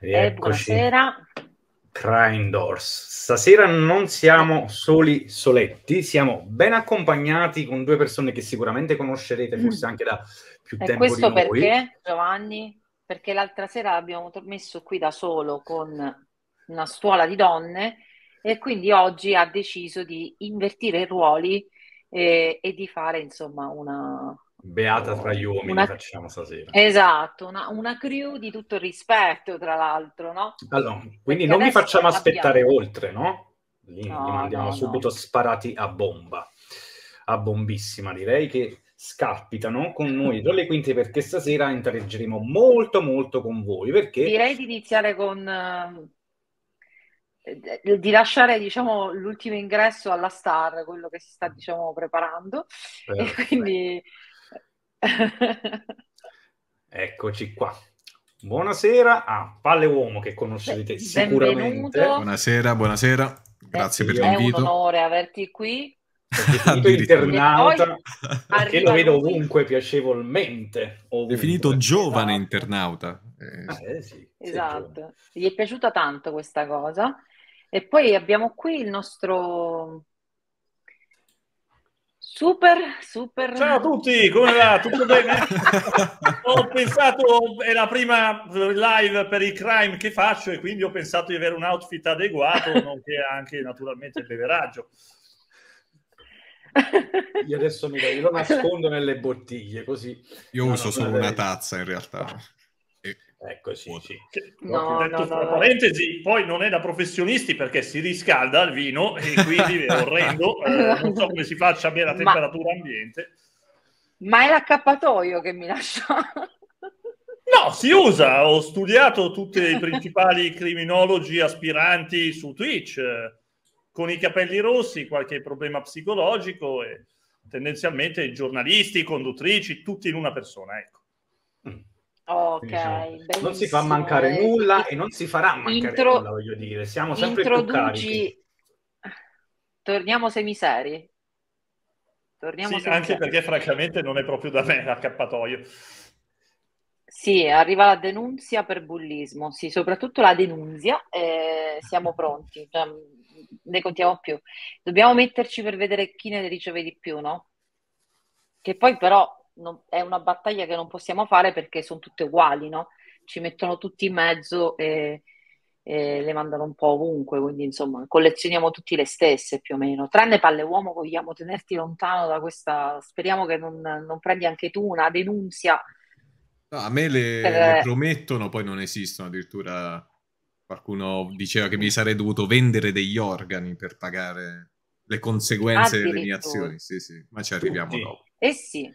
Eh, buonasera. Crime Doors. Stasera non siamo soli soletti, siamo ben accompagnati con due persone che sicuramente conoscerete, forse mm. anche da più tempo. Eh, e tempo questo perché, Giovanni? Perché l'altra sera l'abbiamo messo qui da solo con una stuola di donne e quindi oggi ha deciso di invertire i ruoli e, eh, e di fare, insomma, una, Beata tra gli uomini una... facciamo stasera. Esatto, una, una, crew di tutto rispetto, tra l'altro, no? Allora, quindi Perché non vi facciamo aspettare abbiamo... oltre, no? Lì no, mandiamo no, subito no. sparati a bomba, a bombissima direi, che scappitano con noi tra le quinte perché stasera interagiremo molto molto con voi perché direi di iniziare con eh, eh di lasciare diciamo l'ultimo ingresso alla star quello che si sta diciamo preparando eh, e quindi Eccoci qua. Buonasera a Palle Uomo che conoscerete Beh, sicuramente. Benvenuto. Buonasera, buonasera. Eh Grazie eh, per l'invito. È un onore averti qui. internauta che lo vedo ovunque piacevolmente. Ovunque. Definito giovane esatto. internauta. Eh, eh, sì, esatto. Gli è piaciuta tanto questa cosa. E poi abbiamo qui il nostro Super, super. Ciao a tutti, come va? Tutto bene? ho pensato, è la prima live per i crime che faccio e quindi ho pensato di avere un outfit adeguato, nonché anche naturalmente il beveraggio. Io adesso mi do, lo nascondo nelle bottiglie così. Io uso solo una tazza in realtà. Ah. Ecco, sì, Molto. sì. No, detto no, fra no, parentesi, poi non è da professionisti perché si riscalda il vino e quindi è orrendo. eh, non so esatto. come si faccia bene la temperatura ma... ambiente. Ma è l'accappatoio che mi lascia. No, si usa. Ho studiato tutti i principali criminologi aspiranti su Twitch eh, con i capelli rossi, qualche problema psicologico e tendenzialmente giornalisti, conduttrici, tutti in una persona. Ecco. Ok, diciamo. non si fa mancare nulla e non si farà mancare Intro... nulla, voglio dire, siamo sempre Introduci... Torniamo semiseri. Torniamo sì, anche perché francamente non è proprio da me l'accappatoio. Sì, arriva la denunzia per bullismo, sì, soprattutto la denunzia, eh, siamo pronti, cioè, ne contiamo più. Dobbiamo metterci per vedere chi ne riceve di più, no? Che poi però non, è una battaglia che non possiamo fare perché sono tutte uguali, no? Ci mettono tutti in mezzo e, e le mandano un po' ovunque, quindi insomma collezioniamo tutti le stesse più o meno, tranne palle uomo vogliamo tenerti lontano da questa, speriamo che non, non prendi anche tu una denuncia. No, a me le, per... le promettono, poi non esistono addirittura qualcuno diceva che mi sarei dovuto vendere degli organi per pagare le conseguenze delle mie azioni. Sì, sì, ma ci arriviamo Tutti. dopo. Eh sì,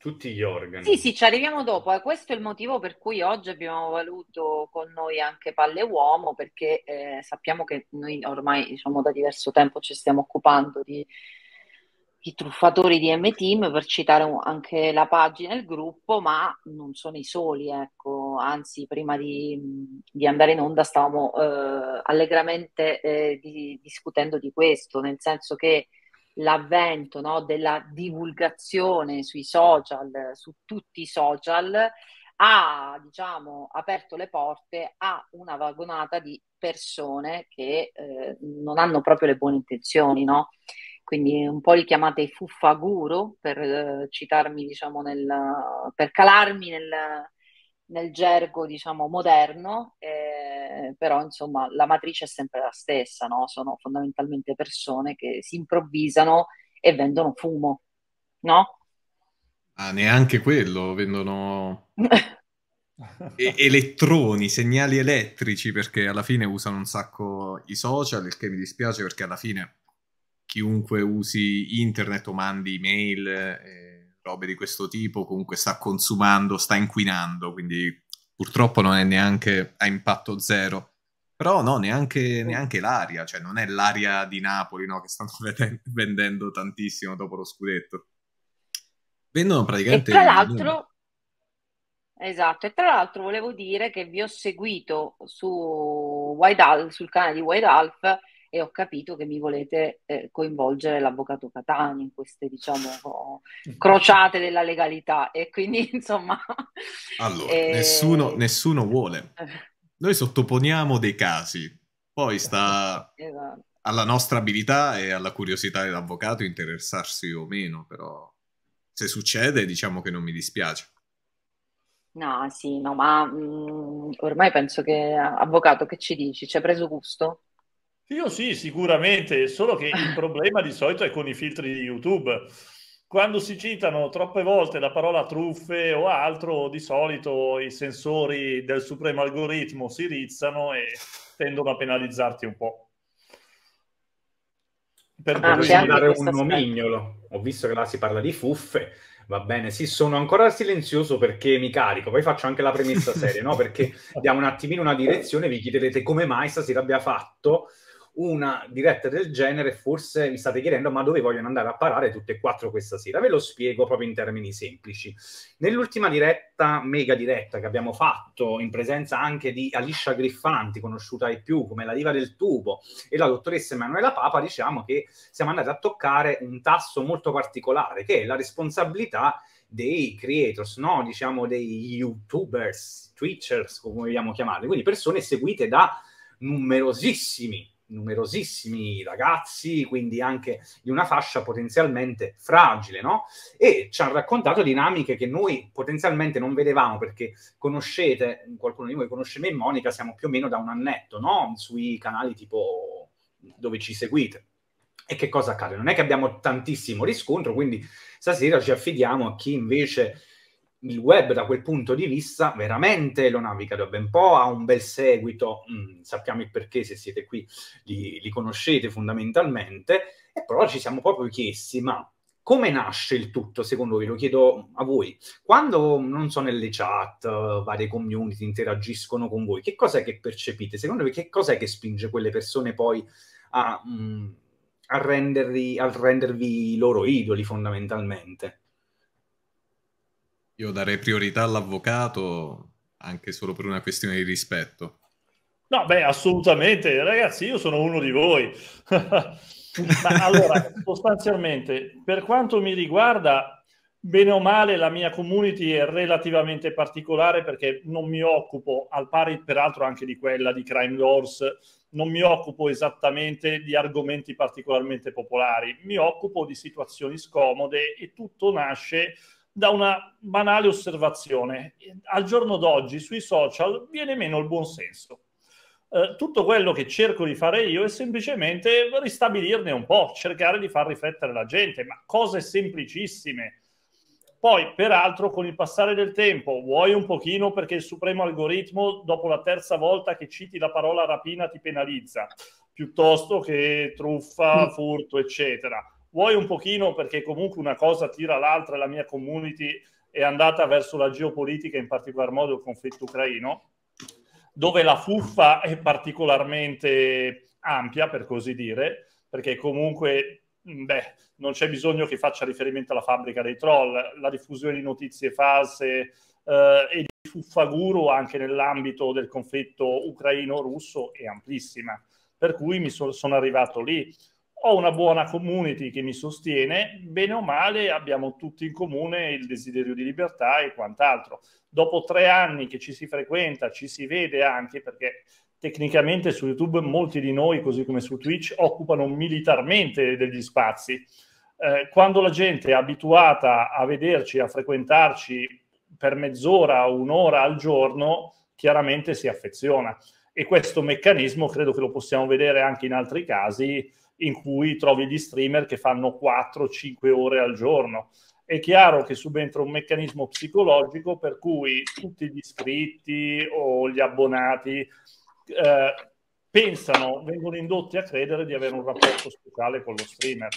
tutti gli organi. Sì, sì, ci arriviamo dopo. Eh. questo è il motivo per cui oggi abbiamo voluto con noi anche Palle Uomo, perché eh, sappiamo che noi ormai diciamo, da diverso tempo ci stiamo occupando di, di truffatori di M-Team, per citare anche la pagina e il gruppo, ma non sono i soli, ecco. Anzi, prima di, di andare in onda stavamo eh, allegramente eh, di, discutendo di questo, nel senso che l'avvento no, della divulgazione sui social, su tutti i social, ha diciamo, aperto le porte a una vagonata di persone che eh, non hanno proprio le buone intenzioni, no? Quindi un po' li chiamate fuffaguro per eh, citarmi, diciamo, nel, per calarmi nel, nel gergo diciamo moderno, eh, però insomma la matrice è sempre la stessa, no? sono fondamentalmente persone che si improvvisano e vendono fumo, no? Ah, neanche quello, vendono e- elettroni, segnali elettrici, perché alla fine usano un sacco i social, il che mi dispiace perché alla fine chiunque usi internet o mandi email... Eh robe di questo tipo, comunque sta consumando, sta inquinando, quindi purtroppo non è neanche a impatto zero. Però no, neanche, neanche l'aria, cioè non è l'aria di Napoli no, che stanno vendendo tantissimo dopo lo scudetto. Vendono praticamente... E tra l'altro... Esatto, e tra l'altro volevo dire che vi ho seguito su White Alf, sul canale di White Alf e ho capito che mi volete eh, coinvolgere l'avvocato Catani in queste, diciamo, mm. crociate della legalità. E quindi, insomma... Allora, eh... nessuno, nessuno, vuole. Noi sottoponiamo dei casi, poi sta esatto, esatto. alla nostra abilità e alla curiosità dell'avvocato interessarsi o meno, però se succede diciamo che non mi dispiace. No, sì, no, ma mh, mm, ormai penso che, eh, avvocato, che ci dici? Ci hai preso gusto? Io sì, sicuramente, solo che il problema di solito è con i filtri di YouTube. Quando si citano troppe volte la parola truffe o altro, di solito i sensori del supremo algoritmo si rizzano e tendono a penalizzarti un po'. Per ah, cui... dare un nomignolo, ho visto che là si parla di fuffe, Va bene, sì, sono ancora silenzioso perché mi carico, poi faccio anche la premessa serie, no? Perché diamo un attimino una direzione, vi chiederete come mai stasera abbia fatto una diretta del genere, forse mi state chiedendo ma dove vogliono andare a parare tutte e quattro questa sera? Ve lo spiego proprio in termini semplici. Nell'ultima diretta, mega diretta che abbiamo fatto in presenza anche di Alicia Griffanti, conosciuta ai più come la diva del tubo, e la dottoressa Emanuela Papa, diciamo che siamo andati a toccare un tasso molto particolare che è la responsabilità dei creators, no? diciamo dei youtubers, twitchers, come vogliamo chiamarli, quindi persone seguite da numerosissimi numerosissimi ragazzi, quindi anche di una fascia potenzialmente fragile, no? E ci hanno raccontato dinamiche che noi potenzialmente non vedevamo perché conoscete, qualcuno di voi conosce me e Monica, siamo più o meno da un annetto, no? Sui canali tipo dove ci seguite. E che cosa accade? Non è che abbiamo tantissimo riscontro, quindi stasera ci affidiamo a chi invece il web da quel punto di vista veramente lo naviga da ben po', ha un bel seguito, mm, sappiamo il perché se siete qui li, li conoscete fondamentalmente, e però ci siamo proprio chiesti, ma come nasce il tutto secondo voi? Lo chiedo a voi. Quando, non so, nelle chat, eh, varie community interagiscono con voi, che cosa è che percepite? Secondo voi che cosa è che spinge quelle persone poi a, mh, mm, a, rendervi, a rendervi loro idoli fondamentalmente? Io darei priorità all'avvocato anche solo per una questione di rispetto. No, beh, assolutamente, ragazzi, io sono uno di voi. Ma allora, sostanzialmente, per quanto mi riguarda, bene o male, la mia community è relativamente particolare perché non mi occupo, al pari peraltro anche di quella di Crime Doors, non mi occupo esattamente di argomenti particolarmente popolari, mi occupo di situazioni scomode e tutto nasce da una banale osservazione. Al giorno d'oggi sui social viene meno il buonsenso. Eh, tutto quello che cerco di fare io è semplicemente ristabilirne un po', cercare di far riflettere la gente, ma cose semplicissime. Poi, peraltro, con il passare del tempo, vuoi un pochino perché il supremo algoritmo, dopo la terza volta che citi la parola rapina, ti penalizza, piuttosto che truffa, mm. furto, eccetera vuoi un pochino perché comunque una cosa tira l'altra, la mia community è andata verso la geopolitica, in particolar modo il conflitto ucraino, dove la fuffa è particolarmente ampia, per così dire, perché comunque beh, non c'è bisogno che faccia riferimento alla fabbrica dei troll, la diffusione di notizie false eh, e di fuffaguru anche nell'ambito del conflitto ucraino-russo è amplissima. Per cui mi so- sono arrivato lì ho una buona community che mi sostiene, bene o male abbiamo tutti in comune il desiderio di libertà e quant'altro. Dopo tre anni che ci si frequenta, ci si vede anche perché tecnicamente su YouTube molti di noi, così come su Twitch, occupano militarmente degli spazi. Eh, quando la gente è abituata a vederci, a frequentarci per mezz'ora, un'ora al giorno, chiaramente si affeziona. E questo meccanismo credo che lo possiamo vedere anche in altri casi in cui trovi gli streamer che fanno 4-5 ore al giorno. È chiaro che subentra un meccanismo psicologico per cui tutti gli iscritti o gli abbonati eh, pensano, vengono indotti a credere di avere un rapporto speciale con lo streamer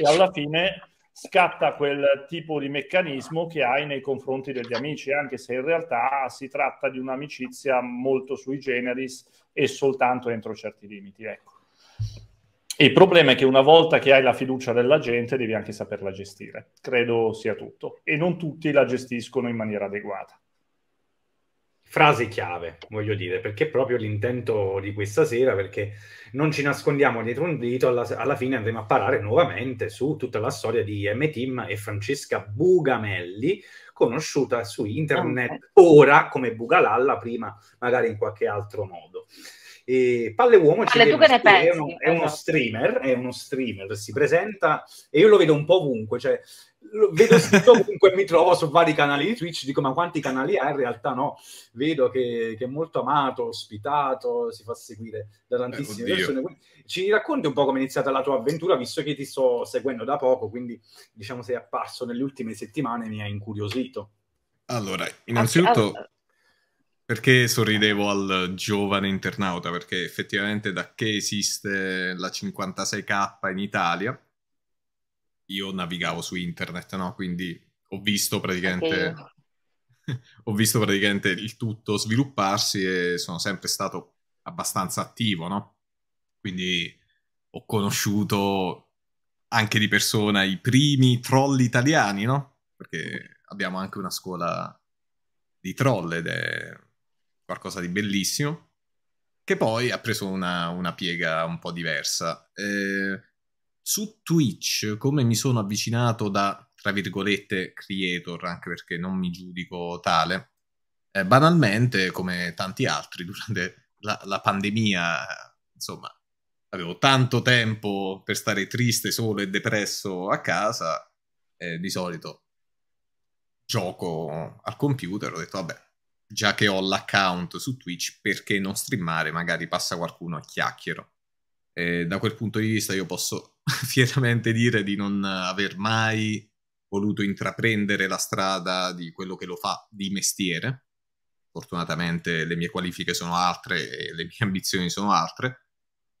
e alla fine scatta quel tipo di meccanismo che hai nei confronti degli amici, anche se in realtà si tratta di un'amicizia molto sui generis e soltanto entro certi limiti. Ecco il problema è che una volta che hai la fiducia della gente devi anche saperla gestire, credo sia tutto, e non tutti la gestiscono in maniera adeguata. Frase chiave, voglio dire, perché è proprio l'intento di questa sera, perché non ci nascondiamo dietro un dito, alla, alla fine andremo a parlare nuovamente su tutta la storia di M-Team e Francesca Bugamelli, conosciuta su internet ah, ora come Bugalalla, prima magari in qualche altro modo. E Palle Uomo Palle, tu che ne pensi? È, uno, è uno streamer, è uno streamer, si presenta e io lo vedo un po' ovunque, cioè vedo scritto comunque mi trovo su vari canali di Twitch, dico ma quanti canali ha? In realtà no, vedo che, che è molto amato, ospitato, si fa seguire da tantissime eh, persone. ci racconti un po' come è iniziata la tua avventura, visto che ti sto seguendo da poco, quindi diciamo sei apparso nelle ultime settimane, mi ha incuriosito. Allora, innanzitutto... Ah, ah, perché sorridevo al giovane internauta? Perché effettivamente da che esiste la 56K in Italia, io navigavo su internet, no? Quindi ho visto praticamente... Okay. ho visto praticamente il tutto svilupparsi e sono sempre stato abbastanza attivo, no? Quindi ho conosciuto anche di persona i primi troll italiani, no? Perché abbiamo anche una scuola di troll ed è qualcosa di bellissimo, che poi ha preso una, una piega un po' diversa. Eh, su Twitch, come mi sono avvicinato da, tra virgolette, creator, anche perché non mi giudico tale, eh, banalmente, come tanti altri, durante la, la pandemia, insomma, avevo tanto tempo per stare triste, solo e depresso a casa, eh, di solito gioco al computer, ho detto vabbè, già che ho l'account su Twitch, perché non streamare? Magari passa qualcuno a chiacchiero. E da quel punto di vista io posso fieramente dire di non aver mai voluto intraprendere la strada di quello che lo fa di mestiere. Fortunatamente le mie qualifiche sono altre e le mie ambizioni sono altre.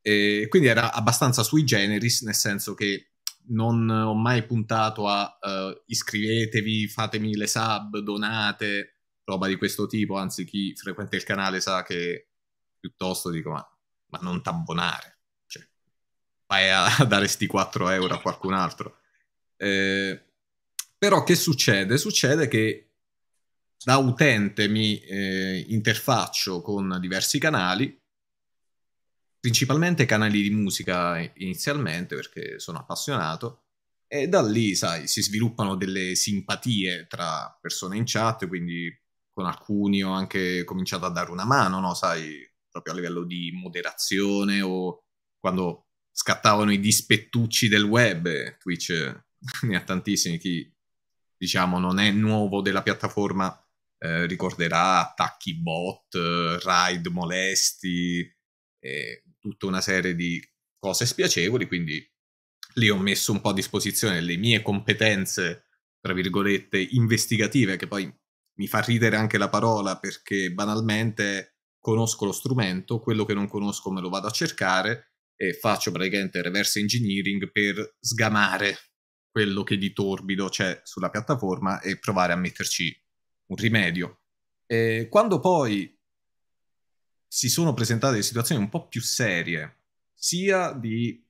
E quindi era abbastanza sui generis, nel senso che non ho mai puntato a uh, iscrivetevi, fatemi le sub, donate, roba di questo tipo, anzi chi frequenta il canale sa che piuttosto dico ma, ma non tabbonare, cioè, vai a dare sti 4 euro a certo. qualcun altro. Eh, però che succede? Succede che da utente mi eh, interfaccio con diversi canali, principalmente canali di musica inizialmente perché sono appassionato, e da lì, sai, si sviluppano delle simpatie tra persone in chat, quindi con alcuni ho anche cominciato a dare una mano, no? Sai, proprio a livello di moderazione o quando scattavano i dispettucci del web, Twitch ne ha tantissimi, chi diciamo non è nuovo della piattaforma eh, ricorderà attacchi bot, raid molesti, eh, tutta una serie di cose spiacevoli, quindi lì ho messo un po' a disposizione le mie competenze, tra virgolette, investigative, che poi mi fa ridere anche la parola perché banalmente conosco lo strumento, quello che non conosco me lo vado a cercare e faccio praticamente reverse engineering per sgamare quello che di torbido c'è sulla piattaforma e provare a metterci un rimedio. E quando poi si sono presentate situazioni un po' più serie, sia di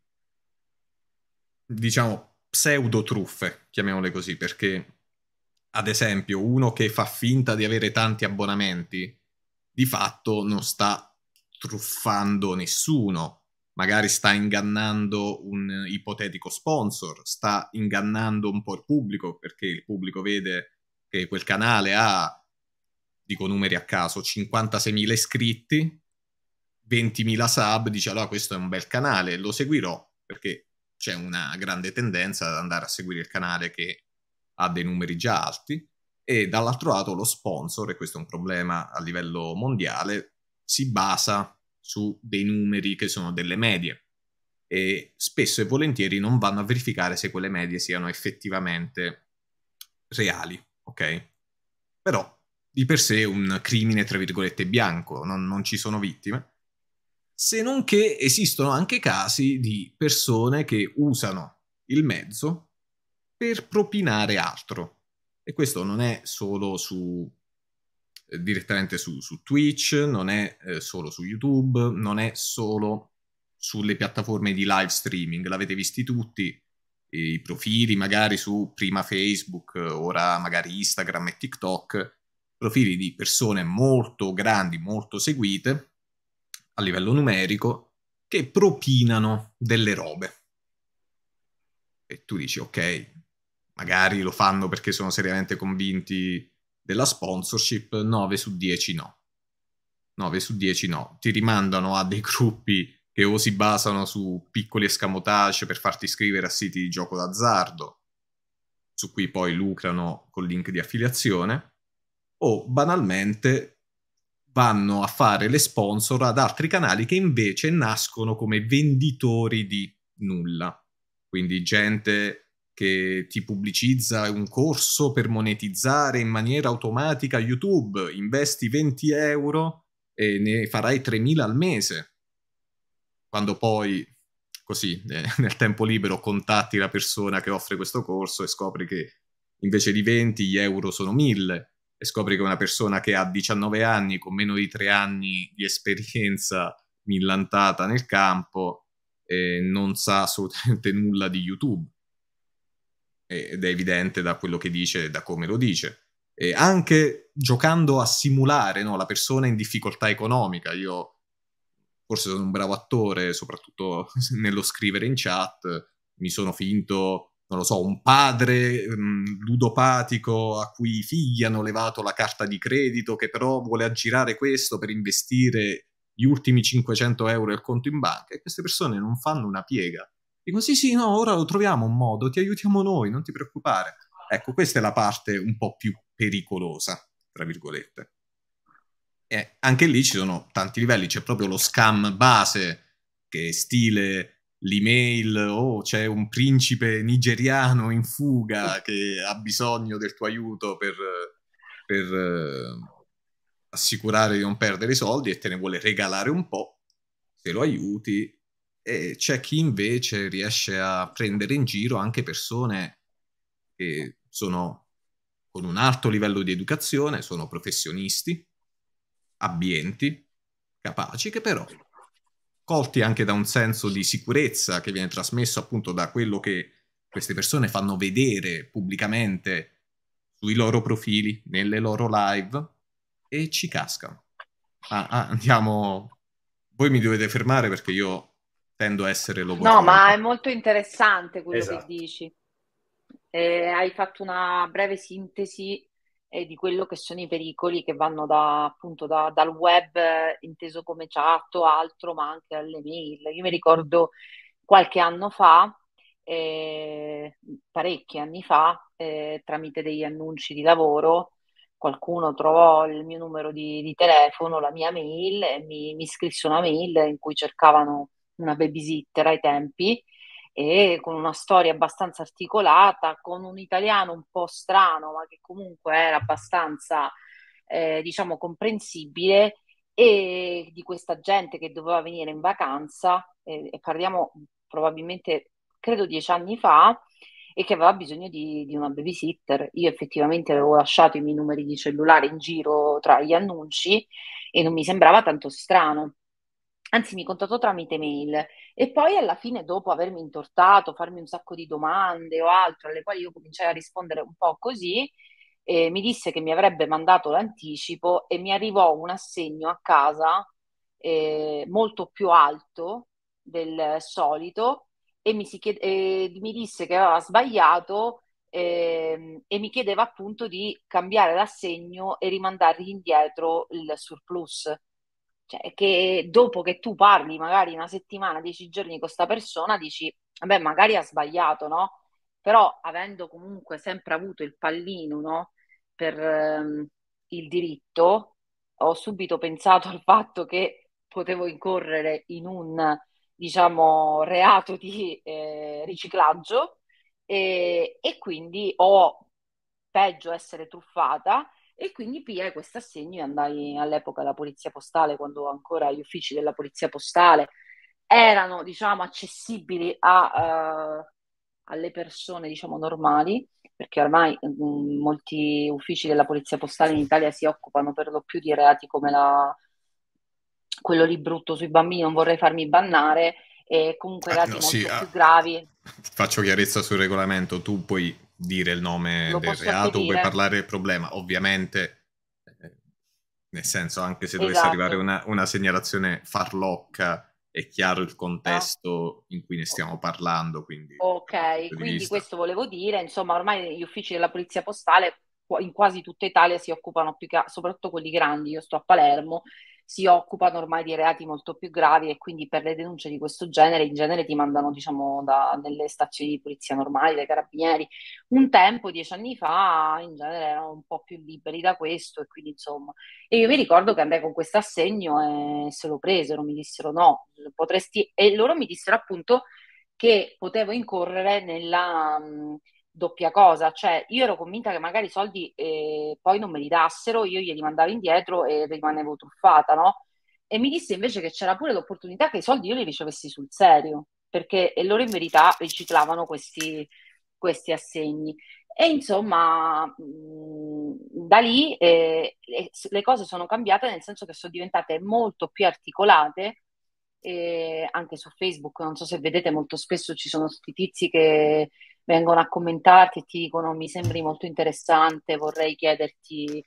diciamo pseudo truffe, chiamiamole così, perché ad esempio, uno che fa finta di avere tanti abbonamenti, di fatto non sta truffando nessuno, magari sta ingannando un ipotetico sponsor, sta ingannando un po' il pubblico perché il pubblico vede che quel canale ha, dico numeri a caso, 56.000 iscritti, 20.000 sub, dice allora questo è un bel canale, lo seguirò perché c'è una grande tendenza ad andare a seguire il canale che ha dei numeri già alti e dall'altro lato lo sponsor, e questo è un problema a livello mondiale, si basa su dei numeri che sono delle medie e spesso e volentieri non vanno a verificare se quelle medie siano effettivamente reali, ok? Però di per sé è un crimine, tra virgolette, bianco, non, non ci sono vittime, se non che esistono anche casi di persone che usano il mezzo per propinare altro. E questo non è solo su eh, direttamente su, su, Twitch, non è eh, solo su YouTube, non è solo sulle piattaforme di live streaming, l'avete visti tutti, i profili magari su prima Facebook, ora magari Instagram e TikTok, profili di persone molto grandi, molto seguite a livello numerico, che propinano delle robe. E tu dici, ok, magari lo fanno perché sono seriamente convinti della sponsorship, 9 su 10 no. 9 su 10 no. Ti rimandano a dei gruppi che o si basano su piccoli escamotage per farti iscrivere a siti di gioco d'azzardo, su cui poi lucrano con link di affiliazione, o banalmente vanno a fare le sponsor ad altri canali che invece nascono come venditori di nulla. Quindi gente che ti pubblicizza un corso per monetizzare in maniera automatica YouTube, investi 20 euro e ne farai 3.000 al mese. Quando poi, così, eh, nel tempo libero contatti la persona che offre questo corso e scopri che invece di 20 gli euro sono 1.000 e scopri che una persona che ha 19 anni con meno di 3 anni di esperienza millantata nel campo eh, non sa assolutamente nulla di YouTube ed è evidente da quello che dice e da come lo dice. E anche giocando a simulare no, la persona in difficoltà economica, io forse sono un bravo attore, soprattutto nello scrivere in chat, mi sono finto, non lo so, un padre mh, mm, ludopatico a cui i figli hanno levato la carta di credito, che però vuole aggirare questo per investire gli ultimi 500 euro al conto in banca e queste persone non fanno una piega Dico sì sì no ora lo troviamo un modo, ti aiutiamo noi, non ti preoccupare. Ecco, questa è la parte un po' più pericolosa, tra virgolette. E anche lì ci sono tanti livelli, c'è proprio lo scam base, che è stile l'email, oh, c'è un principe nigeriano in fuga che ha bisogno del tuo aiuto per, per eh, assicurare di non perdere i soldi e te ne vuole regalare un po', se lo aiuti e c'è chi invece riesce a prendere in giro anche persone che sono con un alto livello di educazione, sono professionisti, abbienti, capaci, che però, colti anche da un senso di sicurezza che viene trasmesso appunto da quello che queste persone fanno vedere pubblicamente sui loro profili, nelle loro live, e ci cascano. Ah, ah, andiamo, voi mi dovete fermare perché io tendo a essere logorroico. No, ma è molto interessante quello esatto. che dici. Eh, hai fatto una breve sintesi eh, di quello che sono i pericoli che vanno da, appunto da, dal web eh, inteso come chat o altro, ma anche alle mail. Io mi ricordo qualche anno fa, eh, parecchi anni fa, eh, tramite degli annunci di lavoro, qualcuno trovò il mio numero di, di telefono, la mia mail e mi, mi scrisse una mail in cui cercavano una babysitter ai tempi e con una storia abbastanza articolata, con un italiano un po' strano, ma che comunque era abbastanza, eh, diciamo, comprensibile, e di questa gente che doveva venire in vacanza, eh, e parliamo probabilmente, credo, dieci anni fa, e che aveva bisogno di, di, una babysitter. Io effettivamente avevo lasciato i miei numeri di cellulare in giro tra gli annunci e non mi sembrava tanto strano anzi mi contattò tramite mail e poi alla fine dopo avermi intortato, farmi un sacco di domande o altro alle quali io cominciai a rispondere un po' così, eh, mi disse che mi avrebbe mandato l'anticipo e mi arrivò un assegno a casa eh, molto più alto del solito e mi, chiede, eh, mi disse che aveva sbagliato ehm, e mi chiedeva appunto di cambiare l'assegno e rimandargli indietro il surplus cioè, che dopo che tu parli magari una settimana, dieci giorni con questa persona, dici, vabbè, magari ha sbagliato, no? Però avendo comunque sempre avuto il pallino, no? Per ehm, il diritto, ho subito pensato al fatto che potevo incorrere in un, diciamo, reato di eh, riciclaggio e, e quindi ho peggio essere truffata e quindi pigliai questo assegno e andai all'epoca alla polizia postale, quando ancora gli uffici della polizia postale erano, diciamo, accessibili a, uh, alle persone, diciamo, normali, perché ormai mh, mm, molti uffici della polizia postale in Italia si occupano per lo più di reati come la... quello lì brutto sui bambini, non vorrei farmi bannare, e comunque ah, reati ah, no, molto sì, più ah, gravi. Faccio chiarezza sul regolamento, tu puoi dire il nome Lo del reato, apparire. puoi parlare del problema. Ovviamente, eh, nel senso, anche se dovesse esatto. arrivare una, una, segnalazione farlocca, è chiaro il contesto no. Ah. in cui ne stiamo parlando. Quindi, ok, quindi vista. questo volevo dire, insomma, ormai gli uffici della polizia postale in quasi tutta Italia si occupano più che soprattutto quelli grandi, io sto a Palermo si occupano ormai di reati molto più gravi e quindi per le denunce di questo genere in genere ti mandano diciamo da, nelle stazioni di polizia normali, dai carabinieri. Un tempo, dieci anni fa, in genere erano un po' più liberi da questo e quindi insomma... E io mi ricordo che andai con questo assegno e se lo presero, mi dissero no, potresti... E loro mi dissero appunto che potevo incorrere nella... Mh, doppia cosa, cioè io ero convinta che magari i soldi eh, poi non me li dassero, io glieli mandavo indietro e rimanevo truffata, no? E mi disse invece che c'era pure l'opportunità che i soldi io li ricevessi sul serio, perché loro in verità riciclavano questi, questi assegni. E insomma, mm, da lì eh, le, cose sono cambiate nel senso che sono diventate molto più articolate eh, anche su Facebook, non so se vedete molto spesso ci sono questi tizi che vengono a commentarti e ti dicono mi sembri molto interessante, vorrei chiederti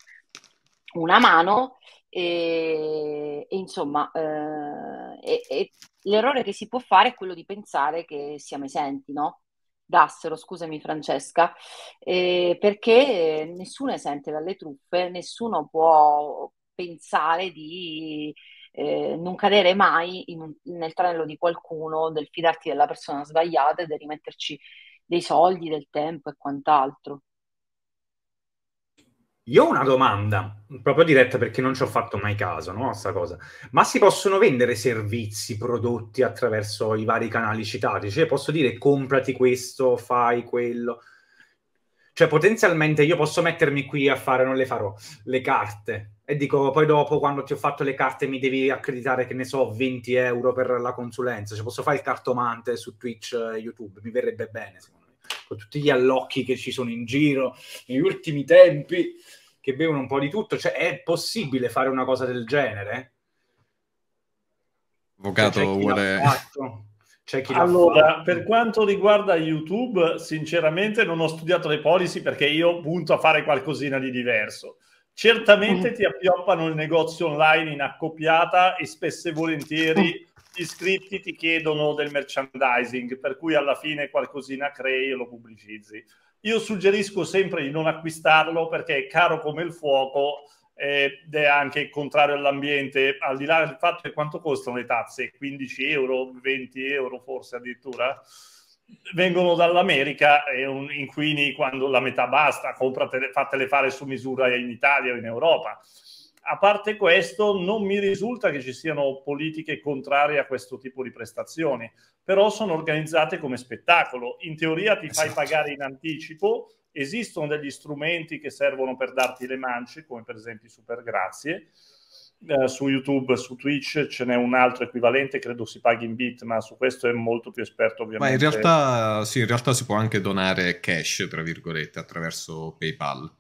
una mano. E, e insomma, eh, e, e l'errore che si può fare è quello di pensare che siamo esenti, no? dassero, scusami Francesca, eh, perché nessuno è esente dalle truffe, nessuno può pensare di eh, non cadere mai un, nel tranello di qualcuno, del fidarti della persona sbagliata e di rimetterci dei soldi, del tempo e quant'altro. Io ho una domanda, proprio diretta perché non ci ho fatto mai caso, no, sta cosa. Ma si possono vendere servizi, prodotti attraverso i vari canali citati? Cioè posso dire comprati questo, fai quello? Cioè potenzialmente io posso mettermi qui a fare, non le farò, le carte e dico, poi dopo quando ti ho fatto le carte mi devi accreditare, che ne so, 20 euro per la consulenza. Cioè, posso fare il cartomante su Twitch e eh, YouTube, mi verrebbe bene, secondo me. Con tutti gli allocchi che ci sono in giro negli ultimi tempi, che bevono un po' di tutto. Cioè, è possibile fare una cosa del genere? Cioè, Avvocato cioè, vuole... allora, per quanto riguarda YouTube, sinceramente non ho studiato le policy perché io punto a fare qualcosina di diverso Certamente eh. ti appioppano il negozio online in accoppiata e spesso e volentieri eh. gli iscritti ti chiedono del merchandising, per cui alla fine qualcosina crei e lo pubblicizzi. Io suggerisco sempre di non acquistarlo perché è caro come il fuoco eh, ed è anche contrario all'ambiente, al di là del fatto che quanto costano le tazze, 15 euro, 20 euro forse addirittura vengono dall'America e un, inquini quando la metà basta, compratele, fatele fare su misura in Italia o in Europa. A parte questo, non mi risulta che ci siano politiche contrarie a questo tipo di prestazioni, però sono organizzate come spettacolo. In teoria ti fai esatto. pagare in anticipo, esistono degli strumenti che servono per darti le mance, come per esempio i Supergrazie, eh, su YouTube, su Twitch ce n'è un altro equivalente, credo si paghi in bit, ma su questo è molto più esperto ovviamente. Ma in realtà, sì, in realtà si può anche donare cash, tra virgolette, attraverso PayPal.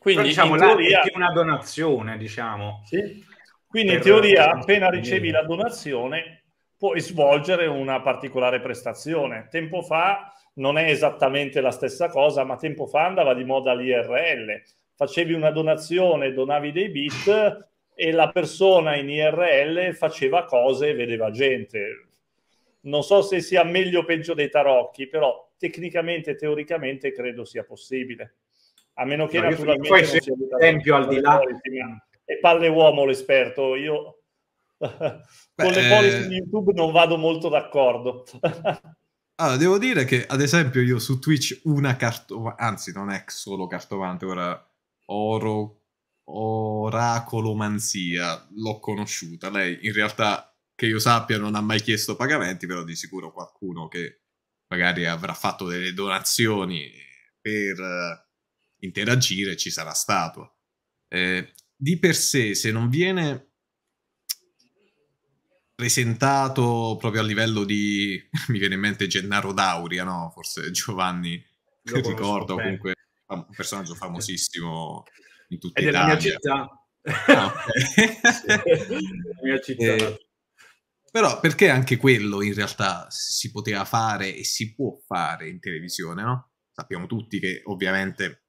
Quindi diciamo, in teoria... è una donazione, diciamo. Sì. Quindi per... in teoria appena ricevi la donazione puoi svolgere una particolare prestazione. Tempo fa non è esattamente la stessa cosa, ma tempo fa andava di moda l'IRL, facevi una donazione, donavi dei bit e la persona in IRL faceva cose e vedeva gente. Non so se sia meglio o peggio dei tarocchi, però tecnicamente e teoricamente credo sia possibile. A meno che no, naturalmente poi se esempio al di là e palle uomo l'esperto, io Beh, con le policy eh, di YouTube non vado molto d'accordo. Allora, devo dire che ad esempio io su Twitch una cartovante, anzi non è solo cartovante, ora oro, oracolomanzia, l'ho conosciuta. Lei in realtà, che io sappia, non ha mai chiesto pagamenti, però di sicuro qualcuno che magari avrà fatto delle donazioni per eh, interagire ci sarà stato. Eh, di per sé, se non viene presentato proprio a livello di mi viene in mente Gennaro Dauria, no? Forse Giovanni ricordo comunque un personaggio famosissimo in tutta Italia. È la mia città. Ah, okay. la mia città. Eh, però perché anche quello in realtà si poteva fare e si può fare in televisione, no? Sappiamo tutti che ovviamente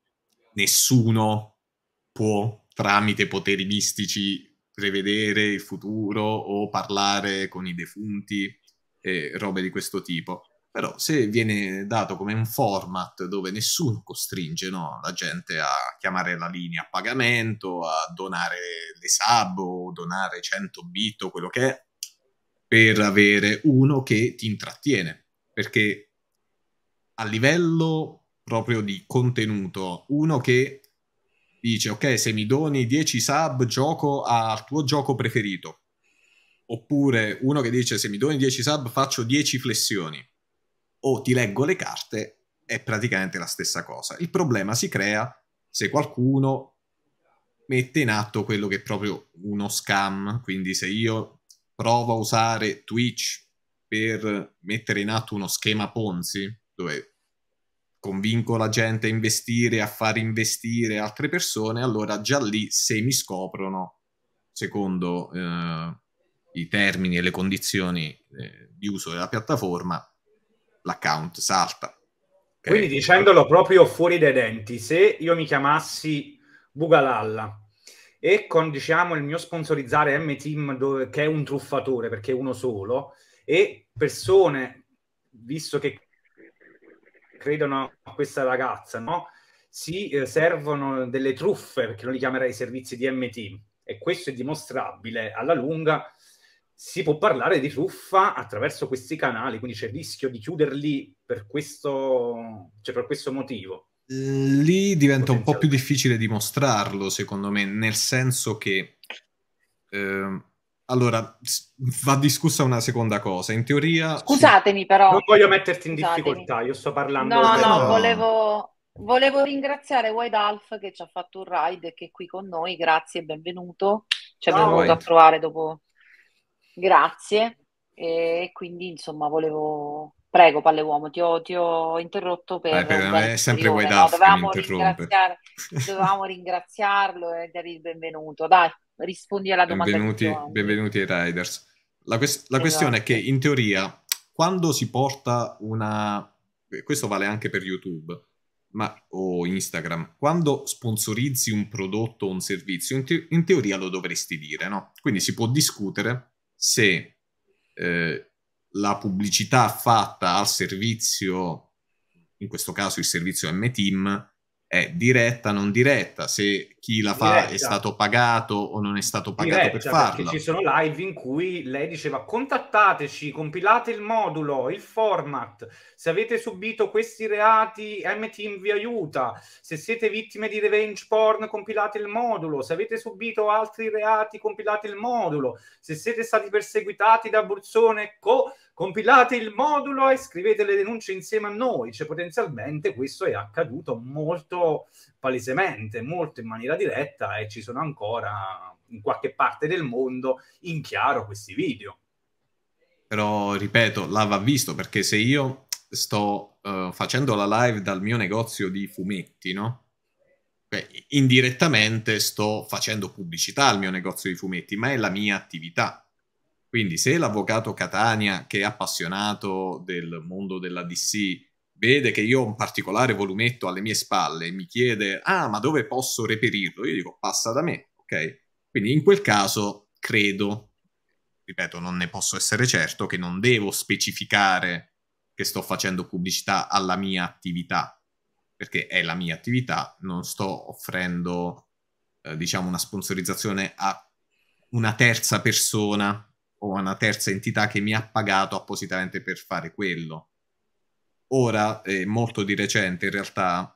nessuno può tramite poteri mistici prevedere il futuro o parlare con i defunti e robe di questo tipo. Però se viene dato come un format dove nessuno costringe no, la gente a chiamare la linea a pagamento, a donare le sub o donare 100 bit o quello che è, per avere uno che ti intrattiene, perché a livello proprio di contenuto, uno che dice ok se mi doni 10 sub gioco al tuo gioco preferito, oppure uno che dice se mi doni 10 sub faccio 10 flessioni, o ti leggo le carte, è praticamente la stessa cosa. Il problema si crea se qualcuno mette in atto quello che è proprio uno scam, quindi se io provo a usare Twitch per mettere in atto uno schema Ponzi, dove convinco la gente a investire, a far investire altre persone, allora già lì se mi scoprono, secondo eh, i termini e le condizioni eh, di uso della piattaforma, l'account salta. Okay. Quindi dicendolo proprio fuori dai denti, se io mi chiamassi Bugalalla e con diciamo il mio sponsorizzare M-Team dove, che è un truffatore perché è uno solo e persone, visto che credono a questa ragazza, no? si eh, servono delle truffe perché non li chiamerei servizi di M-Team e questo è dimostrabile alla lunga si può parlare di truffa attraverso questi canali, quindi c'è il rischio di chiuderli per questo, cioè per questo motivo. Lì diventa un po' più difficile dimostrarlo, secondo me, nel senso che... Eh, allora, va discussa una seconda cosa. In teoria... Scusatemi sì. però... Non voglio metterti in Scusatemi. difficoltà, io sto parlando... No, no, volevo... Volevo ringraziare White Alf che ci ha fatto un ride e che è qui con noi, grazie e benvenuto. Ci abbiamo no, venuto a trovare dopo Grazie. E quindi, insomma, volevo... Prego, Palle Uomo, ti ho, ti ho interrotto per... Eh, per me è sempre Guai no? dovevamo, ringraziare... dovevamo ringraziarlo e dargli il benvenuto. Dai, rispondi alla domanda. Benvenuti, benvenuti ai Riders. La, quest- la esatto. questione è esatto. che, in teoria, quando si porta una... Questo vale anche per YouTube ma, o Instagram. Quando sponsorizzi un prodotto o un servizio, in, te- in teoria lo dovresti dire, no? Quindi si può discutere se eh, la pubblicità fatta al servizio, in questo caso il servizio M-Team, è diretta, o non diretta, se chi la fa Diretta. è stato pagato o non è stato pagato Diretta, per farlo. Perché ci sono live in cui lei diceva contattateci, compilate il modulo, il format, se avete subito questi reati M-Team vi aiuta, se siete vittime di revenge porn compilate il modulo, se avete subito altri reati compilate il modulo, se siete stati perseguitati da Burzone Co compilate il modulo e scrivete le denunce insieme a noi. Cioè, potenzialmente questo è accaduto molto, palesemente, molto in maniera diretta e ci sono ancora in qualche parte del mondo in chiaro questi video. Però, ripeto, là va visto perché se io sto uh, facendo la live dal mio negozio di fumetti, no? Beh, indirettamente sto facendo pubblicità al mio negozio di fumetti, ma è la mia attività. Quindi se l'avvocato Catania, che è appassionato del mondo della DC, vede che io ho un particolare volumetto alle mie spalle e mi chiede, ah, ma dove posso reperirlo? Io dico, passa da me, ok? Quindi in quel caso credo, ripeto, non ne posso essere certo, che non devo specificare che sto facendo pubblicità alla mia attività, perché è la mia attività, non sto offrendo, eh, diciamo, una sponsorizzazione a una terza persona o a una terza entità che mi ha pagato appositamente per fare quello ora, eh, molto di recente in realtà,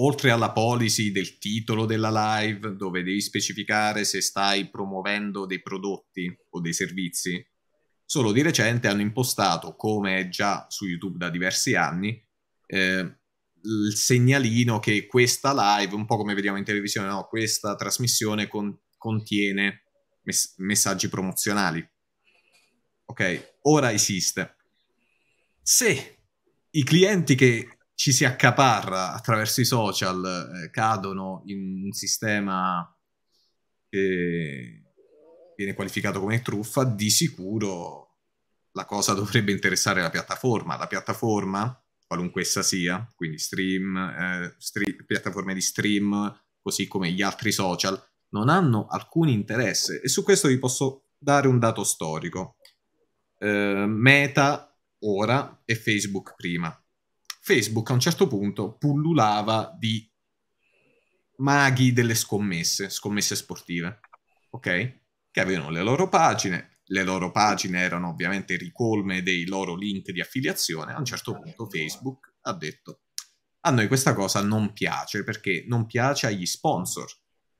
oltre alla policy del titolo della live, dove devi specificare se stai promuovendo dei prodotti o dei servizi, solo di recente hanno impostato, come già su YouTube da diversi anni, eh, il segnalino che questa live, un po' come vediamo in televisione, no? questa trasmissione con- contiene mess- messaggi promozionali. Ok, ora esiste. Se i clienti che ci si accaparra attraverso i social eh, cadono in un sistema che viene qualificato come truffa, di sicuro la cosa dovrebbe interessare la piattaforma. La piattaforma, qualunque essa sia, quindi stream, eh, stream piattaforme di stream, così come gli altri social, non hanno alcun interesse. E su questo vi posso dare un dato storico. Eh, Meta ora e Facebook prima. Facebook a un certo punto pullulava di maghi delle scommesse, scommesse sportive, ok? Che avevano le loro pagine, le loro pagine erano ovviamente ricolme dei loro link di affiliazione, a un certo punto Facebook ha detto a noi questa cosa non piace perché non piace agli sponsor,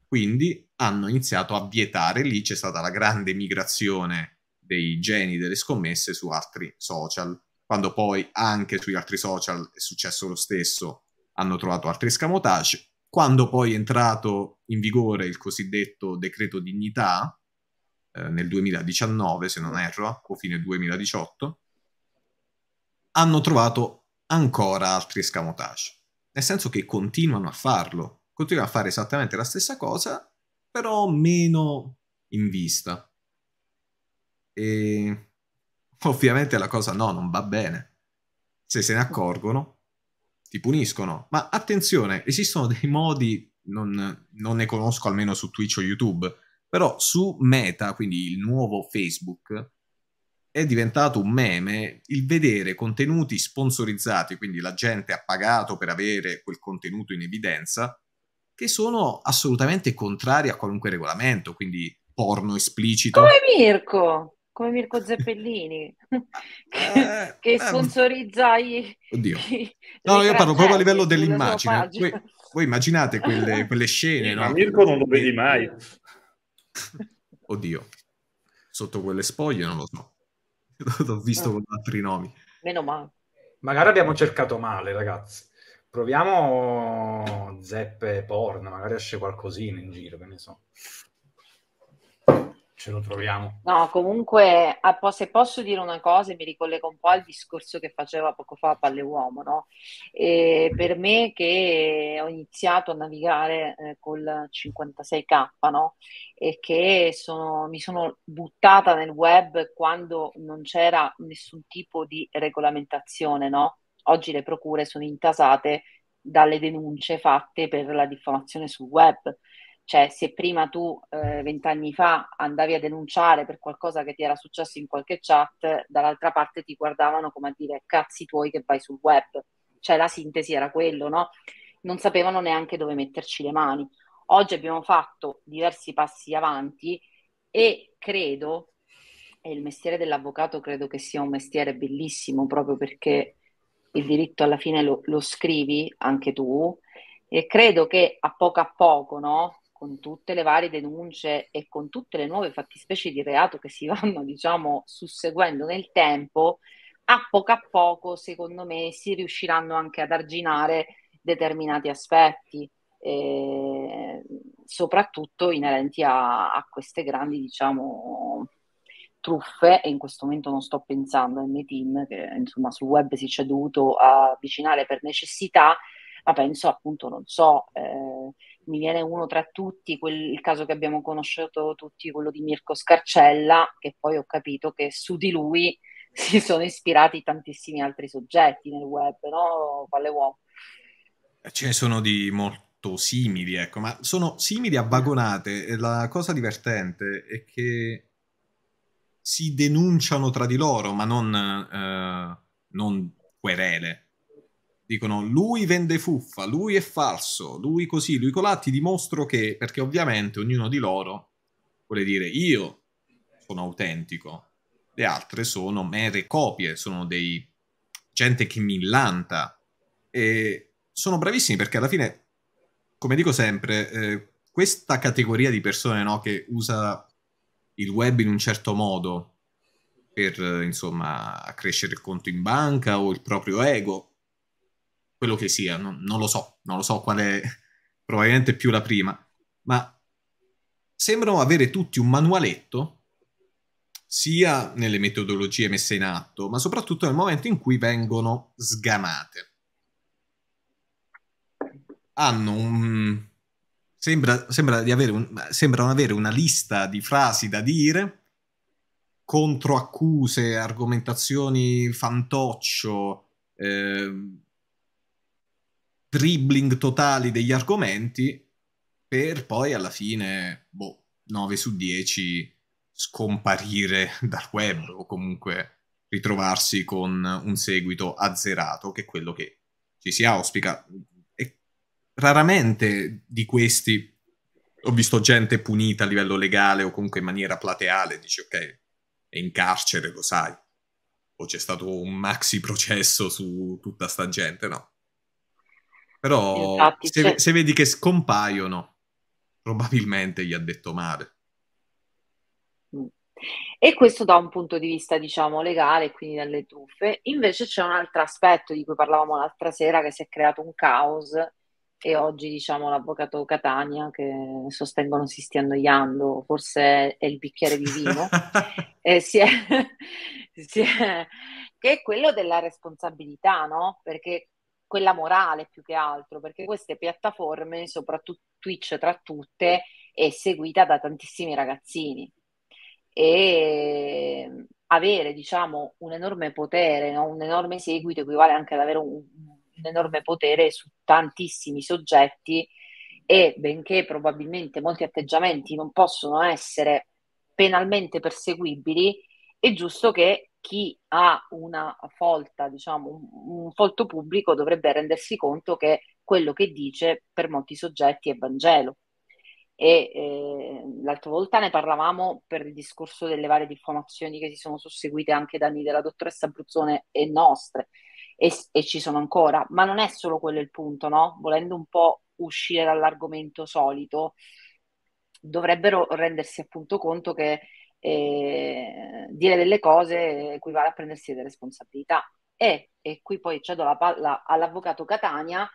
quindi hanno iniziato a vietare, lì c'è stata la grande migrazione dei geni delle scommesse su altri social. Quando poi anche sugli altri social è successo lo stesso, hanno trovato altri scamotage. Quando poi è entrato in vigore il cosiddetto decreto dignità eh, nel 2019, se non erro, o fine 2018, hanno trovato ancora altri scamotage. Nel senso che continuano a farlo, continuano a fare esattamente la stessa cosa, però meno in vista. E ovviamente la cosa no, non va bene. Se se ne accorgono, ti puniscono. Ma attenzione, esistono dei modi, non, non ne conosco almeno su Twitch o YouTube, però su Meta, quindi il nuovo Facebook, è diventato un meme il vedere contenuti sponsorizzati, quindi la gente ha pagato per avere quel contenuto in evidenza, che sono assolutamente contrari a qualunque regolamento, quindi porno esplicito. Come Mirko! come Mirko Zeppellini che, eh, eh che eh, sponsorizza i... Oddio. I, no, io parlo proprio a livello dell'immagine. Voi, voi, immaginate quelle, quelle scene, no? Mirko non lo vedi mai. Oddio. Sotto quelle spoglie non lo so. L'ho visto ah. con altri nomi. Meno male. Magari abbiamo cercato male, ragazzi. Proviamo zeppe porn, magari esce qualcosina in giro, che ne so ce lo troviamo. No, comunque, se posso dire una cosa, mi ricollego un po' al discorso che faceva poco fa Palle Uomo, no? E per me che ho iniziato a navigare eh, col 56K, no? E che sono, mi sono buttata nel web quando non c'era nessun tipo di regolamentazione, no? Oggi le procure sono intasate dalle denunce fatte per la diffamazione sul web cioè, se prima tu eh, vent'anni eh, fa andavi a denunciare per qualcosa che ti era successo in qualche chat, dall'altra parte ti guardavano come a dire cazzi tuoi che vai sul web. Cioè, la sintesi era quello, no? Non sapevano neanche dove metterci le mani. Oggi abbiamo fatto diversi passi avanti e credo, e il mestiere dell'avvocato credo che sia un mestiere bellissimo proprio perché il diritto alla fine lo, lo scrivi anche tu e credo che a poco a poco, no? con tutte le varie denunce e con tutte le nuove fattispecie di reato che si vanno, diciamo, susseguendo nel tempo, a poco a poco, secondo me, si riusciranno anche ad arginare determinati aspetti, eh, soprattutto inerenti a, a, queste grandi, diciamo, truffe. E in questo momento non sto pensando al Metin, che insomma sul web si c'è dovuto avvicinare per necessità, ma penso appunto, non so. Eh, mi viene uno tra tutti, quel, il caso che abbiamo conosciuto tutti, quello di Mirko Scarcella, che poi ho capito che su di lui si sono ispirati tantissimi altri soggetti nel web, no? Quale uomo. Ce ne sono di molto simili, ecco, ma sono simili a vagonate. la cosa divertente è che si denunciano tra di loro, ma non, eh, non querele dicono lui vende fuffa, lui è falso, lui così, lui colà, ti dimostro che, perché ovviamente ognuno di loro vuole dire io sono autentico, le altre sono mere copie, sono dei gente che millanta e sono bravissimi perché alla fine, come dico sempre, eh, questa categoria di persone no, che usa il web in un certo modo per insomma crescere il conto in banca o il proprio ego quello che sia, non, non lo so, non lo so qual è, probabilmente più la prima, ma sembrano avere tutti un manualetto sia nelle metodologie messe in atto, ma soprattutto nel momento in cui vengono sgamate. Hanno un... Sembra, sembra di avere un... sembrano avere una lista di frasi da dire, controaccuse, argomentazioni fantoccio, eh, dribbling totali degli argomenti per poi alla fine, boh, 9 su 10 scomparire dal web o comunque ritrovarsi con un seguito azzerato, che è quello che ci si auspica. E raramente di questi ho visto gente punita a livello legale o comunque in maniera plateale, dici ok, è in carcere, lo sai. O c'è stato un maxi processo su tutta sta gente, no però Infatti, se, cioè se vedi che scompaiono, probabilmente gli ha detto male. Mm. E questo da un punto di vista, diciamo, legale, quindi dalle truffe. Invece c'è un altro aspetto di cui parlavamo l'altra sera, che si è creato un caos e oggi, diciamo, l'avvocato Catania, che sostengono si stia annoiando, forse è il bicchiere di vino, eh, si, è, si è, che è quello della responsabilità, no? Perché quella morale più che altro, perché queste piattaforme, soprattutto Twitch tra tutte, è seguita da tantissimi ragazzini. E ehm, avere, diciamo, un enorme potere, no? un enorme seguito equivale anche ad avere un, un enorme potere su tantissimi soggetti e benché probabilmente molti atteggiamenti non possono essere penalmente perseguibili, è giusto che chi ha una folta, diciamo, un, un folto pubblico dovrebbe rendersi conto che quello che dice per molti soggetti è Vangelo. E eh, l'altra volta ne parlavamo per il discorso delle varie diffamazioni che si sono susseguite anche da anni della dottoressa Abruzzone e nostre, e, e ci sono ancora, ma non è solo quello il punto, no? Volendo un po' uscire dall'argomento solito, dovrebbero rendersi appunto conto che e dire delle cose equivale a prendersi delle responsabilità. E, e qui poi cedo la palla all'avvocato Catania,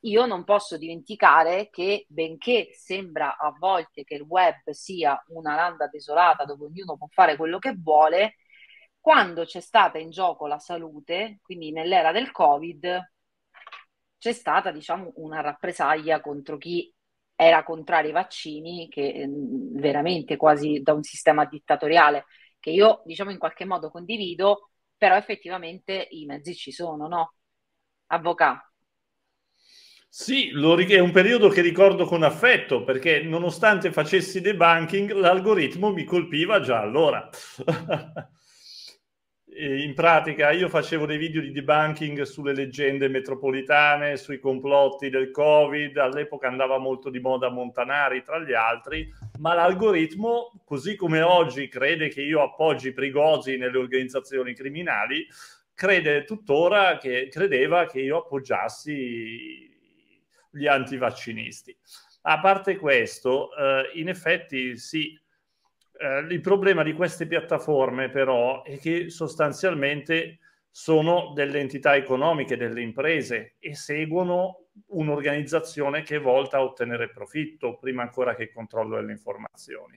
io non posso dimenticare che benché sembra a volte che il web sia una landa desolata dove ognuno può fare quello che vuole, quando c'è stata in gioco la salute, quindi nell'era del Covid, c'è stata diciamo una rappresaglia contro chi era contrario ai vaccini, che mm, veramente quasi da un sistema dittatoriale, che io diciamo in qualche modo condivido, però effettivamente i mezzi ci sono, no? Avvocato. Sì, lo, è un periodo che ricordo con affetto perché nonostante facessi debunking, l'algoritmo mi colpiva già allora. in pratica io facevo dei video di debunking sulle leggende metropolitane, sui complotti del Covid, all'epoca andava molto di moda Montanari tra gli altri, ma l'algoritmo, così come oggi crede che io appoggi Prigosi nelle organizzazioni criminali, crede tuttora che credeva che io appoggiassi gli antivaccinisti. A parte questo, eh, in effetti sì, eh, il problema di queste piattaforme però è che sostanzialmente sono delle entità economiche, delle imprese e seguono un'organizzazione che è volta a ottenere profitto prima ancora che il controllo delle informazioni.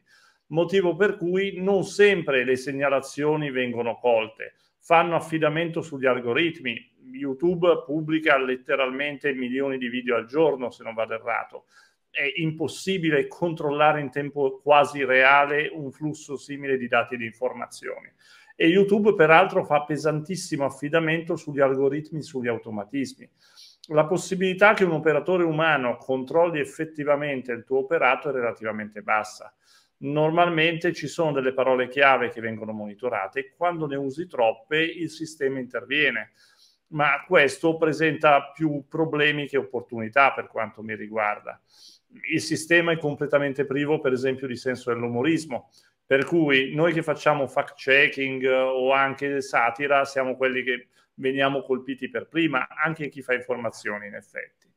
Motivo per cui non sempre le segnalazioni vengono colte, fanno affidamento sugli algoritmi. YouTube pubblica letteralmente milioni di video al giorno, se non vado errato è impossibile controllare in tempo quasi reale un flusso simile di dati e di informazioni. E YouTube, peraltro, fa pesantissimo affidamento sugli algoritmi, sugli automatismi. La possibilità che un operatore umano controlli effettivamente il tuo operato è relativamente bassa normalmente ci sono delle parole chiave che vengono monitorate, e quando ne usi troppe il sistema interviene, ma questo presenta più problemi che opportunità per quanto mi riguarda il sistema è completamente privo, per esempio, di senso dell'umorismo. Per cui noi che facciamo fact checking o anche satira siamo quelli che veniamo colpiti per prima, anche chi fa informazioni in effetti.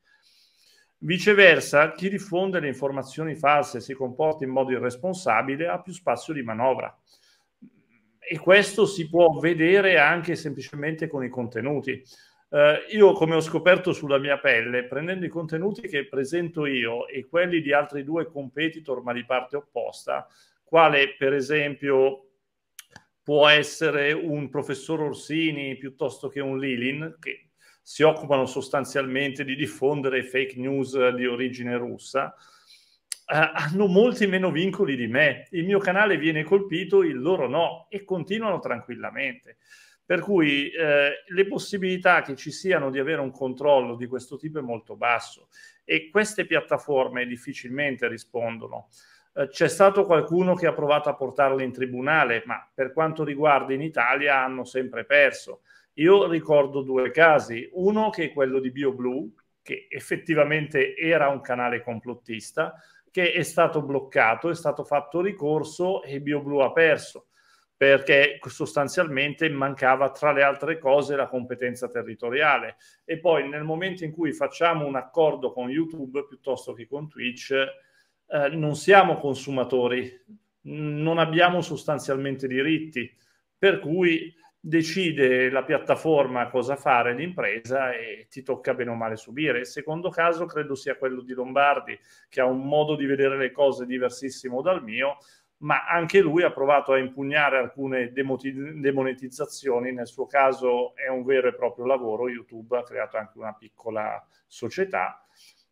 Viceversa, chi diffonde le informazioni false e si comporta in modo irresponsabile ha più spazio di manovra. E questo si può vedere anche semplicemente con i contenuti. Eh, io, come ho scoperto sulla mia pelle, prendendo i contenuti che presento io e quelli di altri due competitor, ma di parte opposta, quale per esempio può essere un professor Orsini piuttosto che un Lilin, che si occupano sostanzialmente di diffondere fake news di origine russa, eh, hanno molti meno vincoli di me. Il mio canale viene colpito, il loro no, e continuano tranquillamente. Per cui eh, le possibilità che ci siano di avere un controllo di questo tipo è molto basso e queste piattaforme difficilmente rispondono. Eh, c'è stato qualcuno che ha provato a portarle in tribunale, ma per quanto riguarda in Italia hanno sempre perso. Io ricordo due casi, uno che è quello di BioBlue, che effettivamente era un canale complottista, che è stato bloccato, è stato fatto ricorso e BioBlue ha perso perché sostanzialmente mancava tra le altre cose la competenza territoriale e poi nel momento in cui facciamo un accordo con YouTube piuttosto che con Twitch eh, non siamo consumatori, non abbiamo sostanzialmente diritti, per cui decide la piattaforma cosa fare l'impresa e ti tocca bene o male subire. Il secondo caso credo sia quello di Lombardi, che ha un modo di vedere le cose diversissimo dal mio, ma anche lui ha provato a impugnare alcune demonetizzazioni, nel suo caso è un vero e proprio lavoro, YouTube ha creato anche una piccola società,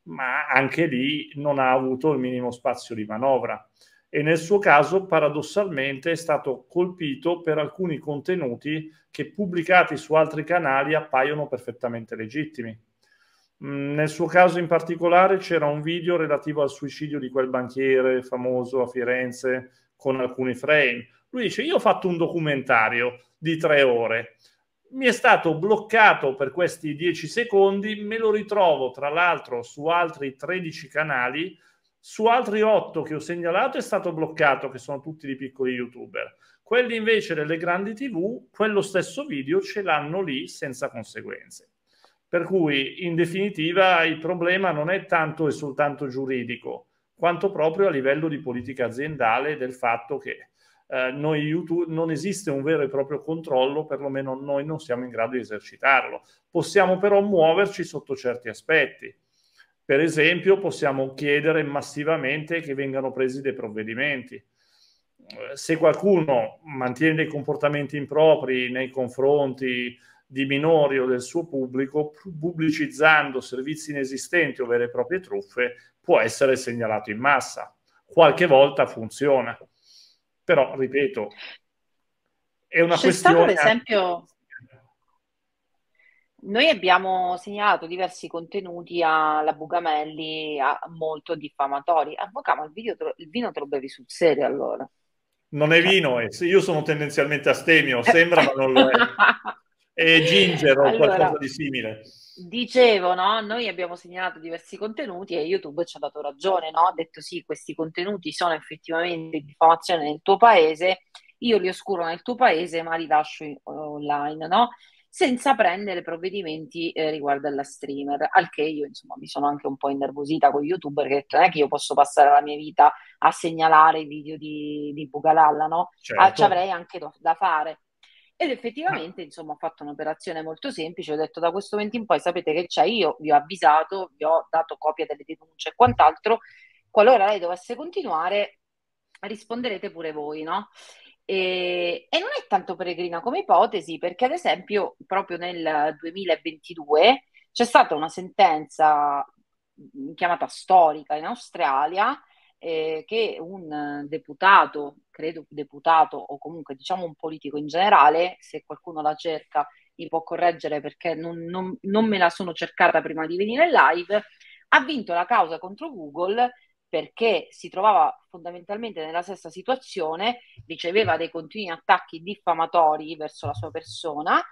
ma anche lì non ha avuto il minimo spazio di manovra e nel suo caso paradossalmente è stato colpito per alcuni contenuti che pubblicati su altri canali appaiono perfettamente legittimi. Mm, nel suo caso in particolare c'era un video relativo al suicidio di quel banchiere famoso a Firenze con alcuni frame. Lui dice: Io ho fatto un documentario di tre ore, mi è stato bloccato per questi dieci secondi, me lo ritrovo tra l'altro su altri 13 canali, su altri 8 che ho segnalato è stato bloccato, che sono tutti di piccoli youtuber. Quelli invece delle grandi tv, quello stesso video ce l'hanno lì senza conseguenze. Per cui, in definitiva, il problema non è tanto e soltanto giuridico, quanto proprio a livello di politica aziendale del fatto che eh, noi YouTube non esiste un vero e proprio controllo, perlomeno noi non siamo in grado di esercitarlo. Possiamo però muoverci sotto certi aspetti. Per esempio, possiamo chiedere massivamente che vengano presi dei provvedimenti. Eh, se qualcuno mantiene dei comportamenti impropri nei confronti di minori o del suo pubblico pubblicizzando servizi inesistenti o vere e proprie truffe può essere segnalato in massa. Qualche volta funziona, però ripeto, è una C'è questione. Stato, esempio, noi abbiamo segnalato diversi contenuti alla Bugamelli molto diffamatori. Avvocato, ma il, video, il vino te lo bevi sul serio allora. Non è cioè vino, io sono tendenzialmente astemio, eh. sembra ma non lo è. e Ginger o allora, qualcosa di simile. Dicevo, no? Noi abbiamo segnalato diversi contenuti e YouTube ci ha dato ragione, no? Ha detto sì, questi contenuti sono effettivamente diffamazione nel tuo paese, io li oscuro nel tuo paese ma li lascio in- online, no? senza prendere provvedimenti eh, riguardo alla streamer, al che io insomma mi sono anche un po' innervosita con YouTube perché non è che io posso passare la mia vita a segnalare i video di, di Bugalalla, no? Certo. Ah, ci certo. avrei anche do- da fare. Ed effettivamente, insomma, ho fatto un'operazione molto semplice, ho detto da questo momento in poi sapete che c'è, io vi ho avvisato, vi ho dato copia delle denunce e quant'altro, qualora lei dovesse continuare risponderete pure voi, no? E, e non è tanto peregrina come ipotesi, perché ad esempio proprio nel 2022 c'è stata una sentenza chiamata storica in Australia eh, che un eh, deputato, credo deputato o comunque diciamo un politico in generale, se qualcuno la cerca mi può correggere perché non, non, non me la sono cercata prima di venire live, ha vinto la causa contro Google perché si trovava fondamentalmente nella stessa situazione, riceveva dei continui attacchi diffamatori verso la sua persona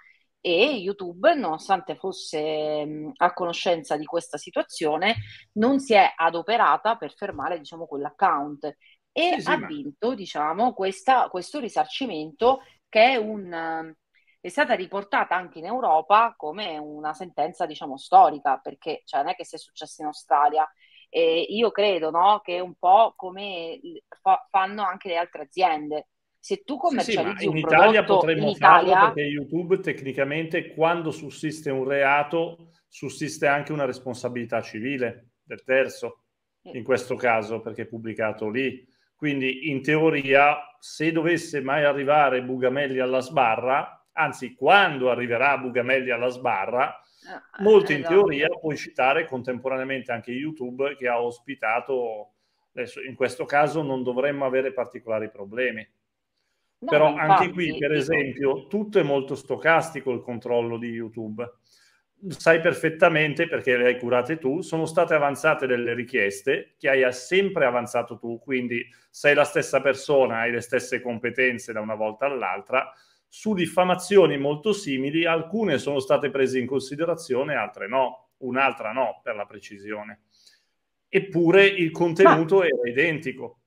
e YouTube, nonostante fosse mh, mm, a conoscenza di questa situazione, non si è adoperata per fermare diciamo, quell'account e sì, sì, ha ma... vinto diciamo, questa, questo risarcimento che è, un, mm, è stata riportata anche in Europa come una sentenza diciamo, storica, perché cioè, non è che sia successa in Australia. E io credo no, che un po' come fa- fanno anche le altre aziende, se tu commercializzi sì, sì, un in Italia potremmo in Italia... farlo perché YouTube tecnicamente quando sussiste un reato sussiste anche una responsabilità civile del terzo in questo caso perché è pubblicato lì quindi in teoria se dovesse mai arrivare Bugamelli alla sbarra anzi quando arriverà Bugamelli alla sbarra ah, ah molti in eh, teoria puoi citare contemporaneamente anche YouTube che ha ospitato adesso in questo caso non dovremmo avere particolari problemi però infatti, anche qui, per esempio, tutto è molto stocastico il controllo di YouTube. Sai perfettamente, perché le hai curate tu, sono state avanzate delle richieste che hai sempre avanzato tu, quindi sei la stessa persona, hai le stesse competenze da una volta all'altra, su diffamazioni molto simili, alcune sono state prese in considerazione, altre no, un'altra no, per la precisione. Eppure il contenuto Ma... era identico.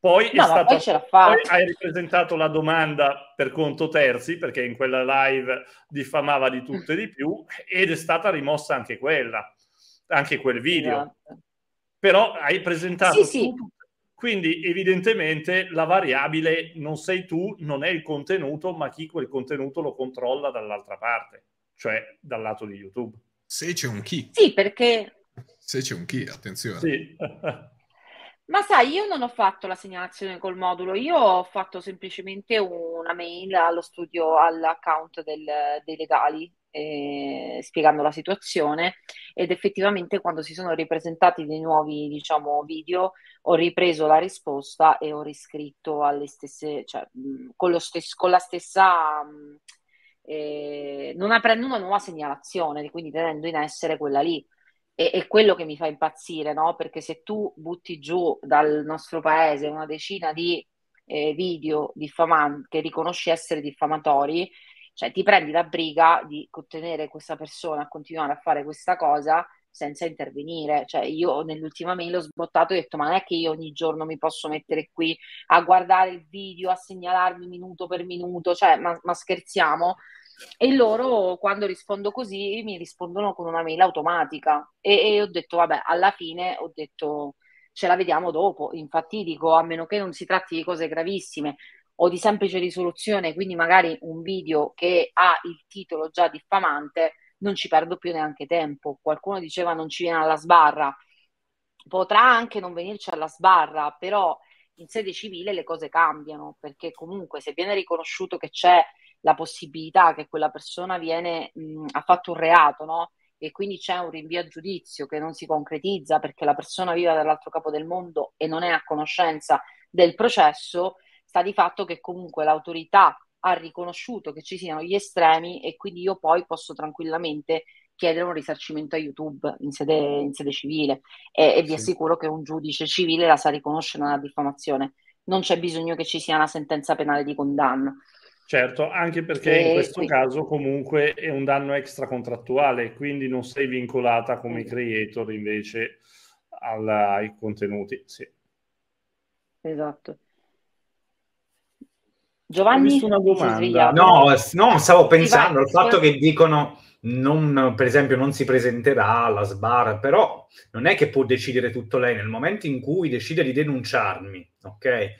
Poi, no, stato, poi, poi, hai ripresentato la domanda per conto terzi, perché in quella live diffamava di tutto e di più, ed è stata rimossa anche quella, anche quel video. Esatto. Però hai presentato... Sì, sì. Quindi evidentemente la variabile non sei tu, non è il contenuto, ma chi quel contenuto lo controlla dall'altra parte, cioè dal lato di YouTube. Se c'è un chi. Sì, perché... Se c'è un chi, attenzione. Sì. Ma sai, io non ho fatto la segnalazione col modulo, io ho fatto semplicemente una mail allo studio, all'account del- dei legali, eh, spiegando la situazione ed effettivamente quando si sono ripresentati dei nuovi, diciamo, video, ho ripreso la risposta e ho riscritto alle stesse, cioè, mm, con, lo stes- con la stessa... Mm, eh, non aprendo una nuova segnalazione, quindi tenendo in essere quella lì. E, e quello che mi fa impazzire, no? Perché se tu butti giù dal nostro paese una decina di eh, video diffamanti che riconosci essere diffamatori, cioè ti prendi la briga di contenere questa persona a continuare a fare questa cosa senza intervenire. Cioè, io nell'ultima mail ho sbottato e ho detto: Ma non è che io ogni giorno mi posso mettere qui a guardare il video, a segnalarmi minuto per minuto, cioè, ma, ma scherziamo? E loro, quando rispondo così, mi rispondono con una mail automatica. E, e ho detto, vabbè, alla fine ho detto, ce la vediamo dopo. Infatti dico, a meno che non si tratti di cose gravissime o di semplice risoluzione, quindi magari un video che ha il titolo già diffamante, non ci perdo più neanche tempo. Qualcuno diceva non ci viene alla sbarra. Potrà anche non venirci alla sbarra, però in sede civile le cose cambiano, perché comunque se viene riconosciuto che c'è la possibilità che quella persona viene, mh, ha fatto un reato, no? E quindi c'è un rinvio a giudizio che non si concretizza perché la persona viva dall'altro capo del mondo e non è a conoscenza del processo, sta di fatto che comunque l'autorità ha riconosciuto che ci siano gli estremi e quindi io poi posso tranquillamente chiedere un risarcimento a YouTube in sede, in sede civile e, e vi sì. assicuro che un giudice civile la sa riconoscere una diffamazione. Non c'è bisogno che ci sia una sentenza penale di condanna. Certo, anche perché e in questo quindi... caso comunque è un danno extracontrattuale, quindi non sei vincolata come creator invece alla, ai contenuti. Sì. Esatto. Giovanni, una domanda. No, no, stavo pensando al fatto che dicono, non, per esempio, non si presenterà alla SBAR, però non è che può decidere tutto lei nel momento in cui decide di denunciarmi, ok?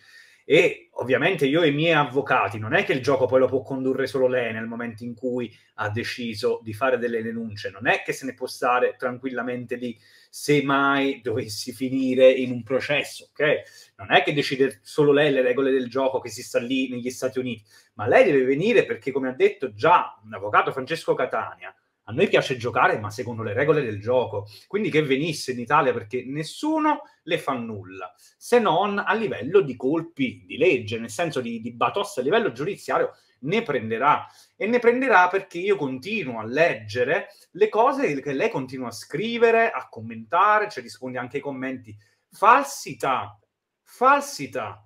e ovviamente io e i miei avvocati, non è che il gioco poi lo può condurre solo lei nel momento in cui ha deciso di fare delle denunce, non è che se ne può stare tranquillamente lì se mai dovessi finire in un processo, ok? Non è che decide solo lei le regole del gioco che si sta lì negli Stati Uniti, ma lei deve venire perché, come ha detto già l'avvocato Francesco Catania, a noi piace giocare, ma secondo le regole del gioco. Quindi che venisse in Italia perché nessuno le fa nulla, se non a livello di colpi di legge, nel senso di, di batossa a livello giudiziario, ne prenderà. E ne prenderà perché io continuo a leggere le cose che lei continua a scrivere, a commentare, cioè risponde anche ai commenti. Falsità, falsità.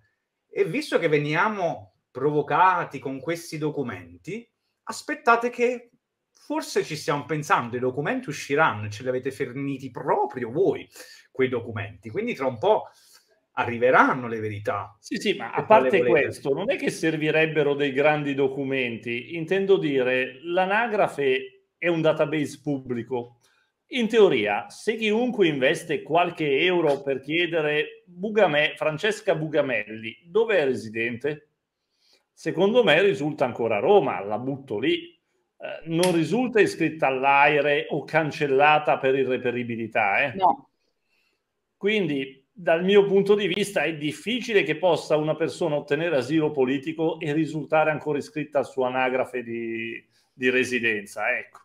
E visto che veniamo provocati con questi documenti, aspettate che forse ci stiamo pensando, i documenti usciranno, ce li avete forniti proprio voi, quei documenti. Quindi tra un po' arriveranno le verità. Sì, sì, ma a parte questo, non è che servirebbero dei grandi documenti, intendo dire, l'anagrafe è un database pubblico. In teoria, se chiunque investe qualche euro per chiedere Bugame, Francesca Bugamelli dove è residente, secondo me risulta ancora a Roma, la butto lì, eh, non risulta iscritta all'aire o cancellata per irreperibilità. Eh? No. Quindi, dal mio punto di vista, è difficile che possa una persona ottenere asilo politico e risultare ancora iscritta al suo anagrafe di, di residenza. Ecco.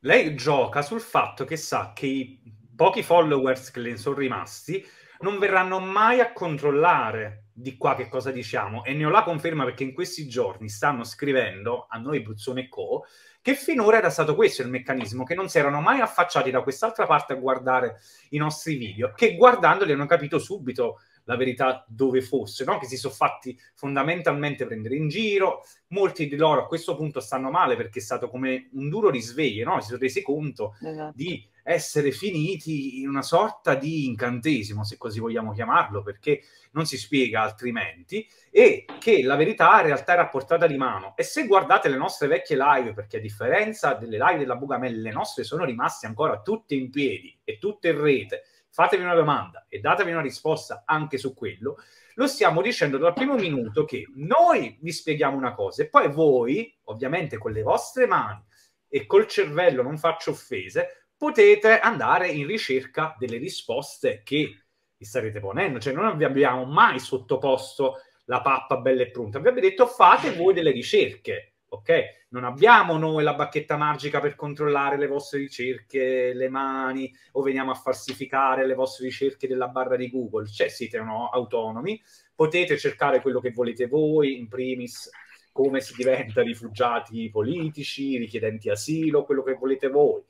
Lei gioca sul fatto che sa che i pochi followers che le sono rimasti non verranno mai a controllare di qua che cosa diciamo e ne ho la conferma perché in questi giorni stanno scrivendo a noi Bruzzone Co che finora era stato questo il meccanismo che non si erano mai affacciati da quest'altra parte a guardare i nostri video che guardandoli hanno capito subito la verità dove fosse, no? che si sono fatti fondamentalmente prendere in giro, molti di loro a questo punto stanno male perché è stato come un duro risveglio, no? si sono resi conto esatto. di essere finiti in una sorta di incantesimo, se così vogliamo chiamarlo, perché non si spiega altrimenti, e che la verità in realtà era a portata di mano. E se guardate le nostre vecchie live, perché a differenza delle live della Bugamella, le nostre sono rimaste ancora tutte in piedi e tutte in rete, fatevi una domanda e datevi una risposta anche su quello, lo stiamo dicendo dal primo minuto che noi vi spieghiamo una cosa e poi voi, ovviamente con le vostre mani e col cervello, non faccio offese, potete andare in ricerca delle risposte che vi starete ponendo. Cioè, non vi abbiamo mai sottoposto la pappa bella e pronta, vi abbiamo detto fate voi delle ricerche, ok? Non abbiamo noi la bacchetta magica per controllare le vostre ricerche, le mani, o veniamo a falsificare le vostre ricerche della barra di Google. Cioè, siete no, autonomi, potete cercare quello che volete voi, in primis come si diventa rifugiati politici, richiedenti asilo, quello che volete voi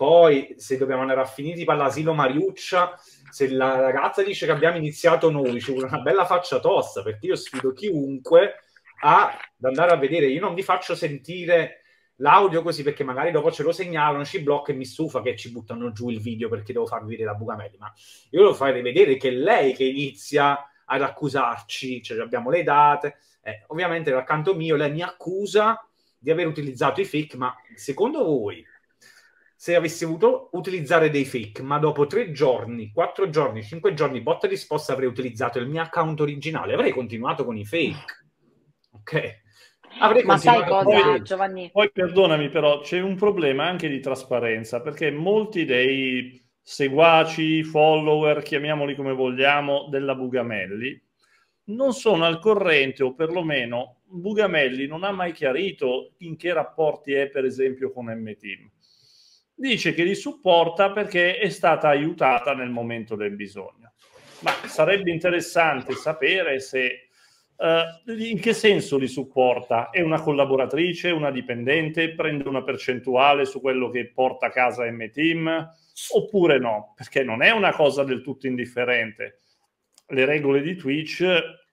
poi, se dobbiamo andare a finiti per l'asilo Mariuccia, se la ragazza dice che abbiamo iniziato noi, ci vuole una bella faccia tosta, perché io sfido chiunque a, ad andare a vedere. Io non vi faccio sentire l'audio così, perché magari dopo ce lo segnalano, ci blocca e mi stufa che ci buttano giù il video perché devo farvi vedere la Bugamelli. Ma io lo farei vedere che è lei che inizia ad accusarci, cioè abbiamo le date. Eh, ovviamente, canto mio, lei mi accusa di aver utilizzato i fake, ma secondo voi se avessi avuto utilizzare dei fake, ma dopo tre giorni, quattro giorni, cinque giorni, botta risposta avrei utilizzato il mio account originale, avrei continuato con i fake. Ok. Avrei ma sai cosa, poi, Giovanni? Poi perdonami, però c'è un problema anche di trasparenza, perché molti dei seguaci, follower, chiamiamoli come vogliamo, della Bugamelli, non sono al corrente o perlomeno Bugamelli non ha mai chiarito in che rapporti è per esempio con M-Team dice che li supporta perché è stata aiutata nel momento del bisogno. Ma sarebbe interessante sapere se Uh, in che senso li supporta? È una collaboratrice, una dipendente, prende una percentuale su quello che porta a casa M-Team oppure no? Perché non è una cosa del tutto indifferente. Le regole di Twitch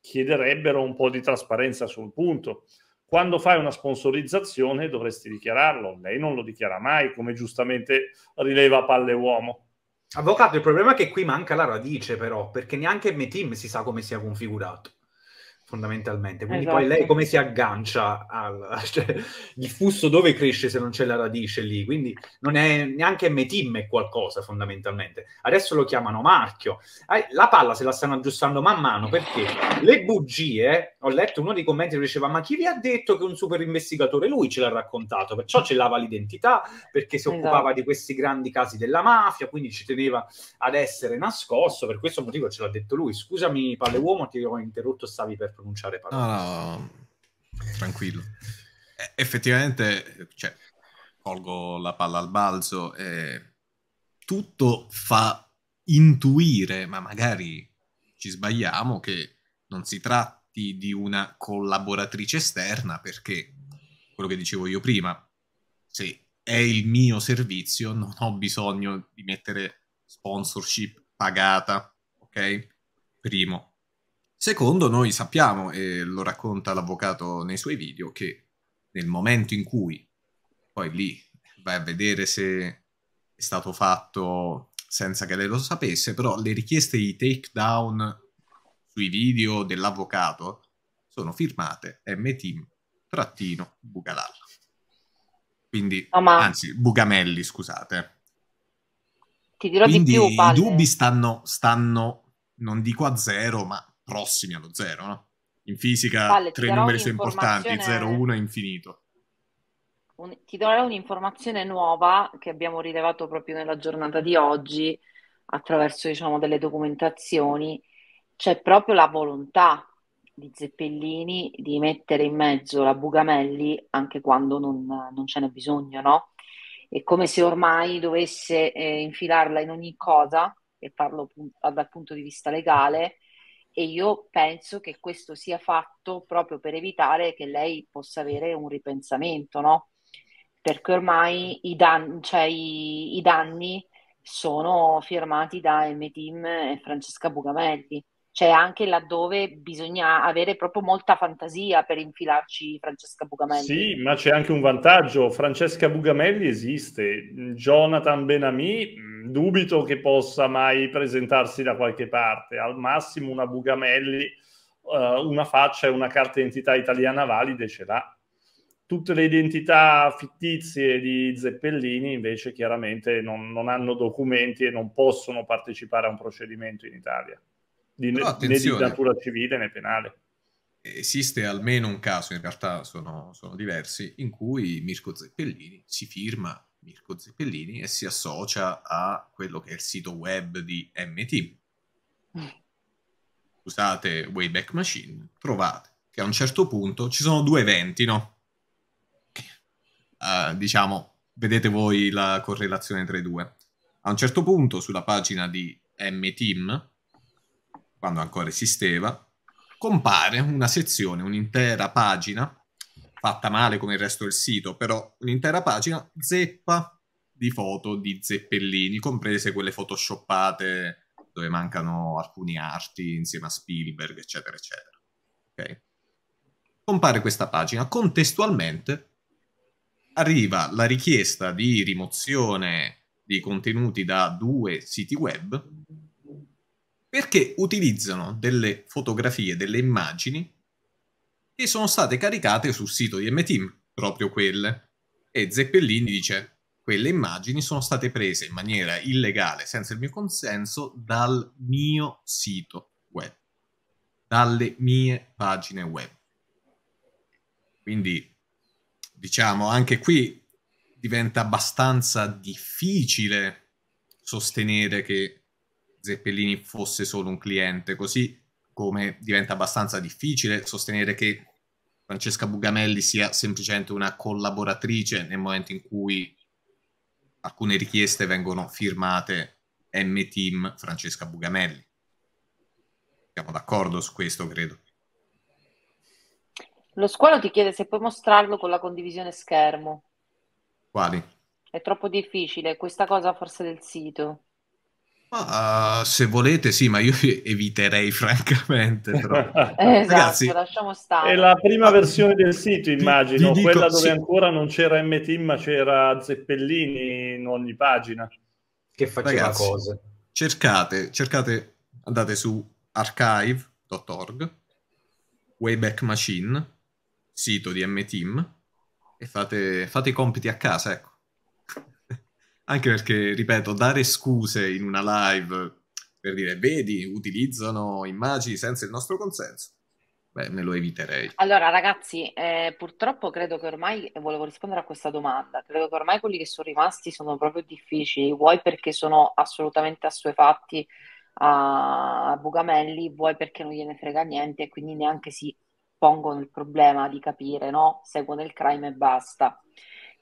chiederebbero un po' di trasparenza sul punto quando fai una sponsorizzazione dovresti dichiararlo. Lei non lo dichiara mai, come giustamente rileva Palle Uomo. Avvocato, il problema è che qui manca la radice, però, perché neanche M-Team si sa come sia configurato fondamentalmente. Quindi esatto. poi lei esatto. come si aggancia al cioè, il fusto dove cresce se non c'è la radice lì? Quindi non è neanche metim è qualcosa fondamentalmente. Adesso lo chiamano marchio. La palla se la stanno aggiustando man mano perché le bugie, ho letto uno dei commenti che diceva "Ma chi vi ha detto che un super investigatore lui ce l'ha raccontato?" Perciò ce l'aveva l'identità perché si esatto. occupava di questi grandi casi della mafia, quindi ci teneva ad essere nascosto, per questo motivo ce l'ha detto lui. Scusami, palle uomo, ti ho interrotto, stavi per pronunciare parole. No, no, tranquillo. Effettivamente, cioè, colgo la palla al balzo, eh, tutto fa intuire, ma magari ci sbagliamo, che non si tratti di una collaboratrice esterna perché, quello che dicevo io prima, se è il mio servizio, non ho bisogno di mettere sponsorship pagata, ok? Primo. Secondo noi sappiamo, e lo racconta l'avvocato nei suoi video, che nel momento in cui poi lì vai a vedere se è stato fatto senza che lei lo sapesse, però le richieste di takedown sui video dell'avvocato sono firmate mteam-bugalalla. Quindi, no, ah, ma... anzi, Bugamelli, scusate. Ti dirò Quindi di più, Palle. I dubbi stanno, stanno, non dico a zero, ma prossimi allo zero, no? In fisica vale, tre numeri sono importanti, 0, 1 è infinito. Un, ti darò un'informazione nuova che abbiamo rilevato proprio nella giornata di oggi attraverso diciamo, delle documentazioni. C'è proprio la volontà di Zeppellini di mettere in mezzo la Bugamelli anche quando non, non ce n'è bisogno, no? È come se ormai dovesse eh, infilarla in ogni cosa, e parlo pu- dal punto di vista legale, e io penso che questo sia fatto proprio per evitare che lei possa avere un ripensamento, no? Perché ormai i, dan- cioè i-, i danni sono firmati da M. Team e Francesca Bugamelli c'è anche laddove bisogna avere proprio molta fantasia per infilarci Francesca Bugamelli. Sì, ma c'è anche un vantaggio. Francesca Bugamelli esiste, Jonathan Benami mm, dubito che possa mai presentarsi da qualche parte, al massimo una Bugamelli, eh, una faccia e una carta d'identità italiana valide ce l'ha. Tutte le identità fittizie di Zeppellini invece chiaramente non, non hanno documenti e non possono partecipare a un procedimento in Italia di, né, di natura civile né penale. Esiste almeno un caso, in realtà sono, sono diversi, in cui Mirko Zeppellini si firma Mirko Zeppellini e si associa a quello che è il sito web di MT. Mm. Usate Wayback Machine, trovate che a un certo punto ci sono due eventi, no? Uh, diciamo, vedete voi la correlazione tra i due. A un certo punto sulla pagina di MTeam quando ancora esisteva, compare una sezione, un'intera pagina, fatta male come il resto del sito, però un'intera pagina zeppa di foto di zeppellini, comprese quelle photoshoppate dove mancano alcuni arti insieme a Spielberg, eccetera, eccetera. Okay. Compare questa pagina. Contestualmente arriva la richiesta di rimozione di contenuti da due siti web perché utilizzano delle fotografie, delle immagini che sono state caricate sul sito di MTeam, proprio quelle. E Zeppellini dice, quelle immagini sono state prese in maniera illegale, senza il mio consenso, dal mio sito web, dalle mie pagine web. Quindi, diciamo, anche qui diventa abbastanza difficile sostenere che Zeppelini fosse solo un cliente, così come diventa abbastanza difficile sostenere che Francesca Bugamelli sia semplicemente una collaboratrice nel momento in cui alcune richieste vengono firmate M-Team Francesca Bugamelli. Siamo d'accordo su questo, credo. Lo squalo ti chiede se puoi mostrarlo con la condivisione schermo. Quali? È troppo difficile, questa cosa forse del sito uh, se volete, sì, ma io eviterei francamente. Però. esatto, Ragazzi, lasciamo stare. È la prima versione del sito, immagino, dico, quella dove sì. ancora non c'era MT, ma c'era Zeppellini in ogni pagina. Che faceva Ragazzi, cose. Cercate, cercate, andate su archive.org, Wayback Machine, sito di MTIM, e fate, fate i compiti a casa, ecco anche perché, ripeto, dare scuse in una live per dire vedi, utilizzano immagini senza il nostro consenso. Beh, me lo eviterei. Allora, ragazzi, eh, purtroppo credo che ormai volevo rispondere a questa domanda. Credo che ormai quelli che sono rimasti sono proprio difficili, vuoi perché sono assolutamente assuefatti a Bugamelli, vuoi perché non gliene frega niente e quindi neanche si pongono il problema di capire, no? Seguono il crime e basta.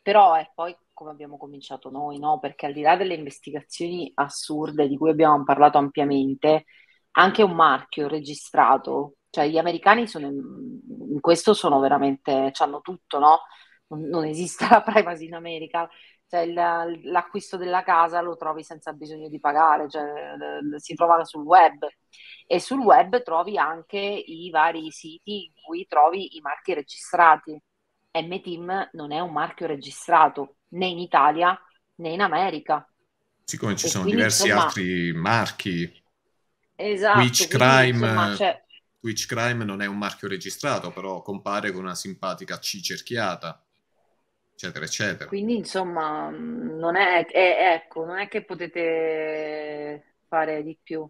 Però eh, poi come abbiamo cominciato noi, no? Perché al di là delle investigazioni assurde di cui abbiamo parlato ampiamente, anche un marchio registrato, cioè gli americani sono in, in questo sono veramente, hanno tutto, no? Non, non, esiste la privacy in America, cioè il, l'acquisto della casa lo trovi senza bisogno di pagare, cioè, si trova sul web e sul web trovi anche i vari siti in cui trovi i marchi registrati. M-Team non è un marchio registrato, né in Italia né in America. Siccome ci e sono quindi, diversi insomma, altri marchi, esatto, Twitch, Crime, insomma, cioè... Twitch Crime non è un marchio registrato, però compare con una simpatica C cerchiata eccetera, eccetera. Quindi, insomma, non è, è, ecco, non è che potete fare di più.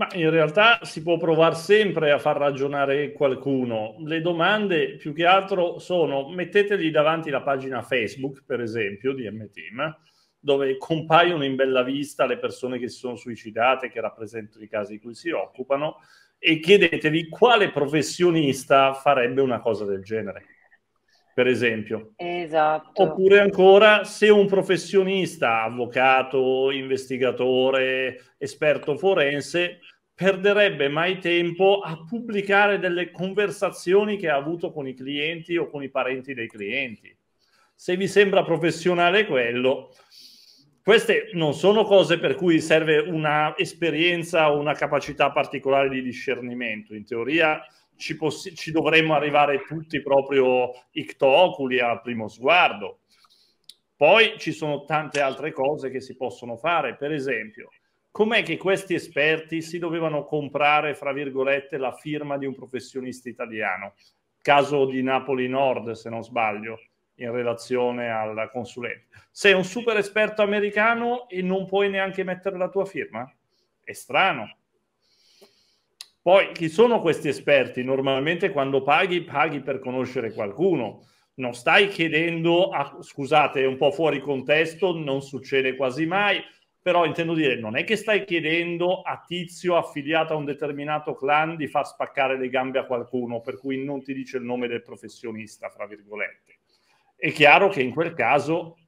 Ma in realtà si può provare sempre a far ragionare qualcuno. Le domande più che altro sono mettetegli davanti la pagina Facebook, per esempio, di MTM, dove compaiono in bella vista le persone che si sono suicidate, che rappresentano i casi di cui si occupano, e chiedetevi quale professionista farebbe una cosa del genere. Per esempio, esatto. oppure ancora se un professionista, avvocato, investigatore, esperto forense perderebbe mai tempo a pubblicare delle conversazioni che ha avuto con i clienti o con i parenti dei clienti. Se vi sembra professionale quello, queste non sono cose per cui serve una esperienza o una capacità particolare di discernimento. In teoria ci, poss- ci dovremmo arrivare tutti proprio ictoculi a primo sguardo. Poi ci sono tante altre cose che si possono fare, per esempio com'è che questi esperti si dovevano comprare, fra virgolette, la firma di un professionista italiano? Caso di Napoli Nord, se non sbaglio, in relazione al consulente. Sei un super esperto americano e non puoi neanche mettere la tua firma? È strano. Poi chi sono questi esperti? Normalmente quando paghi, paghi per conoscere qualcuno. Non stai chiedendo, a, scusate, è un po' fuori contesto, non succede quasi mai però intendo dire, non è che stai chiedendo a tizio affiliato a un determinato clan di far spaccare le gambe a qualcuno, per cui non ti dice il nome del professionista, fra virgolette. È chiaro che in quel caso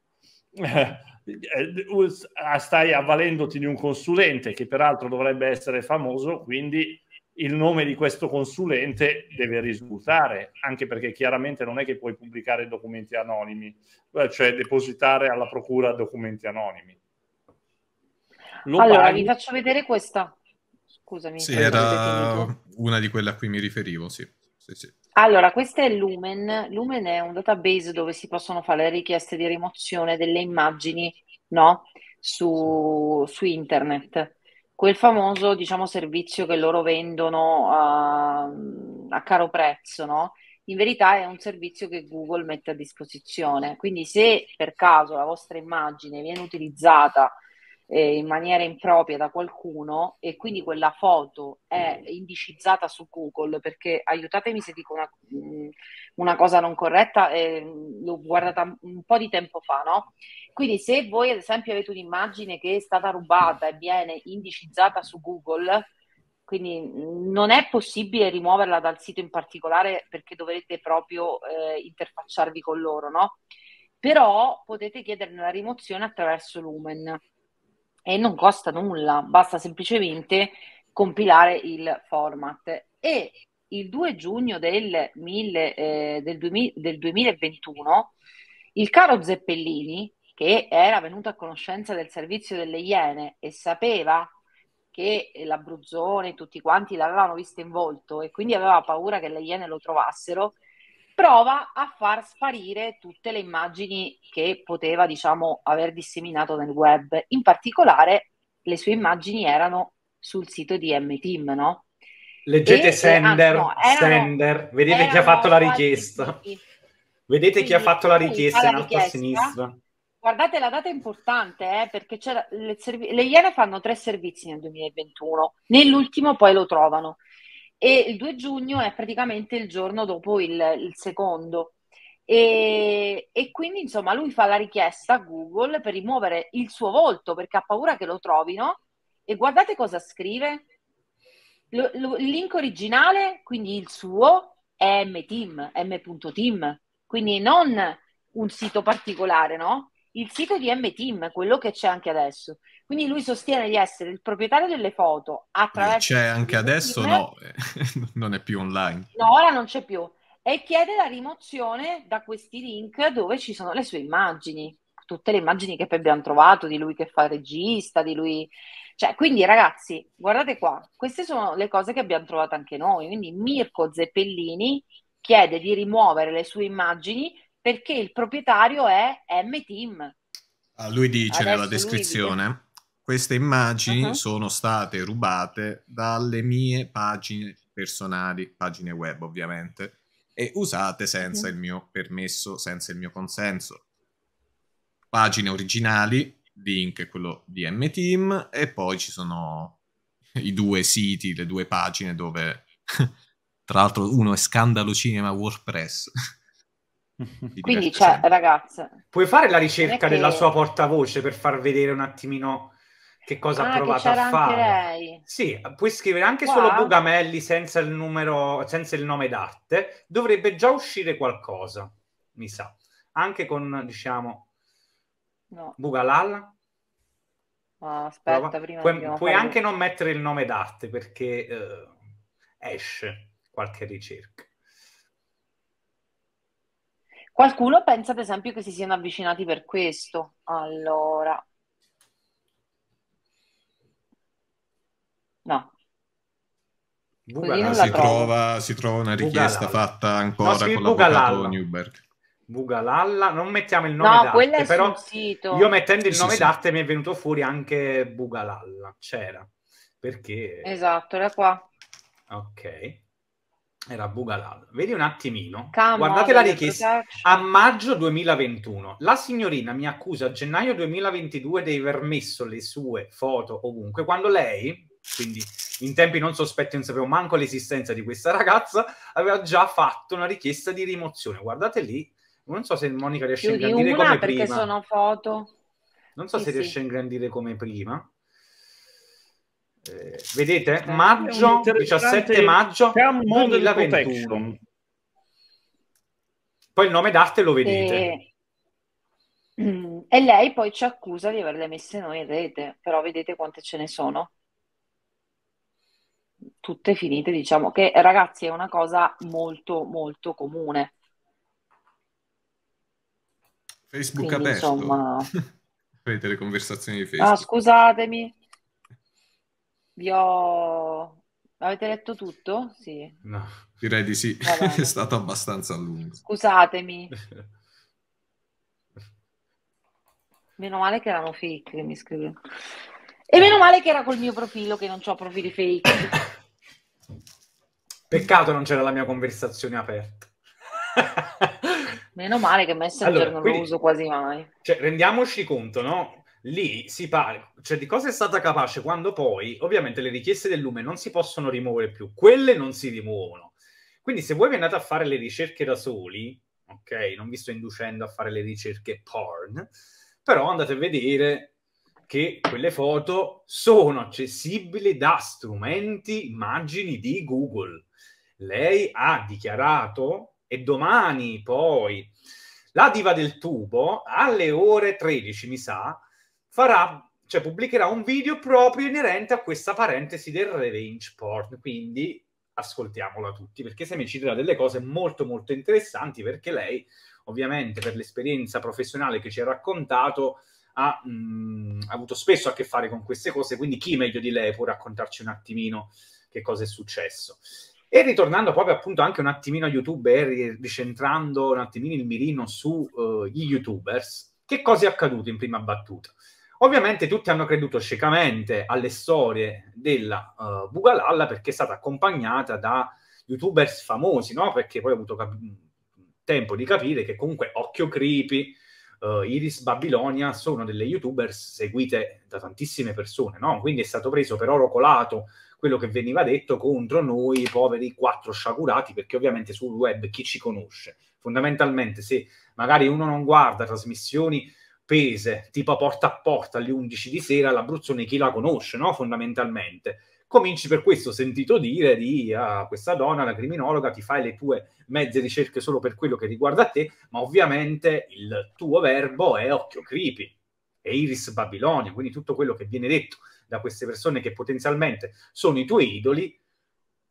eh, eh stai avvalendoti di un consulente che peraltro dovrebbe essere famoso, quindi il nome di questo consulente deve risultare, anche perché chiaramente non è che puoi pubblicare documenti anonimi, eh, cioè depositare alla procura documenti anonimi lo allora, vi faccio vedere questa. Scusami. Sì, era una di quelle a cui mi riferivo, sì. sì, sì. Allora, questa è Lumen. Lumen è un database dove si possono fare le richieste di rimozione delle immagini no? su, su internet. Quel famoso diciamo, servizio che loro vendono a, a caro prezzo, no? in verità è un servizio che Google mette a disposizione. Quindi se per caso la vostra immagine viene utilizzata eh, in maniera impropria da qualcuno e quindi quella foto è mm. indicizzata su Google perché aiutatemi se dico una, mm, una cosa non corretta, eh, l'ho guardata un po' di tempo fa, no? Quindi se voi ad esempio avete un'immagine che è stata rubata e viene indicizzata su Google, quindi mm, non è possibile rimuoverla dal sito in particolare perché dovrete proprio eh, interfacciarvi con loro, no? Però potete chiederne la rimozione attraverso Lumen e non costa nulla, basta semplicemente compilare il format. E il 2 giugno del, mille, eh, del, 2000, del 2021 il caro Zeppellini, che era venuto a conoscenza del servizio delle Iene e sapeva che l'Abruzzone, tutti quanti l'avevano visto in volto e quindi aveva paura che le Iene lo trovassero, prova a far sparire tutte le immagini che poteva, diciamo, aver disseminato nel web. In particolare, le sue immagini erano sul sito di M-Team, no? Leggete e, Sender, eh, no, erano, Sender, vedete chi ha fatto la richiesta. Sì. Vedete Quindi, chi ha fatto la richiesta in alto a sinistra. Guardate la data è importante, eh, perché le, serv- le Iene fanno tre servizi nel 2021, nell'ultimo poi lo trovano e il 2 giugno è praticamente il giorno dopo il, il secondo. E, e, quindi insomma lui fa la richiesta a Google per rimuovere il suo volto perché ha paura che lo trovino e guardate cosa scrive. Lo, lo, il link originale, quindi il suo, è mteam, m.team, quindi non un sito particolare, no? Il sito di mteam, quello che c'è anche adesso. Quindi lui sostiene di essere il proprietario delle foto attraverso... C'è anche adesso? No, eh, non è più online. No, ora non c'è più. E chiede la rimozione da questi link dove ci sono le sue immagini. Tutte le immagini che poi abbiamo trovato di lui che fa il regista, di lui... Cioè, quindi ragazzi, guardate qua, queste sono le cose che abbiamo trovato anche noi. Quindi Mirko Zeppellini chiede di rimuovere le sue immagini perché il proprietario è M-Team. Ah, lui dice Adesso nella descrizione queste immagini uh-huh. sono state rubate dalle mie pagine personali, pagine web ovviamente, e usate senza uh-huh. il mio permesso, senza il mio consenso. Pagine originali, link è quello di MTeam, e poi ci sono i due siti, le due pagine dove tra l'altro uno è Scandalo Cinema WordPress. Quindi, cioè, ragazze, puoi fare la ricerca che... della sua portavoce per far vedere un attimino che cosa ah, ha provato a fare. Sì, puoi scrivere anche wow. solo Bugamelli senza il numero, senza il nome d'arte, dovrebbe già uscire qualcosa, mi sa. Anche con, diciamo, no. Bugalal. Oh, aspetta, Prova. prima puoi, puoi anche non mettere il nome d'arte perché eh, esce qualche ricerca. Qualcuno pensa, ad esempio, che si siano avvicinati per questo. Allora, No. Bugala, si, trova, si, trova, una richiesta Bugalalla. fatta ancora no, con l'avvocato Newberg. Bugalalla, non mettiamo il nome no, d'arte, però io mettendo il sì, nome sì. d'arte mi è venuto fuori anche Bugalalla, c'era, perché... Esatto, era qua. Ok, era Bugalal. Vedi un attimino. Come Guardate on, la richiesta. A maggio 2021. La signorina mi accusa a gennaio 2022 di aver messo le sue foto ovunque quando lei, quindi in tempi non sospetti non sapevo manco l'esistenza di questa ragazza, aveva già fatto una richiesta di rimozione. Guardate lì, non so se Monica riesce Più a ingrandire una, come perché prima. sono foto. Non so eh se sì. riesce a ingrandire come prima. Eh, vedete? Maggio, 17 maggio 2021. Poi il nome d'arte lo vedete. E... Eh, e lei poi ci accusa di averle messe noi in rete, però vedete quante ce ne sono tutte finite, diciamo che ragazzi è una cosa molto molto comune. Facebook Quindi, aperto. Insomma... Avete le conversazioni di ah, Facebook. Ah, scusatemi. Vi ho Avete letto tutto? Sì. No, direi di sì. È stato abbastanza lungo. Scusatemi. meno male che erano fake mi scrive. E meno male che era col mio profilo che non ho profili fake. Peccato non c'era la mia conversazione aperta. Meno male che Messenger allora, non quindi, lo uso quasi mai. Cioè, rendiamoci conto, no? Lì si parla, cioè di cosa è stata capace quando poi, ovviamente, le richieste del lume non si possono rimuovere più, quelle non si rimuovono. Quindi, se voi vi andate a fare le ricerche da soli, ok, non vi sto inducendo a fare le ricerche porn, però andate a vedere che quelle foto sono accessibili da strumenti immagini di Google. Lei ha dichiarato e domani poi la diva del tubo alle ore 13 mi sa farà cioè pubblicherà un video proprio inerente a questa parentesi del revenge porn quindi ascoltiamola tutti perché se mi ci dirà delle cose molto molto interessanti perché lei ovviamente per l'esperienza professionale che ci ha raccontato ha, mh, mm, avuto spesso a che fare con queste cose, quindi chi meglio di lei può raccontarci un attimino che cosa è successo. E ritornando proprio appunto anche un attimino a YouTube e ricentrando un attimino il mirino sugli eh, uh, YouTubers, che cosa è accaduto in prima battuta? Ovviamente tutti hanno creduto ciecamente alle storie della uh, Bugalalla perché è stata accompagnata da YouTubers famosi, no? Perché poi ho avuto cap- mm, tempo di capire che comunque Occhio Creepy, uh, Iris Babilonia sono delle youtubers seguite da tantissime persone, no? Quindi è stato preso per oro colato quello che veniva detto contro noi poveri quattro sciacurati, perché ovviamente sul web chi ci conosce? Fondamentalmente se magari uno non guarda trasmissioni pese, tipo porta a porta alle 11 di sera, l'Abruzzone chi la conosce, no? Fondamentalmente cominci per questo sentito dire di ah, questa donna, la criminologa, ti fai le tue mezze ricerche solo per quello che riguarda te, ma ovviamente il tuo verbo è occhio creepy, è Iris Babilonia, quindi tutto quello che viene detto da queste persone che potenzialmente sono i tuoi idoli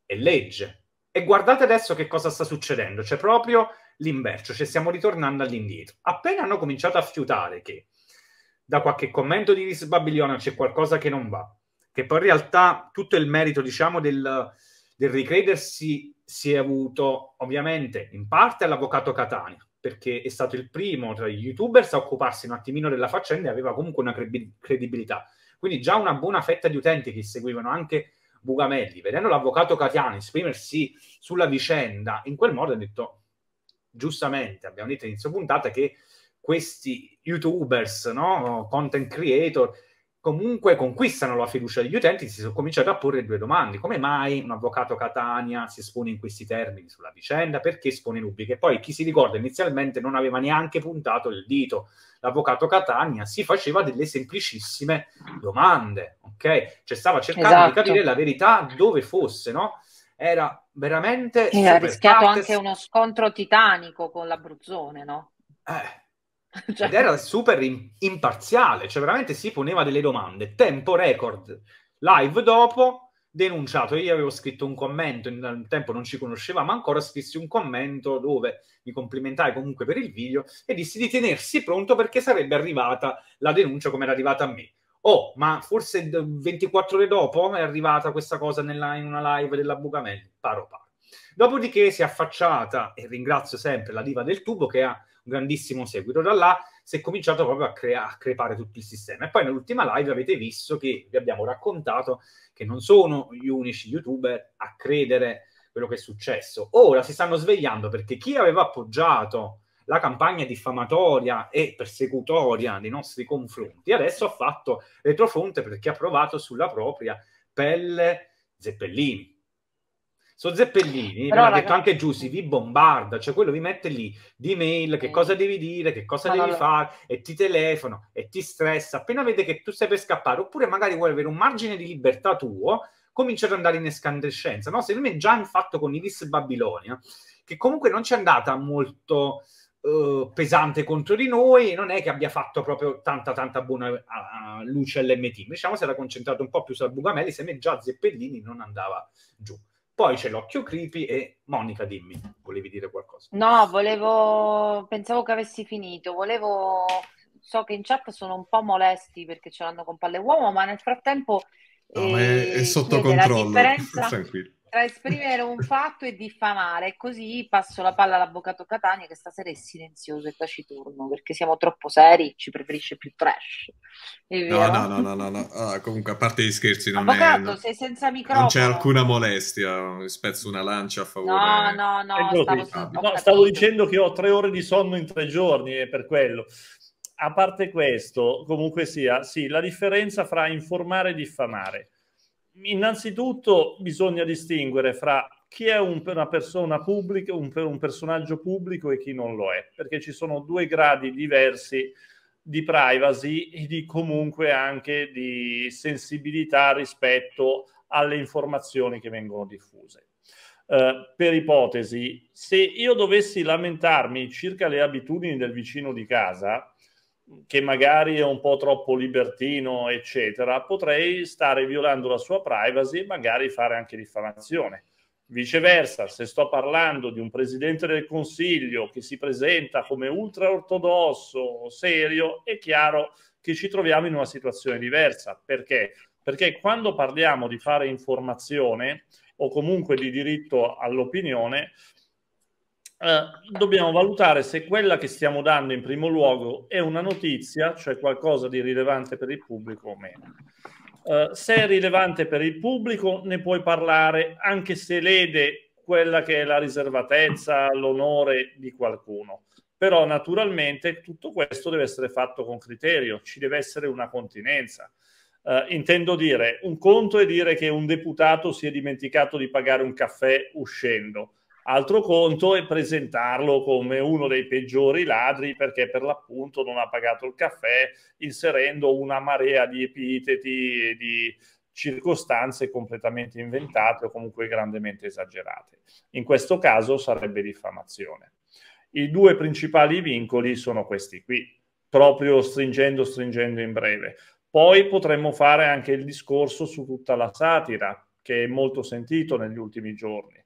è legge. E guardate adesso che cosa sta succedendo, c'è proprio l'inverso, cioè stiamo ritornando all'indietro. Appena hanno cominciato a fiutare che da qualche commento di Iris Babilonia c'è qualcosa che non va, che poi in realtà tutto il merito, diciamo, del, del ricredersi si è avuto ovviamente in parte all'avvocato Catania, perché è stato il primo tra gli youtubers a occuparsi un attimino della faccenda e aveva comunque una credibilità. Quindi già una buona fetta di utenti che seguivano anche Bugamelli, vedendo l'avvocato Catiani esprimersi sulla vicenda, in quel modo ha detto, giustamente, abbiamo detto all'inizio puntata, che questi youtubers, no? content creator, comunque conquistano la fiducia degli utenti, si sono cominciati a porre due domande. Come mai un avvocato Catania si espone in questi termini sulla vicenda? Perché espone dubbi? Che poi chi si ricorda inizialmente non aveva neanche puntato il dito. L'avvocato Catania si faceva delle semplicissime domande, ok? Cioè stava cercando esatto. di capire la verità dove fosse, no? Era veramente... ha rischiato partes... anche uno scontro titanico con l'Abruzzone, no? Eh, Cioè... Ed era super imparziale, cioè veramente si poneva delle domande. Tempo record, live dopo, denunciato. Io avevo scritto un commento, nel tempo non ci conoscevamo ancora, scrissi un commento dove mi complimentai comunque per il video e dissi di tenersi pronto perché sarebbe arrivata la denuncia come era arrivata a me. Oh, ma forse 24 ore dopo è arrivata questa cosa nella, in una live della Bugamelli. Paro paro. Dopodiché si è affacciata, e ringrazio sempre la diva del tubo che ha grandissimo seguito. Da là si è cominciato proprio a, crea- a crepare tutto il sistema. E poi nell'ultima live avete visto che vi abbiamo raccontato che non sono gli unici youtuber a credere quello che è successo. Ora si stanno svegliando perché chi aveva appoggiato la campagna diffamatoria e persecutoria nei nostri confronti, adesso ha fatto retrofonte perché ha provato sulla propria pelle Zeppellini. So Zeppellini, però, ragazzi... detto anche Giussi, vi bombarda, cioè quello vi mette lì di mail che eh. cosa devi dire, che cosa ma devi no, fare, e ti telefono, e ti stressa, appena vede che tu stai per scappare, oppure magari vuoi avere un margine di libertà tuo, comincia ad andare in escandescenza, no? Secondo me già il fatto con Ibis Babilonia, che comunque non ci è andata molto eh, pesante contro di noi, non è che abbia fatto proprio tanta tanta buona uh, luce all'MT, diciamo si era concentrato un po' più su Bugamelli, se me già Zeppellini non andava giù. Poi c'è l'occhio creepy e Monica, dimmi, volevi dire qualcosa? No, volevo, pensavo che avessi finito, volevo, so che in chat sono un po' molesti perché ce l'hanno con palle uomo, ma nel frattempo... No, eh, è, sotto controllo, differenza... tranquillo tra esprimere un fatto e diffamare. Così passo la palla all'avvocato Catania che stasera è silenzioso e taciturno perché siamo troppo seri, ci preferisce più trash. No, no, no, no, no, no. Ah, comunque a parte gli scherzi non avvocato, è... sei senza microfono. Non c'è alcuna molestia, spezzo una lancia a favore. No, no, no, stavo, ah, no stavo dicendo che ho tre ore di sonno in tre giorni e per quello a parte questo, comunque sia, sì, la differenza fra informare e diffamare innanzitutto bisogna distinguere fra chi è un, una persona pubblica, un, un personaggio pubblico e chi non lo è, perché ci sono due gradi diversi di privacy e di comunque anche di sensibilità rispetto alle informazioni che vengono diffuse. Uh, per ipotesi, se io dovessi lamentarmi circa le abitudini del vicino di casa, che magari è un po' troppo libertino, eccetera, potrei stare violando la sua privacy e magari fare anche diffamazione. Viceversa, se sto parlando di un presidente del Consiglio che si presenta come ultraortodosso, serio, è chiaro che ci troviamo in una situazione diversa. Perché? Perché quando parliamo di fare informazione o comunque di diritto all'opinione, eh, dobbiamo valutare se quella che stiamo dando in primo luogo è una notizia, cioè qualcosa di rilevante per il pubblico o meno. Eh, se è rilevante per il pubblico ne puoi parlare anche se lede quella che è la riservatezza, l'onore di qualcuno. Però naturalmente tutto questo deve essere fatto con criterio, ci deve essere una continenza. Uh, intendo dire, un conto è dire che un deputato si è dimenticato di pagare un caffè uscendo, Altro conto è presentarlo come uno dei peggiori ladri perché per l'appunto non ha pagato il caffè, inserendo una marea di epiteti e di circostanze completamente inventate o comunque grandemente esagerate. In questo caso sarebbe diffamazione. I due principali vincoli sono questi qui, proprio stringendo, stringendo in breve. Poi potremmo fare anche il discorso su tutta la satira, che è molto sentito negli ultimi giorni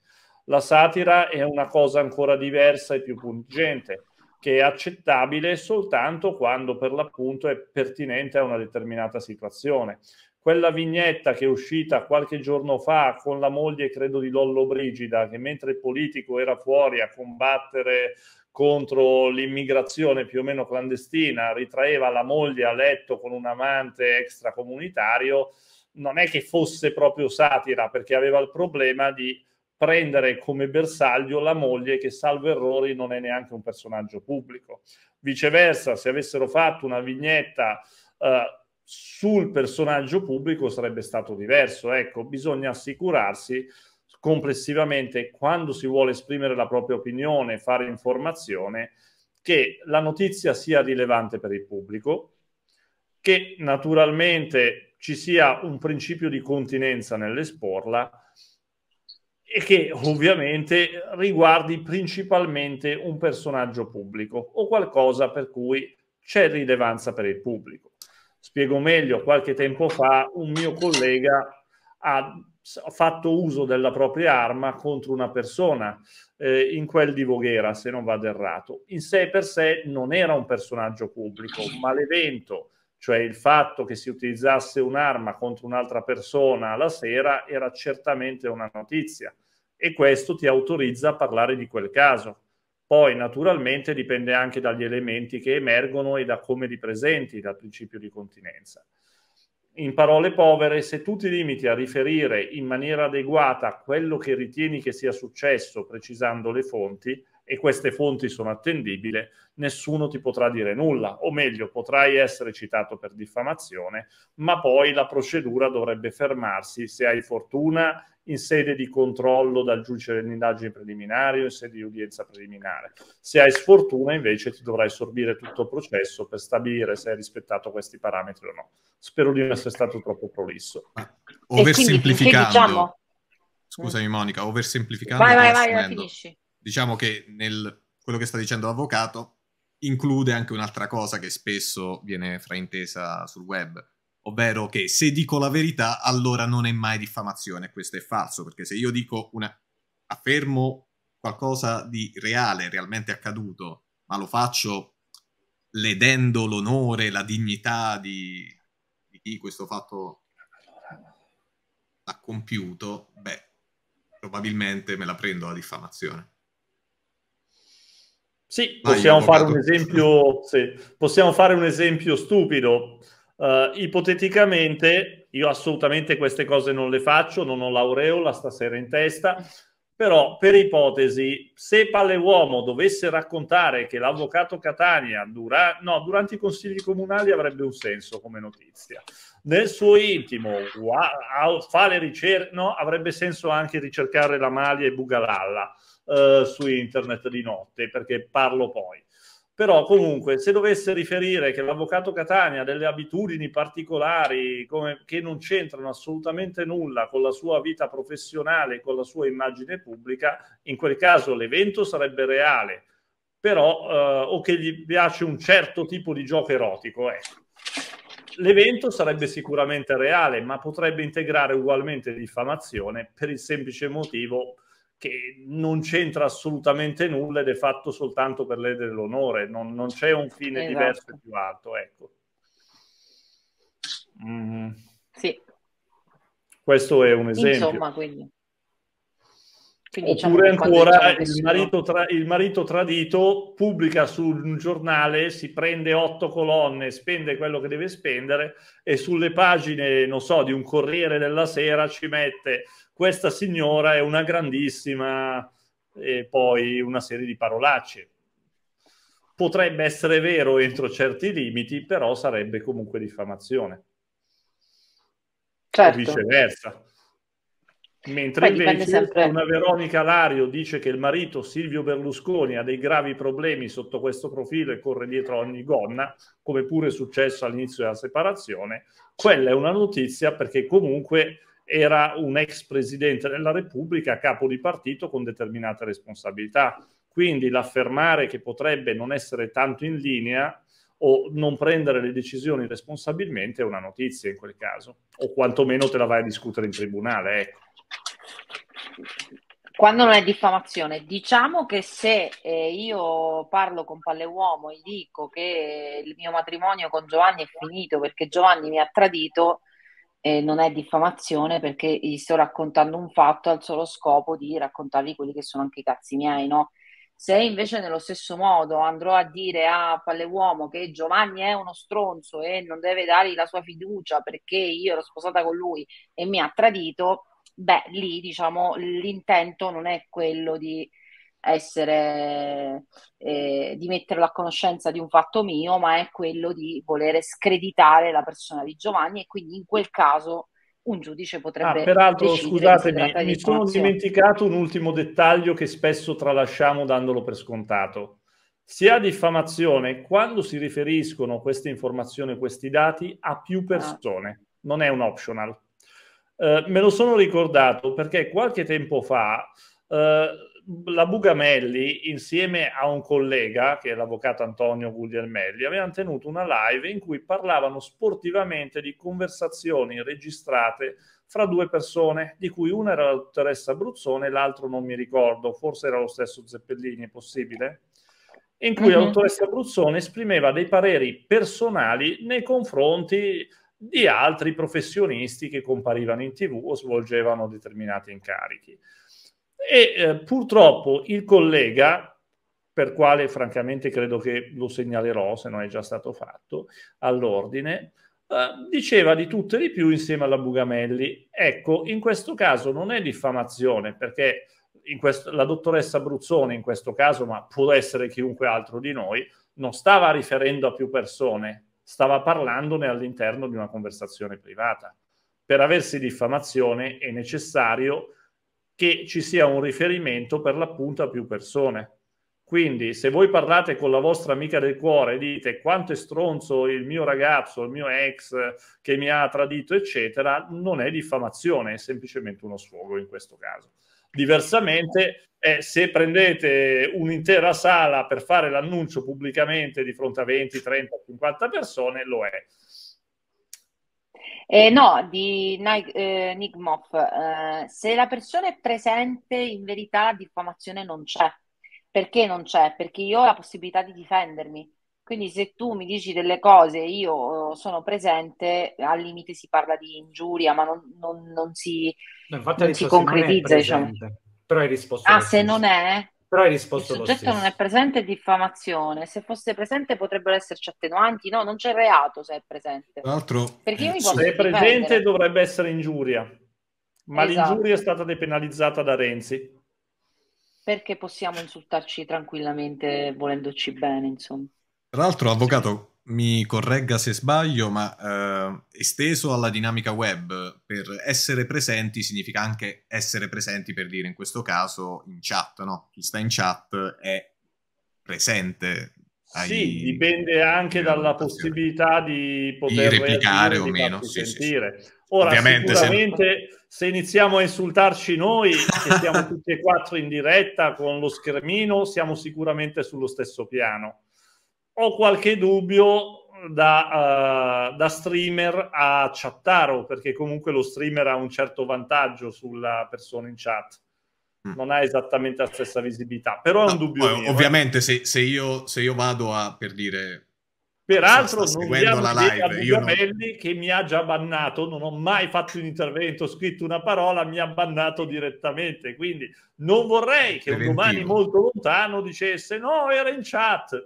la satira è una cosa ancora diversa e più pungente, che è accettabile soltanto quando per l'appunto è pertinente a una determinata situazione. Quella vignetta che è uscita qualche giorno fa con la moglie, credo, di Lollo Brigida, che mentre il politico era fuori a combattere contro l'immigrazione più o meno clandestina, ritraeva la moglie a letto con un amante extracomunitario, non è che fosse proprio satira, perché aveva il problema di prendere come bersaglio la moglie che, salvo errori, non è neanche un personaggio pubblico. Viceversa, se avessero fatto una vignetta eh, sul personaggio pubblico sarebbe stato diverso. Ecco, bisogna assicurarsi complessivamente quando si vuole esprimere la propria opinione, fare informazione, che la notizia sia rilevante per il pubblico, che naturalmente ci sia un principio di continenza nell'esporla e che ovviamente riguardi principalmente un personaggio pubblico o qualcosa per cui c'è rilevanza per il pubblico. Spiego meglio, qualche tempo fa un mio collega ha fatto uso della propria arma contro una persona eh, in quel di Voghera, se non vado errato. In sé per sé non era un personaggio pubblico, ma l'evento cioè il fatto che si utilizzasse un'arma contro un'altra persona alla sera era certamente una notizia e questo ti autorizza a parlare di quel caso. Poi naturalmente dipende anche dagli elementi che emergono e da come li presenti dal principio di continenza. In parole povere, se tu ti limiti a riferire in maniera adeguata quello che ritieni che sia successo, precisando le fonti, e queste fonti sono attendibili, nessuno ti potrà dire nulla, o meglio, potrai essere citato per diffamazione, ma poi la procedura dovrebbe fermarsi se hai fortuna in sede di controllo dal giudice dell'indagine preliminare o in sede di udienza preliminare. Se hai sfortuna, invece, ti dovrai sorbire tutto il processo per stabilire se hai rispettato questi parametri o no. Spero di non essere stato troppo prolisso. Ah, oversimplificando. Diciamo... Scusami Monica, oversimplificando. Vai, vai, vai, finisci diciamo che nel, quello che sta dicendo l'avvocato include anche un'altra cosa che spesso viene fraintesa sul web, ovvero che se dico la verità allora non è mai diffamazione, questo è falso, perché se io dico una affermo qualcosa di reale, realmente accaduto, ma lo faccio ledendo l'onore, la dignità di, di chi questo fatto ha compiuto, beh, probabilmente me la prendo la diffamazione. Sì, ah, possiamo, fare un esempio, sì. possiamo fare un esempio stupido. Uh, ipoteticamente, io assolutamente queste cose non le faccio, non ho l'aureola stasera in testa, però per ipotesi, se Palleuomo dovesse raccontare che l'avvocato Catania dura... no, durante i consigli comunali avrebbe un senso come notizia. Nel suo intimo wow, fa le ricerche, no, avrebbe senso anche ricercare la Malia e Bugalalla eh, su internet di notte, perché parlo poi. Però comunque, se dovesse riferire che l'avvocato Catania ha delle abitudini particolari come, che non c'entrano assolutamente nulla con la sua vita professionale, con la sua immagine pubblica, in quel caso l'evento sarebbe reale, però eh, o che gli piace un certo tipo di gioco erotico, ecco. L'evento sarebbe sicuramente reale, ma potrebbe integrare ugualmente diffamazione per il semplice motivo che non c'entra assolutamente nulla ed è fatto soltanto per ledere l'onore, non, non c'è un fine esatto. diverso e più alto, ecco. Mm. Sì. Questo è un esempio. Insomma, quindi. Quindi, diciamo Oppure diciamo, ancora il, marito tra... il marito, tradito pubblica sul giornale, si prende otto colonne, spende quello che deve spendere e sulle pagine, non so, di un Corriere della Sera ci mette questa signora è una grandissima e poi una serie di parolacce. Potrebbe essere vero entro certi limiti, però sarebbe comunque diffamazione. Certo. O viceversa. Mentre Poi invece sempre... una Veronica Lario dice che il marito Silvio Berlusconi ha dei gravi problemi sotto questo profilo e corre dietro ogni gonna, come pure è successo all'inizio della separazione, quella è una notizia perché comunque era un ex presidente della Repubblica, capo di partito con determinate responsabilità. Quindi l'affermare che potrebbe non essere tanto in linea o non prendere le decisioni responsabilmente è una notizia in quel caso, o quantomeno te la vai a discutere in tribunale. Ecco. Quando non è diffamazione, diciamo che se eh, io parlo con Palleuomo e dico che il mio matrimonio con Giovanni è finito perché Giovanni mi ha tradito, eh, non è diffamazione perché gli sto raccontando un fatto al solo scopo di raccontargli quelli che sono anche i cazzi miei, no? Se invece nello stesso modo andrò a dire a Palleuomo che Giovanni è uno stronzo e non deve dargli la sua fiducia perché io ero sposata con lui e mi ha tradito, beh, lì diciamo l'intento non è quello di essere eh, di metterlo a conoscenza di un fatto mio, ma è quello di volere screditare la persona di Giovanni e quindi in quel caso un giudice potrebbe... Ah, peraltro, scusatemi, mi sono dimenticato un ultimo dettaglio che spesso tralasciamo dandolo per scontato. Sia diffamazione, quando si riferiscono queste informazioni, questi dati, a più ah. persone, ah. non è un optional. Eh, me lo sono ricordato perché qualche tempo fa eh, la Bugamelli, insieme a un collega, che è l'avvocato Antonio Guglielmelli, avevano tenuto una live in cui parlavano sportivamente di conversazioni registrate fra due persone, di cui una era la dottoressa Bruzzone e l'altro non mi ricordo, forse era lo stesso Zeppellini, è possibile? In cui mm-hmm. la dottoressa Bruzzone esprimeva dei pareri personali nei confronti di altri professionisti che comparivano in tv o svolgevano determinati incarichi. E eh, purtroppo il collega, per quale francamente credo che lo segnalerò, se non è già stato fatto, all'ordine, eh, diceva di tutto e di più insieme alla Bugamelli. Ecco, in questo caso non è diffamazione, perché questo, la dottoressa Bruzzone in questo caso, ma può essere chiunque altro di noi, non stava riferendo a più persone, stava parlandone all'interno di una conversazione privata. Per aversi diffamazione è necessario che ci sia un riferimento per l'appunto a più persone. Quindi, se voi parlate con la vostra amica del cuore e dite quanto è stronzo il mio ragazzo, il mio ex che mi ha tradito, eccetera, non è diffamazione, è semplicemente uno sfogo in questo caso. Diversamente, eh, se prendete un'intera sala per fare l'annuncio pubblicamente di fronte a 20, 30, 50 persone, lo è. Eh, no, di Nick, eh, Nick Moff, eh, se la persona è presente, in verità la diffamazione non c'è. Perché non c'è? Perché io ho la possibilità di difendermi. Quindi se tu mi dici delle cose, e io eh, sono presente, al limite si parla di ingiuria, ma non, non, non si infatti non si concretizza, non presente, diciamo. Però hai risposto. Ah, se non è? Però hai risposto. Il soggetto non è presente, diffamazione. Se fosse presente potrebbero esserci attenuanti. No, non c'è reato se è presente. Tra l'altro, Perché io mi eh, posso se è presente dipendere. dovrebbe essere ingiuria. Ma esatto. l'ingiuria è stata depenalizzata da Renzi. Perché possiamo insultarci tranquillamente volendoci bene, insomma. Tra l'altro, avvocato, mi corregga se sbaglio, ma eh, esteso alla dinamica web, per essere presenti significa anche essere presenti, per dire in questo caso, in chat, no? Chi sta in chat è presente. Ai... Sì, dipende anche dalla possibilità di poter di replicare o meno. Sì, sentire. Sì, sì. Ora, Ovviamente, sicuramente se... se... iniziamo a insultarci noi, che siamo tutti e quattro in diretta con lo schermino, siamo sicuramente sullo stesso piano ho qualche dubbio da, uh, da, streamer a chattaro, perché comunque lo streamer ha un certo vantaggio sulla persona in chat. Mm. Non ha esattamente la stessa visibilità, però è un dubbio. Poi, mio, eh. ovviamente, eh. se, se, io, se io vado a per dire Peraltro non diamo la live, io non... che mi ha già bannato, non ho mai fatto un intervento, ho scritto una parola, mi ha bannato direttamente, quindi non vorrei eh, che un domani molto lontano dicesse no, era in chat.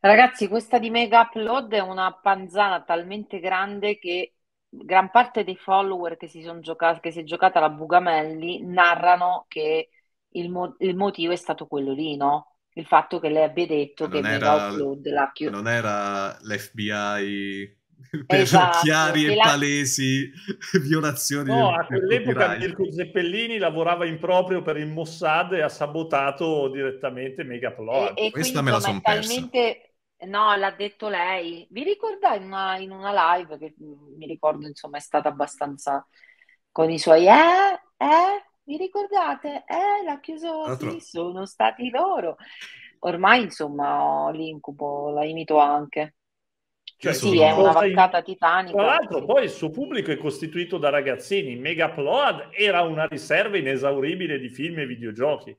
Ragazzi, questa di Mega Upload è una panzana talmente grande che gran parte dei follower che si, sono giocati, che si è giocata la Bugamelli narrano che il, mo- il, motivo è stato quello lì, no? Il fatto che lei abbia detto non che era, Mega Upload l'ha chiuso. Non era l'FBI per esatto, chiari e la... palesi violazioni. No, a quell'epoca Mirko Zeppellini lavorava in proprio per il Mossad e ha sabotato direttamente Megaplot. E, Questa me la sono talmente... persa. No, l'ha detto lei. Vi ricordate in una, in una live che mm, mi ricordo, insomma, è stata abbastanza con i suoi eh, eh, vi ricordate? Eh, l'ha chiuso sì, sono stati loro. Ormai, insomma, ho l'incubo, la imito anche. Cioè, sì, è una vaccata in... titanica. Tra l'altro, poi il suo pubblico è costituito da ragazzini. Mega Upload era una riserva inesauribile di film e videogiochi.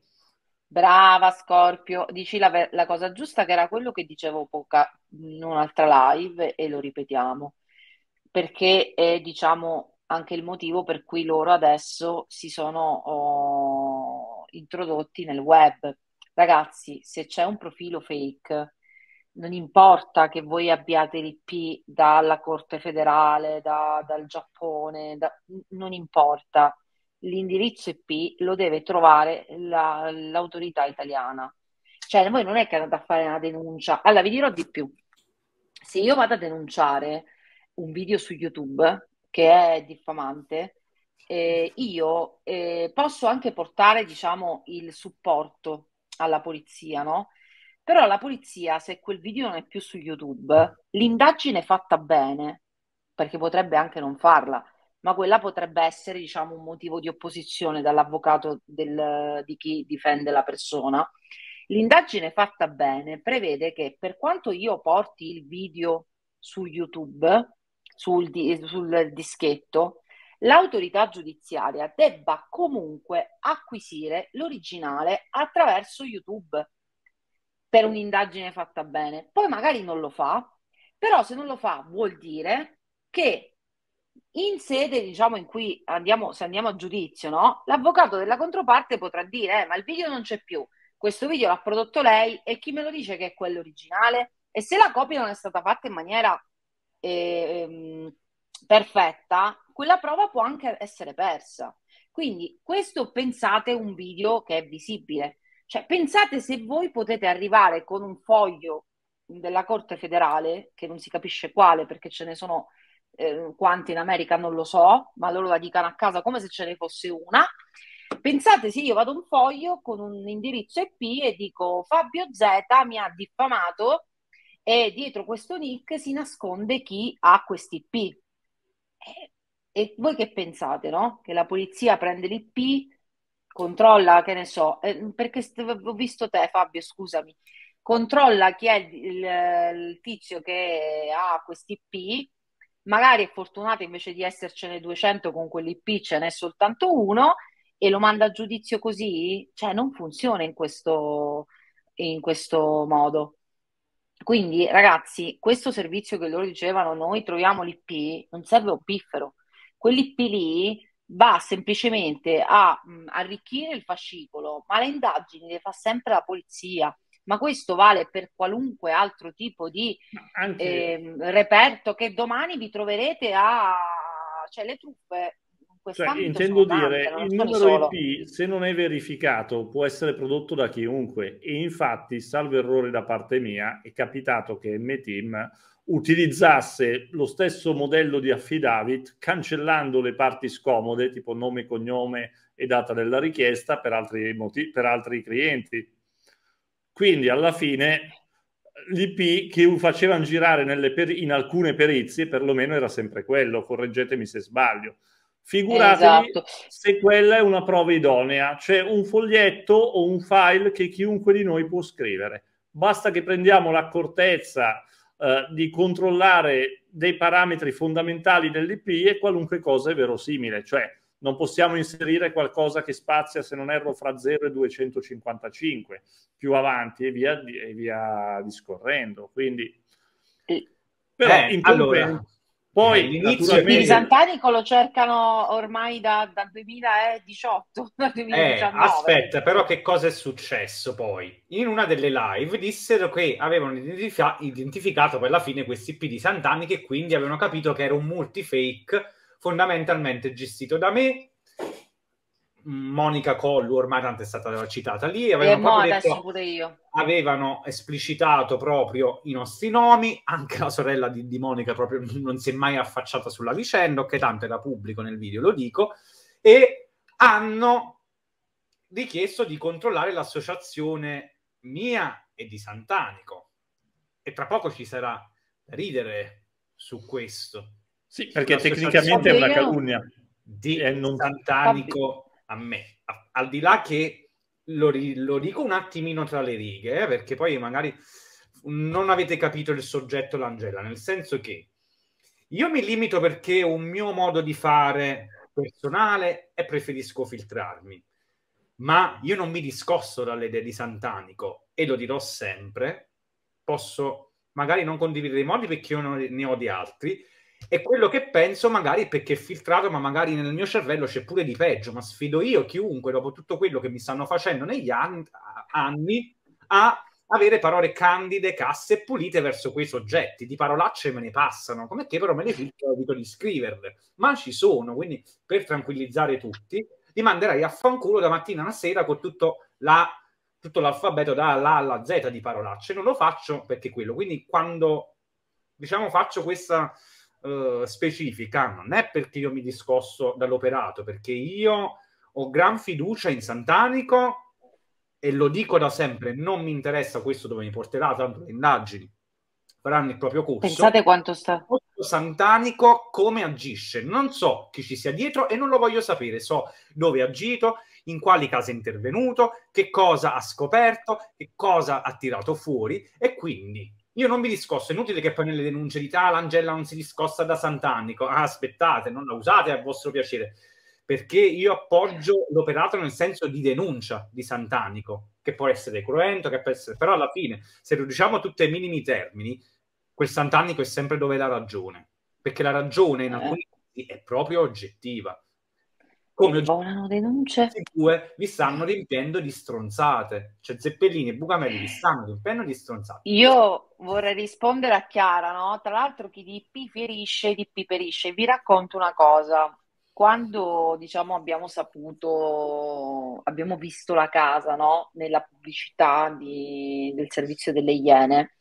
Brava Scorpio, dici la, la cosa giusta che era quello che dicevo poca in un'altra live e lo ripetiamo, perché è diciamo anche il motivo per cui loro adesso si sono oh, introdotti nel web. Ragazzi, se c'è un profilo fake, non importa che voi abbiate l'IP dalla Corte federale, da, dal Giappone, da, non importa, l'indirizzo IP lo deve trovare la, l'autorità italiana. Cioè, voi non è che andate a fare una denuncia. Allora, vi dirò di più. Se io vado a denunciare un video su YouTube che è diffamante, eh, io eh, posso anche portare, diciamo, il supporto alla polizia, no? Però la polizia, se quel video non è più su YouTube, l'indagine è fatta bene, perché potrebbe anche non farla, ma quella potrebbe essere, diciamo, un motivo di opposizione dall'avvocato del, di chi difende la persona. L'indagine fatta bene prevede che per quanto io porti il video su YouTube, sul, di, sul dischetto, l'autorità giudiziaria debba comunque acquisire l'originale attraverso YouTube per un'indagine fatta bene. Poi magari non lo fa, però se non lo fa vuol dire che in sede, diciamo, in cui andiamo, se andiamo a giudizio, no? L'avvocato della controparte potrà dire, eh, ma il video non c'è più, questo video l'ha prodotto lei e chi me lo dice che è quello originale? E se la copia non è stata fatta in maniera eh, perfetta, quella prova può anche essere persa. Quindi questo pensate un video che è visibile. Cioè, pensate se voi potete arrivare con un foglio della Corte federale, che non si capisce quale perché ce ne sono eh, quanti in America, non lo so, ma loro la dicano a casa come se ce ne fosse una. Pensate se io vado un foglio con un indirizzo IP e dico Fabio Z mi ha diffamato e dietro questo nick si nasconde chi ha questi IP. E, eh, e voi che pensate, no? Che la polizia prende l'IP, controlla, che ne so, eh, perché st- ho visto te Fabio, scusami, controlla chi è il, il, il tizio che ha questi IP, magari è fortunato invece di essercene 200 con quell'IP ce n'è soltanto uno e lo manda a giudizio così, cioè non funziona in questo, in questo modo. Quindi ragazzi, questo servizio che loro dicevano noi troviamo l'IP non serve un piffero, quell'IP lì va semplicemente a mh, mm, arricchire il fascicolo, ma le indagini le fa sempre la polizia. Ma questo vale per qualunque altro tipo di Anche... eh, reperto che domani vi troverete a... cioè le truppe cioè, intendo dire, tante, il numero IP, se non è verificato, può essere prodotto da chiunque. E infatti, salvo errore da parte mia, è capitato che M-Team utilizzasse lo stesso modello di affidavit cancellando le parti scomode, tipo nome, cognome e data della richiesta per altri, motivi, per altri clienti. Quindi alla fine l'IP che facevano girare per- in alcune perizie perlomeno era sempre quello, correggetemi se sbaglio. Figuratevi esatto. se quella è una prova idonea, cioè un foglietto o un file che chiunque di noi può scrivere. Basta che prendiamo l'accortezza eh, di controllare dei parametri fondamentali dell'IP e qualunque cosa è verosimile, cioè non possiamo inserire qualcosa che spazia, se non erro, fra 0 e 255 più avanti e via, e via discorrendo. Quindi, però, eh, in compenso, allora poi l'inizio di Sant'Anico lo cercano ormai da, dal 2018, dal 2019. Eh, aspetta, però che cosa è successo poi? In una delle live dissero che avevano identif- identificato per la fine questi P di Sant'Anico e quindi avevano capito che era un multifake fondamentalmente gestito da me, Monica Collu, ormai tanto è stata citata lì, avevano, eh, detto, avevano esplicitato proprio i nostri nomi, anche la sorella di, di, Monica proprio non si è mai affacciata sulla vicenda, che tanto era pubblico nel video, lo dico, e hanno richiesto di controllare l'associazione mia e di Santanico. E tra poco ci sarà da ridere su questo. Sì, perché tecnicamente è una calunnia. Di eh, Santanico a me, a, al di là che lo, lo, dico un attimino tra le righe, eh, perché poi magari non avete capito il soggetto l'Angela, nel senso che io mi limito perché un mio modo di fare personale e preferisco filtrarmi, ma io non mi discosso dalle idee di Santanico e lo dirò sempre, posso magari non condividere i modi perché io ne ho di altri, è quello che penso magari perché è filtrato, ma magari nel mio cervello c'è pure di peggio, ma sfido io chiunque, dopo tutto quello che mi stanno facendo negli anni, anni a avere parole candide, casse e pulite verso quei soggetti. Di parolacce me ne passano, come te però me ne filtro e evito di scriverle, ma ci sono, quindi per tranquillizzare tutti, li manderai a fanculo da mattina alla sera con tutto, la, tutto l'alfabeto da A alla Z di parolacce. Non lo faccio perché quello, quindi quando diciamo faccio questa eh, specifica, non è perché io mi discosso dall'operato, perché io ho gran fiducia in Santanico e lo dico da sempre, non mi interessa questo dove mi porterà, tanto le indagini faranno il proprio corso. Pensate quanto sta... Santanico come agisce, non so chi ci sia dietro e non lo voglio sapere, so dove ha agito, in quali casi è intervenuto, che cosa ha scoperto, che cosa ha tirato fuori e quindi io non mi discosto, è inutile che poi nelle denunce di Talangella non si discossa da Sant'Annico. Ah, aspettate, non la usate a vostro piacere, perché io appoggio l'operato nel senso di denuncia di Sant'Anico, che può essere cruento, che può essere... però alla fine, se riduciamo tutti ai minimi termini, quel Sant'Anico è sempre dove è la ragione, perché la ragione in eh. alcuni casi è proprio oggettiva come volevano denunce due vi stanno riempiendo di stronzate cioè Zeppellini e Bucamelli vi stanno riempiendo di stronzate io vorrei rispondere a Chiara no? tra l'altro chi di P ferisce di P perisce vi racconto una cosa quando diciamo abbiamo saputo abbiamo visto la casa no? nella pubblicità di, del servizio delle Iene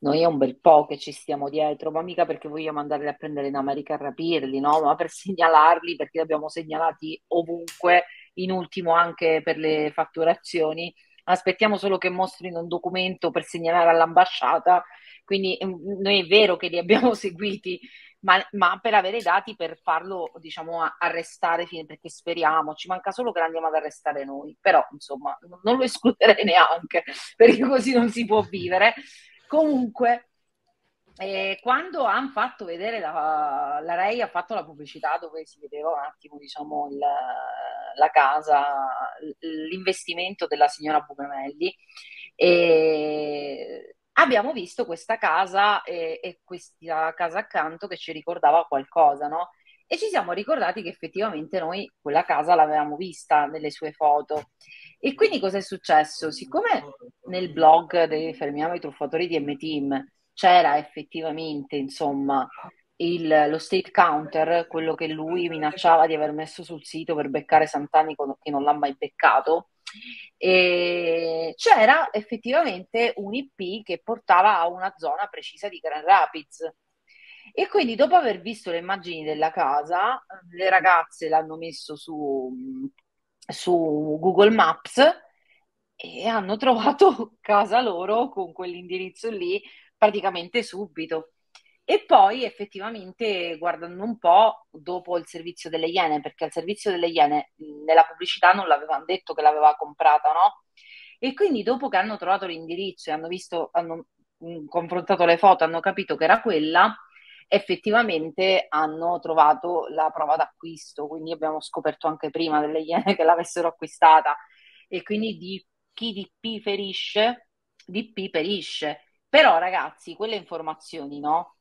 noi è un bel po' che ci stiamo dietro, ma mica perché vogliamo andarli a prendere in America a rapirli, no? Ma per segnalarli, perché li abbiamo segnalati ovunque, in ultimo anche per le fatturazioni. Aspettiamo solo che mostrino un documento per segnalare all'ambasciata. Quindi mm, noi è vero che li abbiamo seguiti, ma, ma per avere i dati per farlo, diciamo, arrestare, perché speriamo, ci manca solo che andiamo ad arrestare noi. Però, insomma, non lo escluderei neanche, perché così non si può vivere. Comunque, eh, quando hanno fatto vedere la, la Rai, ha fatto la pubblicità dove si vedeva un attimo, diciamo, il, la casa, l'investimento della signora Bugamelli. E abbiamo visto questa casa e, e, questa casa accanto che ci ricordava qualcosa, no? E ci siamo ricordati che effettivamente noi quella casa l'avevamo vista nelle sue foto. E quindi cosa è successo? Siccome nel blog dei Fermiamo i truffatori di M-Team c'era effettivamente, insomma, il, lo state counter, quello che lui minacciava di aver messo sul sito per beccare Santani che non l'ha mai beccato, e c'era effettivamente un IP che portava a una zona precisa di Grand Rapids. E quindi dopo aver visto le immagini della casa, le ragazze l'hanno messo su mm, su Google Maps e hanno trovato casa loro con quell'indirizzo lì praticamente subito. E poi effettivamente guardando un po' dopo il servizio delle Iene, perché al servizio delle Iene nella pubblicità non l'avevano detto che l'aveva comprata, no? E quindi dopo che hanno trovato l'indirizzo e hanno visto, hanno confrontato le foto, hanno capito che era quella, effettivamente hanno trovato la prova d'acquisto, quindi abbiamo scoperto anche prima delle Iene che l'avessero acquistata e quindi di chi DP ferisce, P perisce. Però ragazzi, quelle informazioni, no?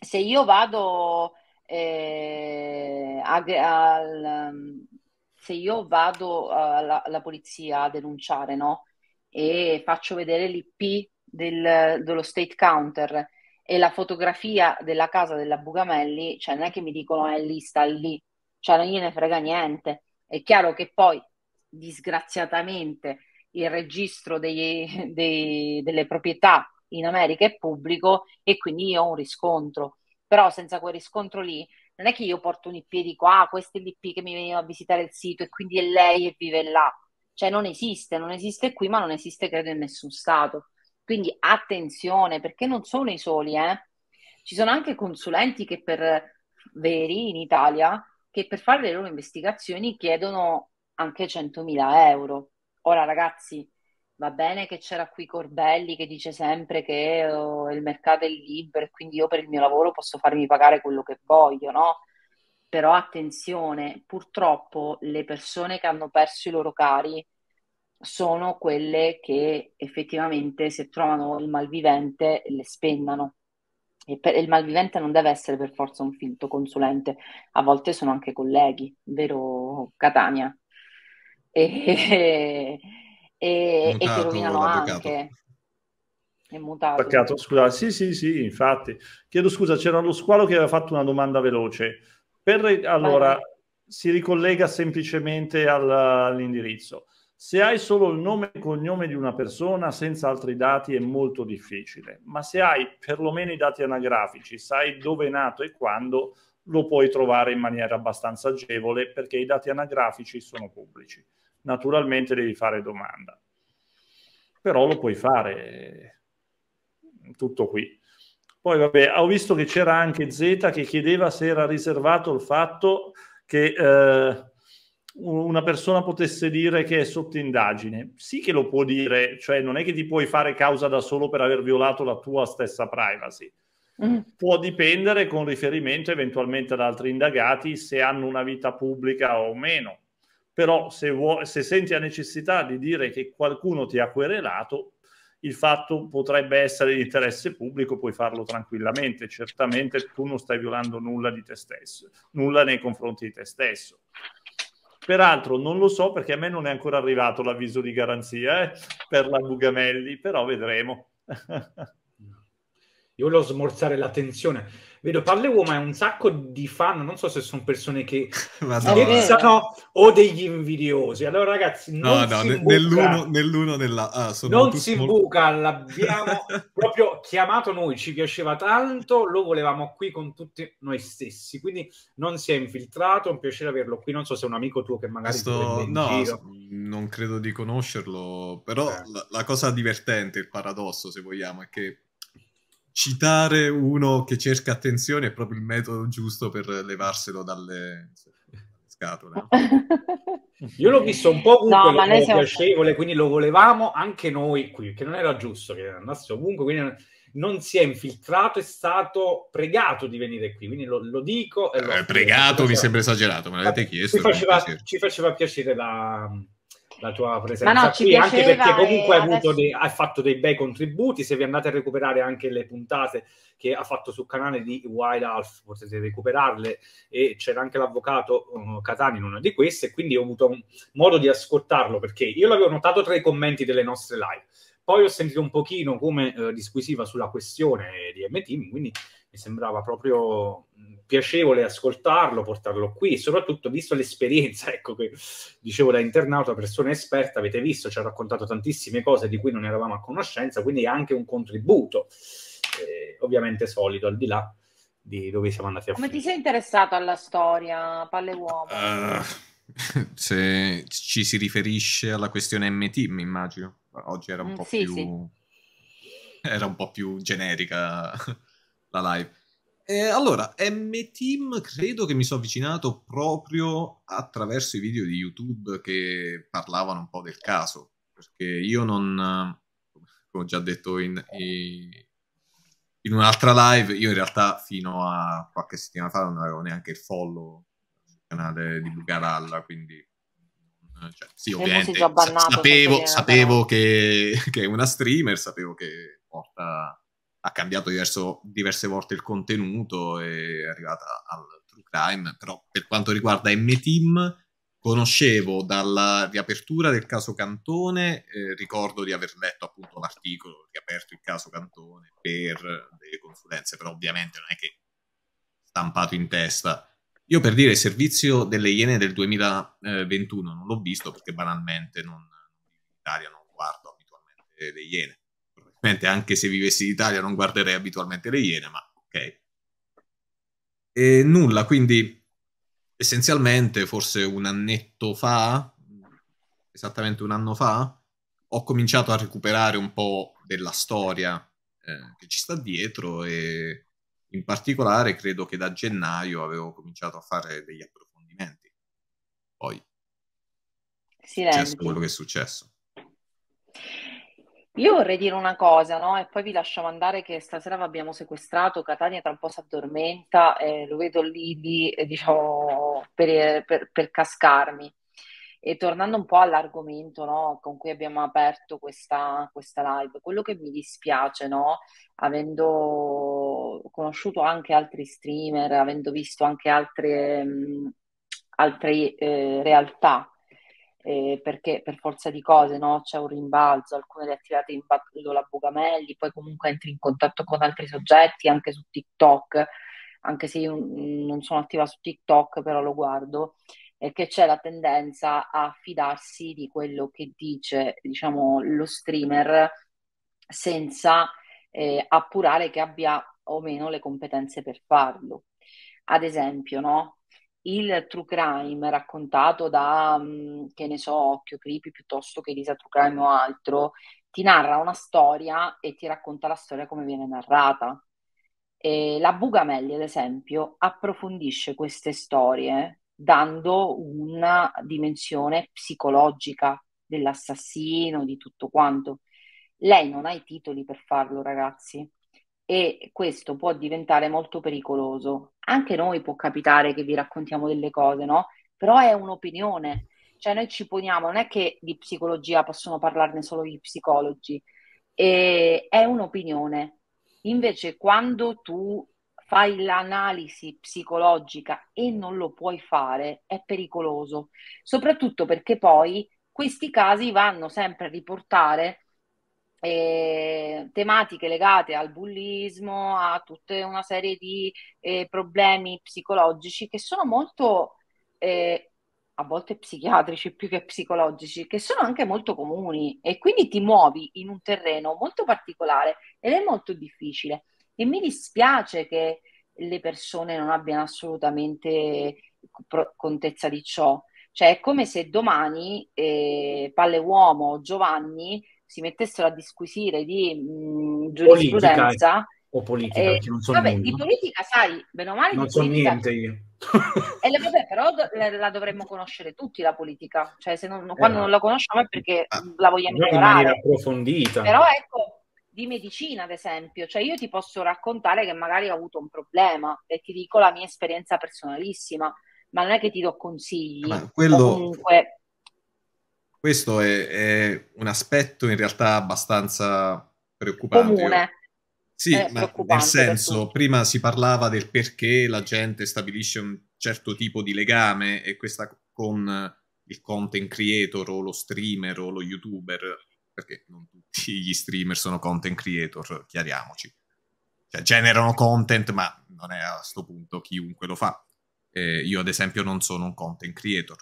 Se io vado eh, a, al, ehm, se io vado alla, eh, alla, polizia a denunciare, no? E faccio vedere l'IP del, dello state counter e la fotografia della casa della Bugamelli, cioè non è che mi dicono è eh, lì, sta lì, cioè non gliene frega niente. È chiaro che poi, disgraziatamente, il registro dei, dei, delle proprietà in America è pubblico e quindi io ho un riscontro. Però senza quel riscontro lì non è che io porto un IP di qua, ah, questo è l'IP che mi veniva a visitare il sito e quindi è lei e vive là. Cioè non esiste, non esiste qui, ma non esiste credo in nessun stato. Quindi attenzione, perché non sono i soli, eh? Ci sono anche consulenti che per veri in Italia che per fare le loro investigazioni chiedono anche 100.000 euro. Ora ragazzi, va bene che c'era qui Corbelli che dice sempre che oh, il mercato è libero e quindi io per il mio lavoro posso farmi pagare quello che voglio, no? Però attenzione, purtroppo le persone che hanno perso i loro cari sono quelle che effettivamente se trovano il malvivente le spennano. E per, il malvivente non deve essere per forza un finto consulente, a volte sono anche colleghi, vero Catania? E, e, mutato, e che rovinano anche. È mutato. Attaccato, scusa. Sì, sì, sì, infatti. Chiedo scusa, c'era lo squalo che aveva fatto una domanda veloce. Per, allora, Vai. si ricollega semplicemente all'indirizzo se hai solo il nome e cognome di una persona senza altri dati è molto difficile, ma se hai perlomeno i dati anagrafici, sai dove è nato e quando, lo puoi trovare in maniera abbastanza agevole perché i dati anagrafici sono pubblici. Naturalmente devi fare domanda, però lo puoi fare tutto qui. Poi vabbè, ho visto che c'era anche Z che chiedeva se era riservato il fatto che... Eh, una persona potesse dire che è sotto indagine. Sì che lo può dire, cioè non è che ti puoi fare causa da solo per aver violato la tua stessa privacy. Mm. Può dipendere con riferimento eventualmente ad altri indagati se hanno una vita pubblica o meno. Però se, vuoi, se senti la necessità di dire che qualcuno ti ha querelato, il fatto potrebbe essere di interesse pubblico, puoi farlo tranquillamente. Certamente tu non stai violando nulla di te stesso, nulla nei confronti di te stesso. Peraltro non lo so perché a me non è ancora arrivato l'avviso di garanzia eh, per la Bugamelli, però vedremo. Io volevo smorzare l'attenzione. Vedo Palle Uomo è un sacco di fan, non so se sono persone che scherzano o degli invidiosi. Allora ragazzi, no, no, ne, nell'uno, nell'uno nella, ah, non si imbuca, molto... l'abbiamo proprio chiamato noi, ci piaceva tanto, lo volevamo qui con tutti noi stessi, quindi non si è infiltrato, è un piacere averlo qui, non so se è un amico tuo che magari... Sto... No, giro. non credo di conoscerlo, però eh. la, la cosa divertente, il paradosso se vogliamo, è che citare uno che cerca attenzione è proprio il metodo giusto per levarselo dalle, scatole. Io l'ho visto un po' ovunque, no, siamo... piacevole, quindi lo volevamo anche noi qui, che non era giusto che andasse ovunque, quindi non si è infiltrato, è stato pregato di venire qui, quindi lo, lo dico. Eh, pregato mi sembra esagerato, me l'avete chiesto. Ci faceva, eh, ci faceva piacere la la tua presenza no, qui, anche perché comunque adesso... dei, hai fatto dei bei contributi, se vi andate a recuperare anche le puntate che ha fatto sul canale di Wild Alf, potete recuperarle e c'era anche l'avvocato uh, Catani in una di queste, quindi ho avuto un modo di ascoltarlo perché io l'avevo notato tra i commenti delle nostre live. Poi ho sentito un pochino come uh, disquisiva sulla questione di M-Team, quindi mi sembrava proprio mm, piacevole ascoltarlo, portarlo qui, soprattutto visto l'esperienza, ecco che dicevo da internauta, persona esperta, avete visto, ci ha raccontato tantissime cose di cui non eravamo a conoscenza, quindi anche un contributo, eh, ovviamente solido, al di là di dove siamo andati a Come ti sei interessato alla storia, palle Uomo? Uh, se ci si riferisce alla questione MT, mi immagino. Oggi era un mm, po' sì, più... Sì. Era un po' più generica la live. Eh, allora, M-Team credo che mi sono avvicinato proprio attraverso i video di YouTube che parlavano un po' del caso, perché io non, come ho già detto in, in un'altra live, io in realtà fino a qualche settimana fa non avevo neanche il follow sul canale di Bugaralla, quindi cioè, sì, ovviamente sapevo, sapevo che, che, è una streamer, sapevo che porta ha cambiato diverso, diverse volte il contenuto e è arrivata al true crime, però per quanto riguarda M-Team conoscevo dalla riapertura del caso Cantone, eh, ricordo di aver letto appunto l'articolo riaperto il caso Cantone per delle consulenze, però ovviamente non è che stampato in testa. Io per dire il servizio delle Iene del 2021 non l'ho visto perché banalmente non, in Italia non guardo abitualmente le Iene. Ovviamente anche se vivessi in Italia non guarderei abitualmente le Iene, ma ok. E nulla, quindi essenzialmente forse un annetto fa, esattamente un anno fa, ho cominciato a recuperare un po' della storia eh, che ci sta dietro e in particolare credo che da gennaio avevo cominciato a fare degli approfondimenti. Poi Silenzio. quello che è successo. Io vorrei dire una cosa, no? E poi vi lasciamo andare che stasera abbiamo sequestrato, Catania tra un po' si addormenta, eh, lo vedo lì, lì diciamo, per, per, per, cascarmi. E tornando un po' all'argomento no? con cui abbiamo aperto questa, questa live, quello che mi dispiace, no? avendo conosciuto anche altri streamer, avendo visto anche altre, mh, altre eh, realtà, eh, perché per forza di cose no? c'è un rimbalzo, alcune le attivate ti imbattuto la Bugamelli, poi comunque entri in contatto con altri soggetti anche su TikTok, anche se io non sono attiva su TikTok, però lo guardo, eh, che c'è la tendenza a fidarsi di quello che dice diciamo, lo streamer senza eh, appurare che abbia o meno le competenze per farlo. Ad esempio, no? il true crime raccontato da, mm, che ne so, Occhio Creepy piuttosto che Lisa True Crime o altro, ti narra una storia e ti racconta la storia come viene narrata. E la Bugamelli, ad esempio, approfondisce queste storie dando una dimensione psicologica dell'assassino, di tutto quanto. Lei non ha i titoli per farlo, ragazzi e questo può diventare molto pericoloso. Anche noi può capitare che vi raccontiamo delle cose, no? Però è un'opinione, cioè noi ci poniamo, non è che di psicologia possono parlarne solo gli psicologi, e è un'opinione. Invece quando tu fai l'analisi psicologica e non lo puoi fare, è pericoloso, soprattutto perché poi questi casi vanno sempre a riportare eh, tematiche legate al bullismo, a tutta una serie di eh, problemi psicologici che sono molto, eh, a volte psichiatrici più che psicologici, che sono anche molto comuni e quindi ti muovi in un terreno molto particolare ed è molto difficile. E mi dispiace che le persone non abbiano assolutamente contezza di ciò. Cioè, è come se domani eh, Palle Uomo o Giovanni si mettessero a disquisire di mh, giurisprudenza politica, eh, o politica, eh, non so vabbè, di politica sai, bene o male non so politica, niente io e la, vabbè, però do- la dovremmo conoscere tutti la politica, cioè se non, eh, quando eh, non la conosciamo è perché ah, la vogliamo in maniera approfondita. Però ecco, di medicina ad esempio, cioè io ti posso raccontare che magari ho avuto un problema e ti dico la mia esperienza personalissima, ma non è che ti do consigli. Ma quello... Comunque questo è, è un aspetto in realtà abbastanza preoccupante. Comune. Oh. Sì, è eh, ma nel senso, prima si parlava del perché la gente stabilisce un certo tipo di legame e questa con il content creator o lo streamer o lo youtuber, perché non tutti gli streamer sono content creator, chiariamoci. Cioè, generano content, ma non è a questo punto chiunque lo fa. Eh, io, ad esempio, non sono un content creator.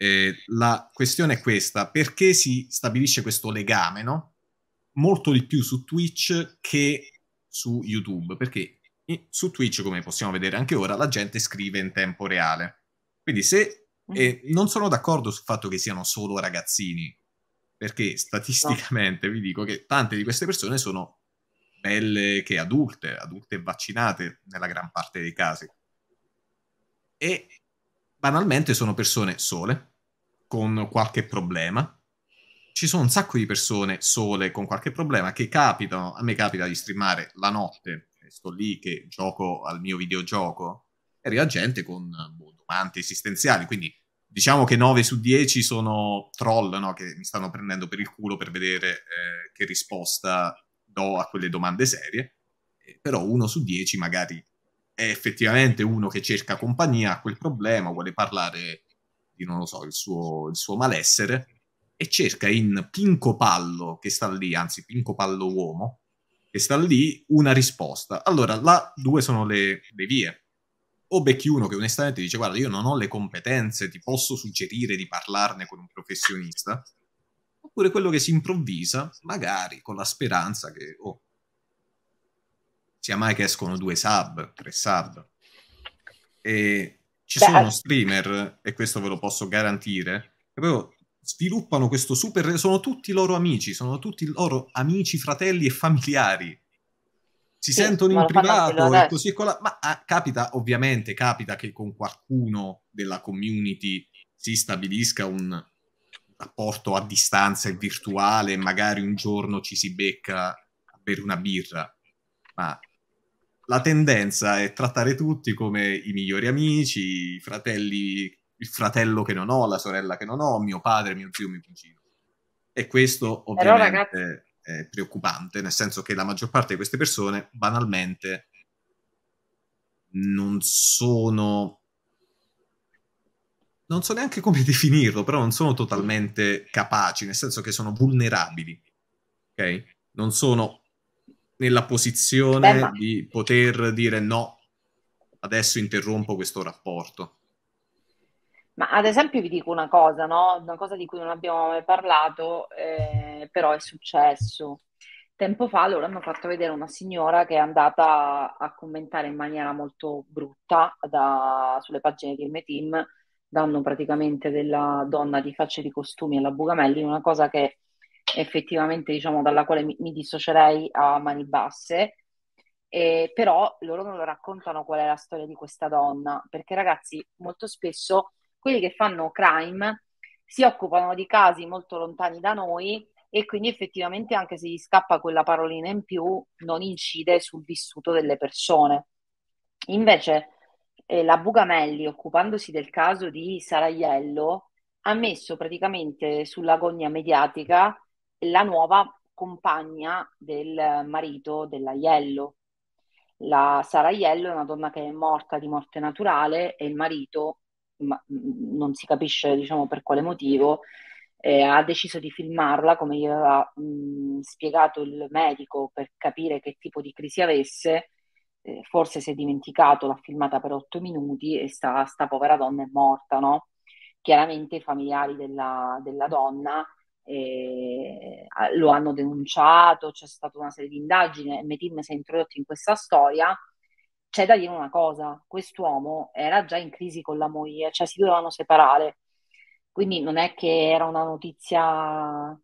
Eh, la questione è questa, perché si stabilisce questo legame, no? Molto di più su Twitch che su YouTube, perché su Twitch, come possiamo vedere anche ora, la gente scrive in tempo reale. Quindi se mm. eh, non sono d'accordo sul fatto che siano solo ragazzini, perché statisticamente no. vi dico che tante di queste persone sono belle che adulte, adulte vaccinate nella gran parte dei casi. E banalmente sono persone sole, con qualche problema. Ci sono un sacco di persone sole con qualche problema che capitano, a me capita di streamare la notte, eh, sto lì che gioco al mio videogioco, e arriva gente con boh, domande esistenziali, quindi diciamo che 9 su 10 sono troll, no? che mi stanno prendendo per il culo per vedere eh, che risposta do a quelle domande serie, eh, però 1 su 10 magari è effettivamente uno che cerca compagnia, ha quel problema, vuole parlare di, non lo so, il suo, il suo malessere e cerca in Pinco Pallo, che sta lì, anzi Pinco Pallo Uomo, che sta lì, una risposta. Allora, là due sono le, le vie. O becchi uno che onestamente dice, guarda, io non ho le competenze, ti posso suggerire di parlarne con un professionista, oppure quello che si improvvisa, magari con la speranza che, oh, sia mai che escono due sub, tre sub. E ci Beh, sono streamer, e questo ve lo posso garantire, che proprio sviluppano questo super... Sono tutti loro amici, sono tutti loro amici, fratelli e familiari. Si sì, sentono in privato e così con la... Ma ah, capita, ovviamente, capita che con qualcuno della community si stabilisca un rapporto a distanza e virtuale, magari un giorno ci si becca a bere una birra, ma la tendenza è trattare tutti come i migliori amici, i fratelli, il fratello che non ho, la sorella che non ho, mio padre, mio zio, mio cugino. E questo ovviamente ragazzi... è preoccupante, nel senso che la maggior parte di queste persone banalmente non sono... Non so neanche come definirlo, però non sono totalmente capaci, nel senso che sono vulnerabili, ok? Non sono nella posizione Beh, ma... di poter dire no, adesso interrompo questo rapporto. Ma ad esempio vi dico una cosa, no? una cosa di cui non abbiamo mai parlato, eh, però è successo. Tempo fa loro hanno fatto vedere una signora che è andata a commentare in maniera molto brutta da, sulle pagine di M-Team, dando praticamente della donna di facce di costumi alla Bugamelli, una cosa che effettivamente diciamo dalla quale mi, mi dissocierei a mani basse, eh, però loro non lo raccontano qual è la storia di questa donna, perché ragazzi molto spesso quelli che fanno crime si occupano di casi molto lontani da noi e quindi effettivamente anche se gli scappa quella parolina in più non incide sul vissuto delle persone. Invece eh, la Bugamelli, occupandosi del caso di Saraiello, ha messo praticamente sull'agonia mediatica la nuova compagna del marito della Iello. La Sara Iello è una donna che è morta di morte naturale e il marito, ma mm, non si capisce diciamo, per quale motivo, eh, ha deciso di filmarla, come gli aveva mh, mm, spiegato il medico per capire che tipo di crisi avesse. Eh, forse si è dimenticato, l'ha filmata per otto minuti e sta, sta povera donna è morta, no? Chiaramente i familiari della, della donna eh, lo hanno denunciato, c'è stata una serie di indagini, Metin si è introdotto in questa storia, c'è da dire una cosa, quest'uomo era già in crisi con la moglie, cioè si dovevano separare, quindi non è che era una notizia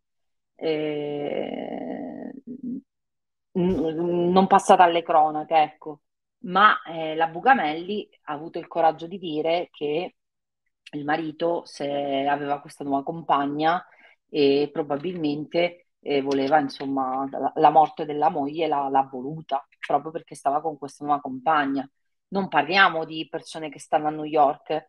eh, non passata alle cronache, ecco. Ma eh, la Bugamelli ha avuto il coraggio di dire che il marito, se aveva questa nuova compagna, e probabilmente eh, voleva, insomma, la, la, morte della moglie l'ha, l'ha voluta proprio perché stava con questa nuova compagna. Non parliamo di persone che stanno a New York,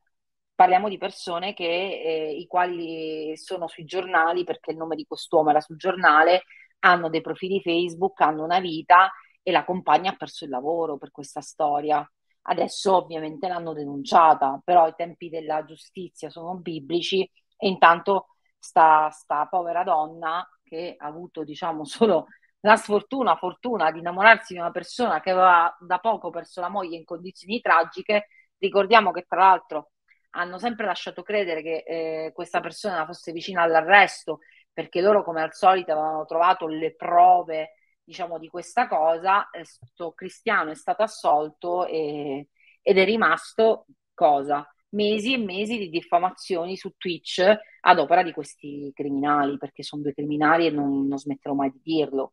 parliamo di persone che, eh, i quali sono sui giornali perché il nome di quest'uomo era sul giornale, hanno dei profili Facebook, hanno una vita e la compagna ha perso il lavoro per questa storia. Adesso ovviamente l'hanno denunciata, però i tempi della giustizia sono biblici e intanto sta, sta povera donna che ha avuto, diciamo, solo la sfortuna, fortuna di innamorarsi di una persona che aveva da poco perso la moglie in condizioni tragiche. Ricordiamo che tra l'altro hanno sempre lasciato credere che eh, questa persona fosse vicina all'arresto perché loro come al solito avevano trovato le prove diciamo di questa cosa questo eh, cristiano è stato assolto e, ed è rimasto cosa mesi e mesi di diffamazioni su Twitch ad opera di questi criminali, perché sono due criminali e non, non smetterò mai di dirlo.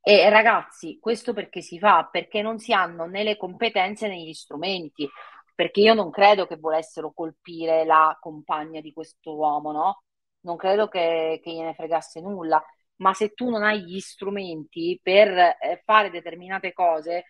E ragazzi, questo perché si fa? Perché non si hanno né le competenze né gli strumenti, perché io non credo che volessero colpire la compagna di questo uomo, no? Non credo che, che gliene fregasse nulla, ma se tu non hai gli strumenti per eh, fare determinate cose,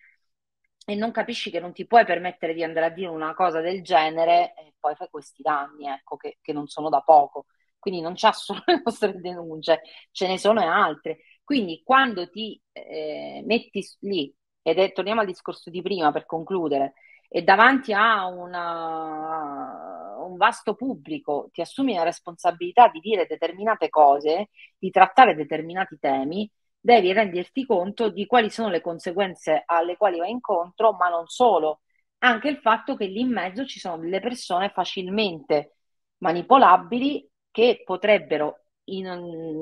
e non capisci che non ti puoi permettere di andare a dire una cosa del genere e poi fai questi danni, ecco, che, che non sono da poco. Quindi non c'è solo le nostre denunce, ce ne sono altre. Quindi quando ti eh, metti lì, ed è, torniamo al discorso di prima per concludere, e davanti a una, un vasto pubblico ti assumi la responsabilità di dire determinate cose, di trattare determinati temi, devi renderti conto di quali sono le conseguenze alle quali vai incontro, ma non solo, anche il fatto che lì in mezzo ci sono delle persone facilmente manipolabili che potrebbero in,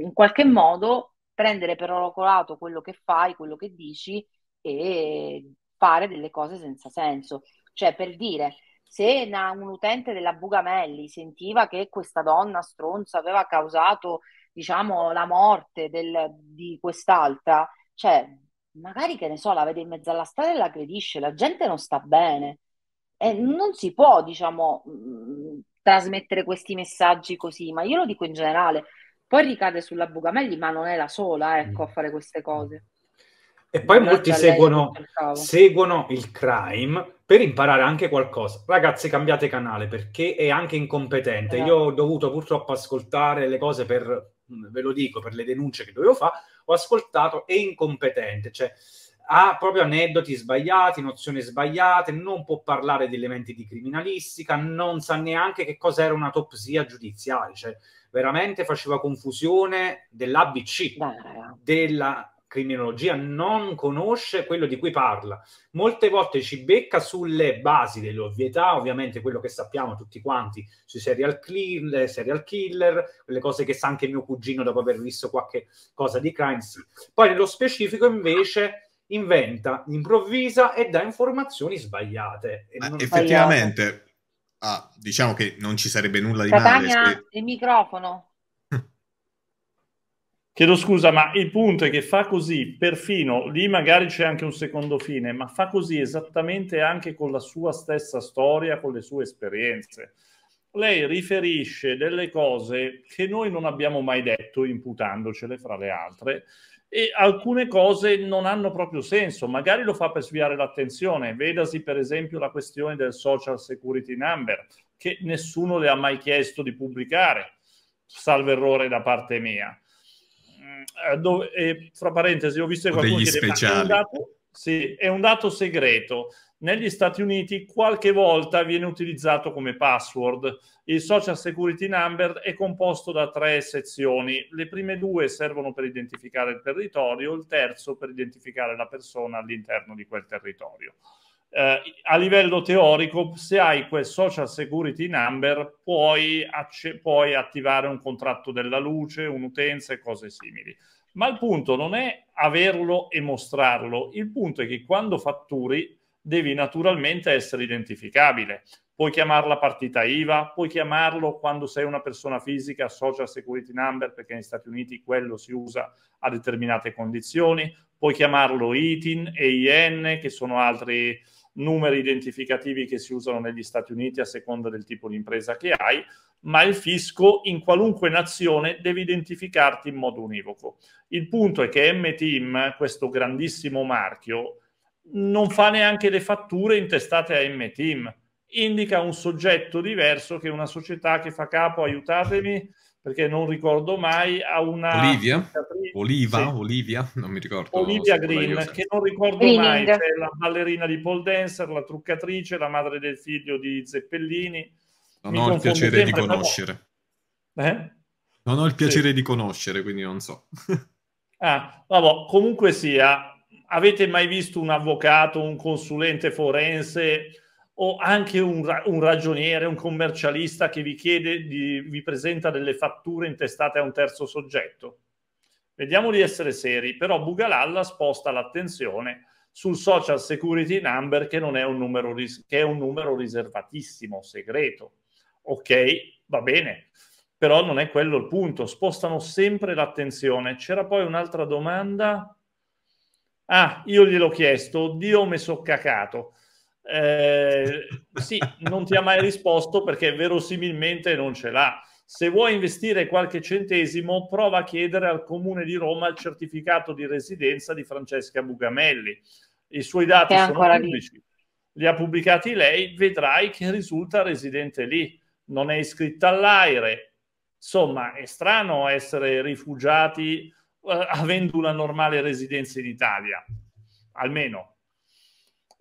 in qualche modo prendere per oro colato quello che fai, quello che dici e fare delle cose senza senso. Cioè, per dire, se un utente della Bugamelli sentiva che questa donna stronza aveva causato diciamo, la morte del, di quest'altra, cioè, magari che ne so, la vede in mezzo alla strada e la aggredisce, la gente non sta bene. E non si può, diciamo, mh, mm, trasmettere questi messaggi così, ma io lo dico in generale. Poi ricade sulla Bugamelli, ma non è la sola, mm. ecco, a fare queste cose. E poi Grazie molti seguono, seguono, il crime per imparare anche qualcosa. Ragazzi, cambiate canale perché è anche incompetente. Eh. Io ho dovuto purtroppo ascoltare le cose per ve lo dico per le denunce che dovevo fare, ho ascoltato è incompetente, cioè ha proprio aneddoti sbagliati, nozioni sbagliate, non può parlare di elementi di criminalistica, non sa neanche che cos'era una topsia giudiziaria, cioè veramente faceva confusione dell'ABC, della criminologia non conosce quello di cui parla. Molte volte ci becca sulle basi dell'ovvietà, ovviamente quello che sappiamo tutti quanti sui serial killer, eh, serial killer le cose che sa anche mio cugino dopo aver visto qualche cosa di crimes. Poi nello specifico invece inventa, improvvisa e dà informazioni sbagliate. Eh, effettivamente, Ah, diciamo che non ci sarebbe nulla di Catania, male. Se... il microfono. Chiedo scusa, ma il punto è che fa così, perfino lì magari c'è anche un secondo fine, ma fa così esattamente anche con la sua stessa storia, con le sue esperienze. Lei riferisce delle cose che noi non abbiamo mai detto, imputandocele fra le altre, e alcune cose non hanno proprio senso, magari lo fa per sviare l'attenzione, vedasi per esempio la questione del social security number, che nessuno le ha mai chiesto di pubblicare, salvo errore da parte mia eh, dove, eh, fra parentesi, ho visto qualcuno degli chiede, speciali. È un, sì, è un dato segreto. Negli Stati Uniti qualche volta viene utilizzato come password. Il Social Security Number è composto da tre sezioni. Le prime due servono per identificare il territorio, il terzo per identificare la persona all'interno di quel territorio eh, a livello teorico, se hai quel social security number, puoi, acce- puoi attivare un contratto della luce, un'utenza e cose simili. Ma il punto non è averlo e mostrarlo, il punto è che quando fatturi devi naturalmente essere identificabile. Puoi chiamarla partita IVA, puoi chiamarlo quando sei una persona fisica, social security number, perché negli Stati Uniti quello si usa a determinate condizioni, puoi chiamarlo ITIN, EIN, che sono altri numeri identificativi che si usano negli Stati Uniti a seconda del tipo di impresa che hai, ma il fisco in qualunque nazione deve identificarti in modo univoco. Il punto è che M-Team, questo grandissimo marchio, non fa neanche le fatture intestate a M-Team, indica un soggetto diverso che una società che fa capo, aiutatemi, perché non ricordo mai, a una... Olivia? Oliva? Sì. Olivia? Non mi ricordo. Olivia Green, che non ricordo Greening. mai, c'è cioè la ballerina di Paul Dancer, la truccatrice, la madre del figlio di Zeppellini. Non mi ho il piacere sempre, di conoscere. Però... Eh? Non ho il piacere sì. di conoscere, quindi non so. ah, vabbè, comunque sia, avete mai visto un avvocato, un consulente forense o anche un, un ragioniere, un commercialista che vi chiede, di, vi presenta delle fatture intestate a un terzo soggetto. Vediamo di essere seri, però Bugalalla sposta l'attenzione sul social security number che, non è un numero, ris- che è un numero riservatissimo, segreto. Ok, va bene, però non è quello il punto, spostano sempre l'attenzione. C'era poi un'altra domanda. Ah, io gliel'ho chiesto, Dio ho so cacato. Eh, sì, non ti ha mai risposto perché verosimilmente non ce l'ha. Se vuoi investire qualche centesimo, prova a chiedere al Comune di Roma il certificato di residenza di Francesca Bugamelli. I suoi dati sono pubblici, lì. li ha pubblicati lei, vedrai che risulta residente lì. Non è iscritta all'aire. Insomma, è strano essere rifugiati eh, avendo una normale residenza in Italia, almeno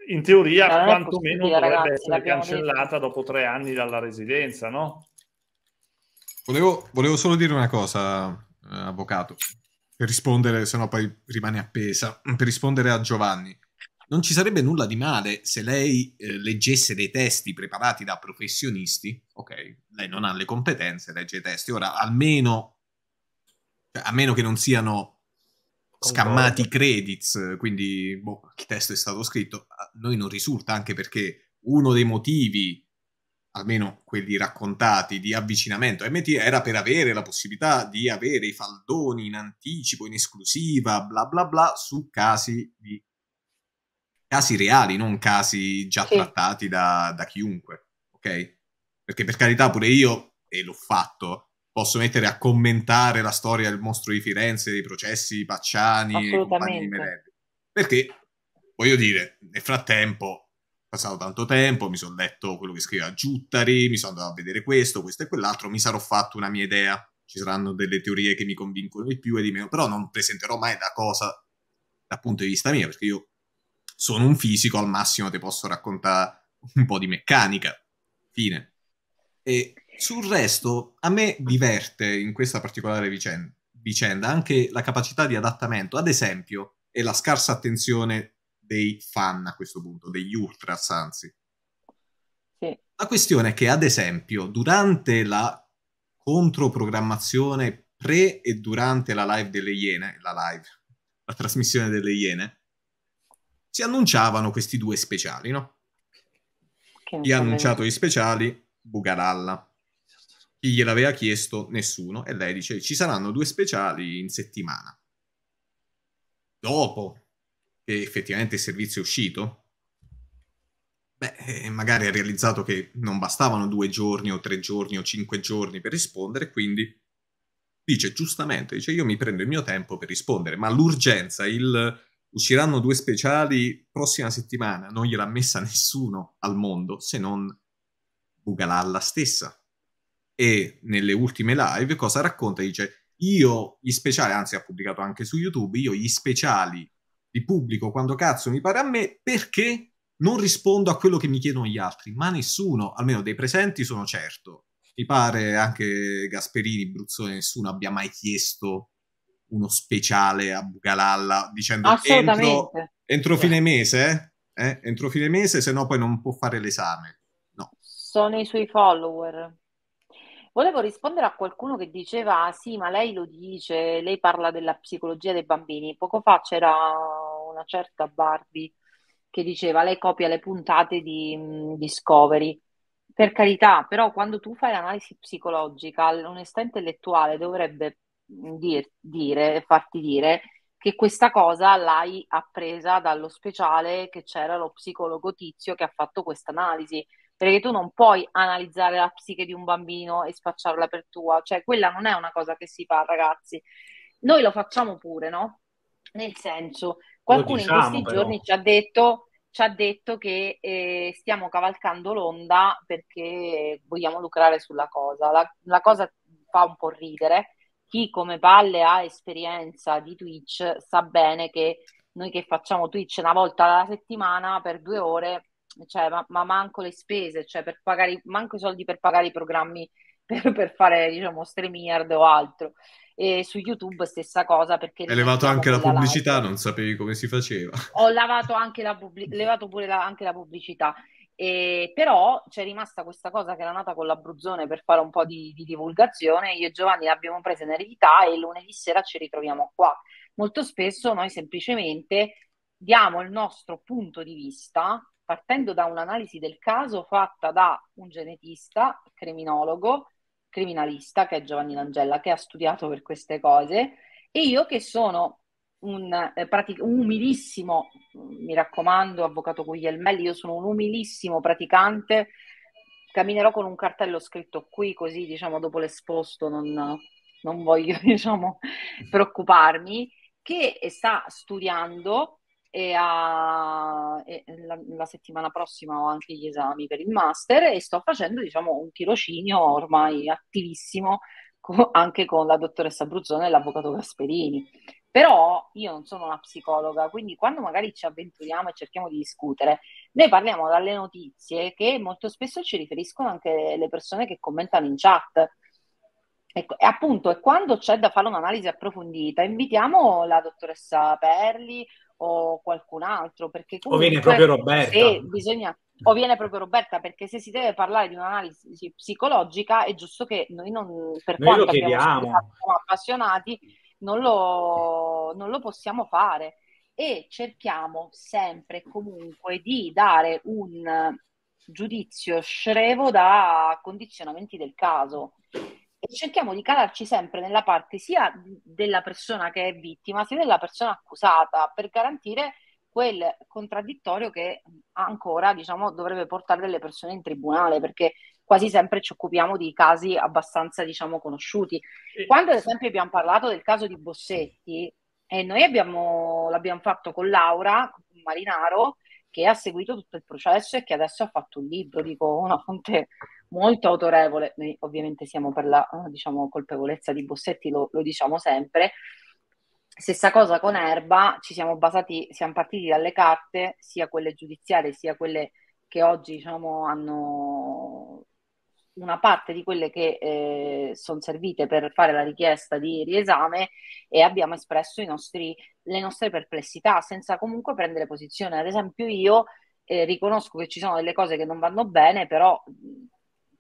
in teoria quantomeno dovrebbe ragazzi, essere cancellata detto. dopo tre anni dalla residenza, no? Volevo, volevo solo dire una cosa, eh, avvocato, per rispondere, se no poi rimane appesa, mm, per rispondere a Giovanni. Non ci sarebbe nulla di male se lei eh, leggesse dei testi preparati da professionisti, ok? Lei non ha le competenze, legge i testi. Ora, almeno, cioè, a meno che non siano scammati i credits, quindi boh, che testo è stato scritto, a noi non risulta, anche perché uno dei motivi almeno quelli raccontati di avvicinamento a MT era per avere la possibilità di avere i faldoni in anticipo, in esclusiva, bla bla bla, su casi, di... casi reali, non casi già sì. trattati da, da chiunque, ok? Perché per carità pure io, e l'ho fatto, posso mettere a commentare la storia del mostro di Firenze, dei processi di Pacciani e di Merelli. Perché, voglio dire, nel frattempo è passato tanto tempo, mi sono letto quello che scriveva Giuttari, mi sono andato a vedere questo, questo e quell'altro, mi sarò fatto una mia idea, ci saranno delle teorie che mi convincono di più e di meno, però non presenterò mai la cosa dal punto di vista mio, perché io sono un fisico, al massimo ti posso raccontare un po' di meccanica. Fine. E sul resto, a me diverte in questa particolare vicenda, anche la capacità di adattamento, ad esempio, e la scarsa attenzione dei fan a questo punto, degli ultras anzi. Sì. La questione è che, ad esempio, durante la controprogrammazione pre e durante la live delle Iene, la live, la trasmissione delle Iene, si annunciavano questi due speciali, no? Chi ha annunciato gli speciali? Bugaralla gliel'aveva chiesto? Nessuno. E lei dice, ci saranno due speciali in settimana. Dopo che effettivamente il servizio è uscito, beh, eh, magari ha realizzato che non bastavano due giorni o tre giorni o cinque giorni per rispondere, quindi dice giustamente, dice io mi prendo il mio tempo per rispondere, ma l'urgenza, il usciranno due speciali prossima settimana, non gliel'ha messa nessuno al mondo se non Bugalalla stessa e nelle ultime live cosa racconta? Dice io gli speciali, anzi ha pubblicato anche su YouTube, io gli speciali li pubblico quando cazzo mi pare a me perché non rispondo a quello che mi chiedono gli altri, ma nessuno, almeno dei presenti sono certo. Mi pare anche Gasperini, Bruzzone, nessuno abbia mai chiesto uno speciale a Bugalalla dicendo entro, entro fine mese, eh, eh? entro fine mese, se no poi non può fare l'esame. No. Sono i suoi follower. Volevo rispondere a qualcuno che diceva: ah, Sì, ma lei lo dice, lei parla della psicologia dei bambini". Poco fa c'era una certa Barbie che diceva: Lei copia le puntate di Discovery. Per carità, però quando tu fai l'analisi psicologica, l'onestà intellettuale dovrebbe dir dire farti dire che questa cosa l'hai appresa dallo speciale che c'era lo psicologo tizio che ha fatto questa analisi perché tu non puoi analizzare la psiche di un bambino e spacciarla per tua, cioè quella non è una cosa che si fa, ragazzi. Noi lo facciamo pure, no? Nel senso, qualcuno diciamo, in questi diciamo, però. giorni ci ha detto ci ha detto che eh, stiamo cavalcando l'onda perché vogliamo lucrare sulla cosa. La, la, cosa fa un po' ridere. Chi come Palle ha esperienza di Twitch sa bene che noi che facciamo Twitch una volta alla settimana per due ore cioè, ma, ma, manco le spese, cioè per pagare, manco i soldi per pagare i programmi per, per fare diciamo StreamYard o altro. E su YouTube stessa cosa perché... Hai levato anche la pubblicità, live. non sapevi come si faceva. Ho lavato anche la pubblic- levato pure la, anche la pubblicità. E, però c'è rimasta questa cosa che era nata con l'Abruzzone per fare un po' di, di divulgazione. Io e Giovanni l'abbiamo presa in eredità e lunedì sera ci ritroviamo qua. Molto spesso noi semplicemente diamo il nostro punto di vista partendo da un'analisi del caso fatta da un genetista, criminologo, criminalista, che è Giovanni Langella, che ha studiato per queste cose, e io che sono un, eh, pratic- un umilissimo, mi raccomando, avvocato Guglielmelli, io sono un umilissimo praticante, camminerò con un cartello scritto qui, così diciamo dopo l'esposto non, non voglio diciamo, preoccuparmi, che sta studiando e, a, e la, la, settimana prossima ho anche gli esami per il master e sto facendo diciamo, un tirocinio ormai attivissimo co- anche con la dottoressa Bruzzone e l'avvocato Gasperini. Però io non sono una psicologa, quindi quando magari ci avventuriamo e cerchiamo di discutere, noi parliamo dalle notizie che molto spesso ci riferiscono anche le persone che commentano in chat. Ecco, e appunto, e quando c'è da fare un'analisi approfondita, invitiamo la dottoressa Perli o qualcun altro. Perché comunque, o viene proprio Roberta. Bisogna, o viene proprio Roberta, perché se si deve parlare di un'analisi psicologica è giusto che noi non, per noi quanto siamo appassionati, non lo, non lo possiamo fare e cerchiamo sempre e comunque di dare un giudizio screvo da condizionamenti del caso e cerchiamo di calarci sempre nella parte sia della persona che è vittima sia della persona accusata per garantire quel contraddittorio che ancora diciamo, dovrebbe portare delle persone in tribunale perché quasi sempre ci occupiamo di casi abbastanza diciamo, conosciuti. Quando ad esempio abbiamo parlato del caso di Bossetti e noi abbiamo, l'abbiamo fatto con Laura con Marinaro che ha seguito tutto il processo e che adesso ha fatto un libro, dico una fonte molto autorevole, noi ovviamente siamo per la eh, diciamo, colpevolezza di Bossetti, lo, lo diciamo sempre, Stessa cosa con Erba, ci siamo basati, siamo partiti dalle carte, sia quelle giudiziarie sia quelle che oggi diciamo, hanno una parte di quelle che eh, sono servite per fare la richiesta di riesame e abbiamo espresso i nostri, le nostre perplessità senza comunque prendere posizione. Ad esempio io eh, riconosco che ci sono delle cose che non vanno bene, però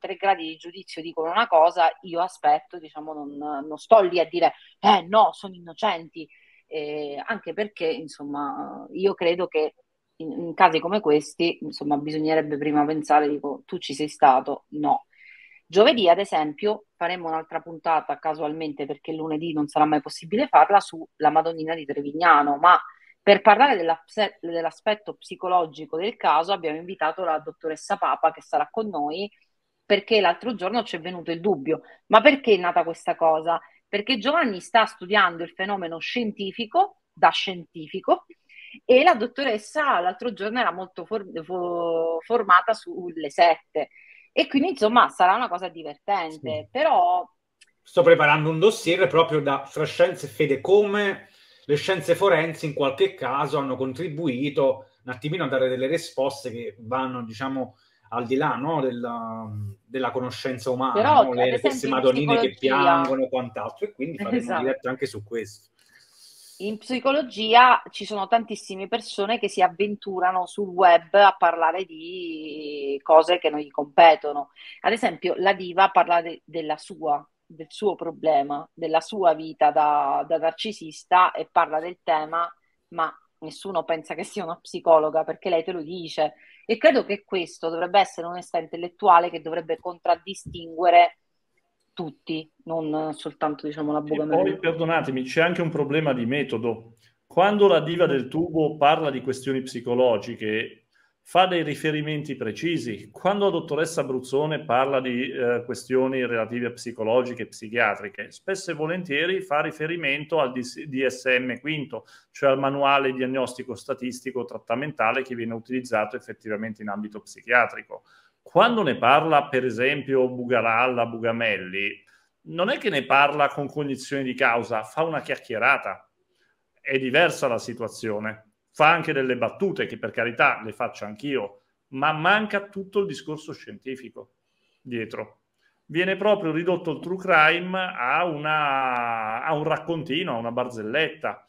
tre gradi di giudizio dicono una cosa, io aspetto, diciamo, non, non sto lì a dire eh no, sono innocenti, eh, anche perché, insomma, io credo che in, in, casi come questi, insomma, bisognerebbe prima pensare, dico, tu ci sei stato? No. Giovedì, ad esempio, faremo un'altra puntata casualmente perché lunedì non sarà mai possibile farla sulla Madonnina di Trevignano, ma per parlare dell'aspetto psicologico del caso abbiamo invitato la dottoressa Papa che sarà con noi perché l'altro giorno ci è venuto il dubbio. Ma perché è nata questa cosa? Perché Giovanni sta studiando il fenomeno scientifico da scientifico e la dottoressa l'altro giorno era molto for- for- formata sulle sette e quindi insomma sarà una cosa divertente, sì. però sto preparando un dossier proprio da fra scienze e fede come le scienze forensi in qualche caso hanno contribuito un attimino a dare delle risposte che vanno diciamo al di là no, della, um, della, conoscenza umana, Però, no? Cioè, le stesse madonnine che piangono e quant'altro, e quindi faremo esatto. diretta anche su questo. In psicologia ci sono tantissime persone che si avventurano sul web a parlare di cose che non gli competono. Ad esempio, la diva parla de- della sua, del suo problema, della sua vita da, da narcisista e parla del tema, ma nessuno pensa che sia una psicologa perché lei te lo dice e credo che questo dovrebbe essere un'onestà intellettuale che dovrebbe contraddistinguere tutti, non soltanto diciamo la bocca. Poi perdonatemi, c'è anche un problema di metodo. Quando la diva del tubo parla di questioni psicologiche fa dei riferimenti precisi. Quando la dottoressa Bruzzone parla di eh, questioni relative a psicologiche e psichiatriche, spesso e volentieri fa riferimento al DSM V, cioè al manuale diagnostico statistico trattamentale che viene utilizzato effettivamente in ambito psichiatrico. Quando ne parla, per esempio, Bugaralla, Bugamelli, non è che ne parla con cognizione di causa, fa una chiacchierata. È diversa la situazione fa anche delle battute che per carità le faccio anch'io, ma manca tutto il discorso scientifico dietro. Viene proprio ridotto il true crime a, una, a un raccontino, a una barzelletta.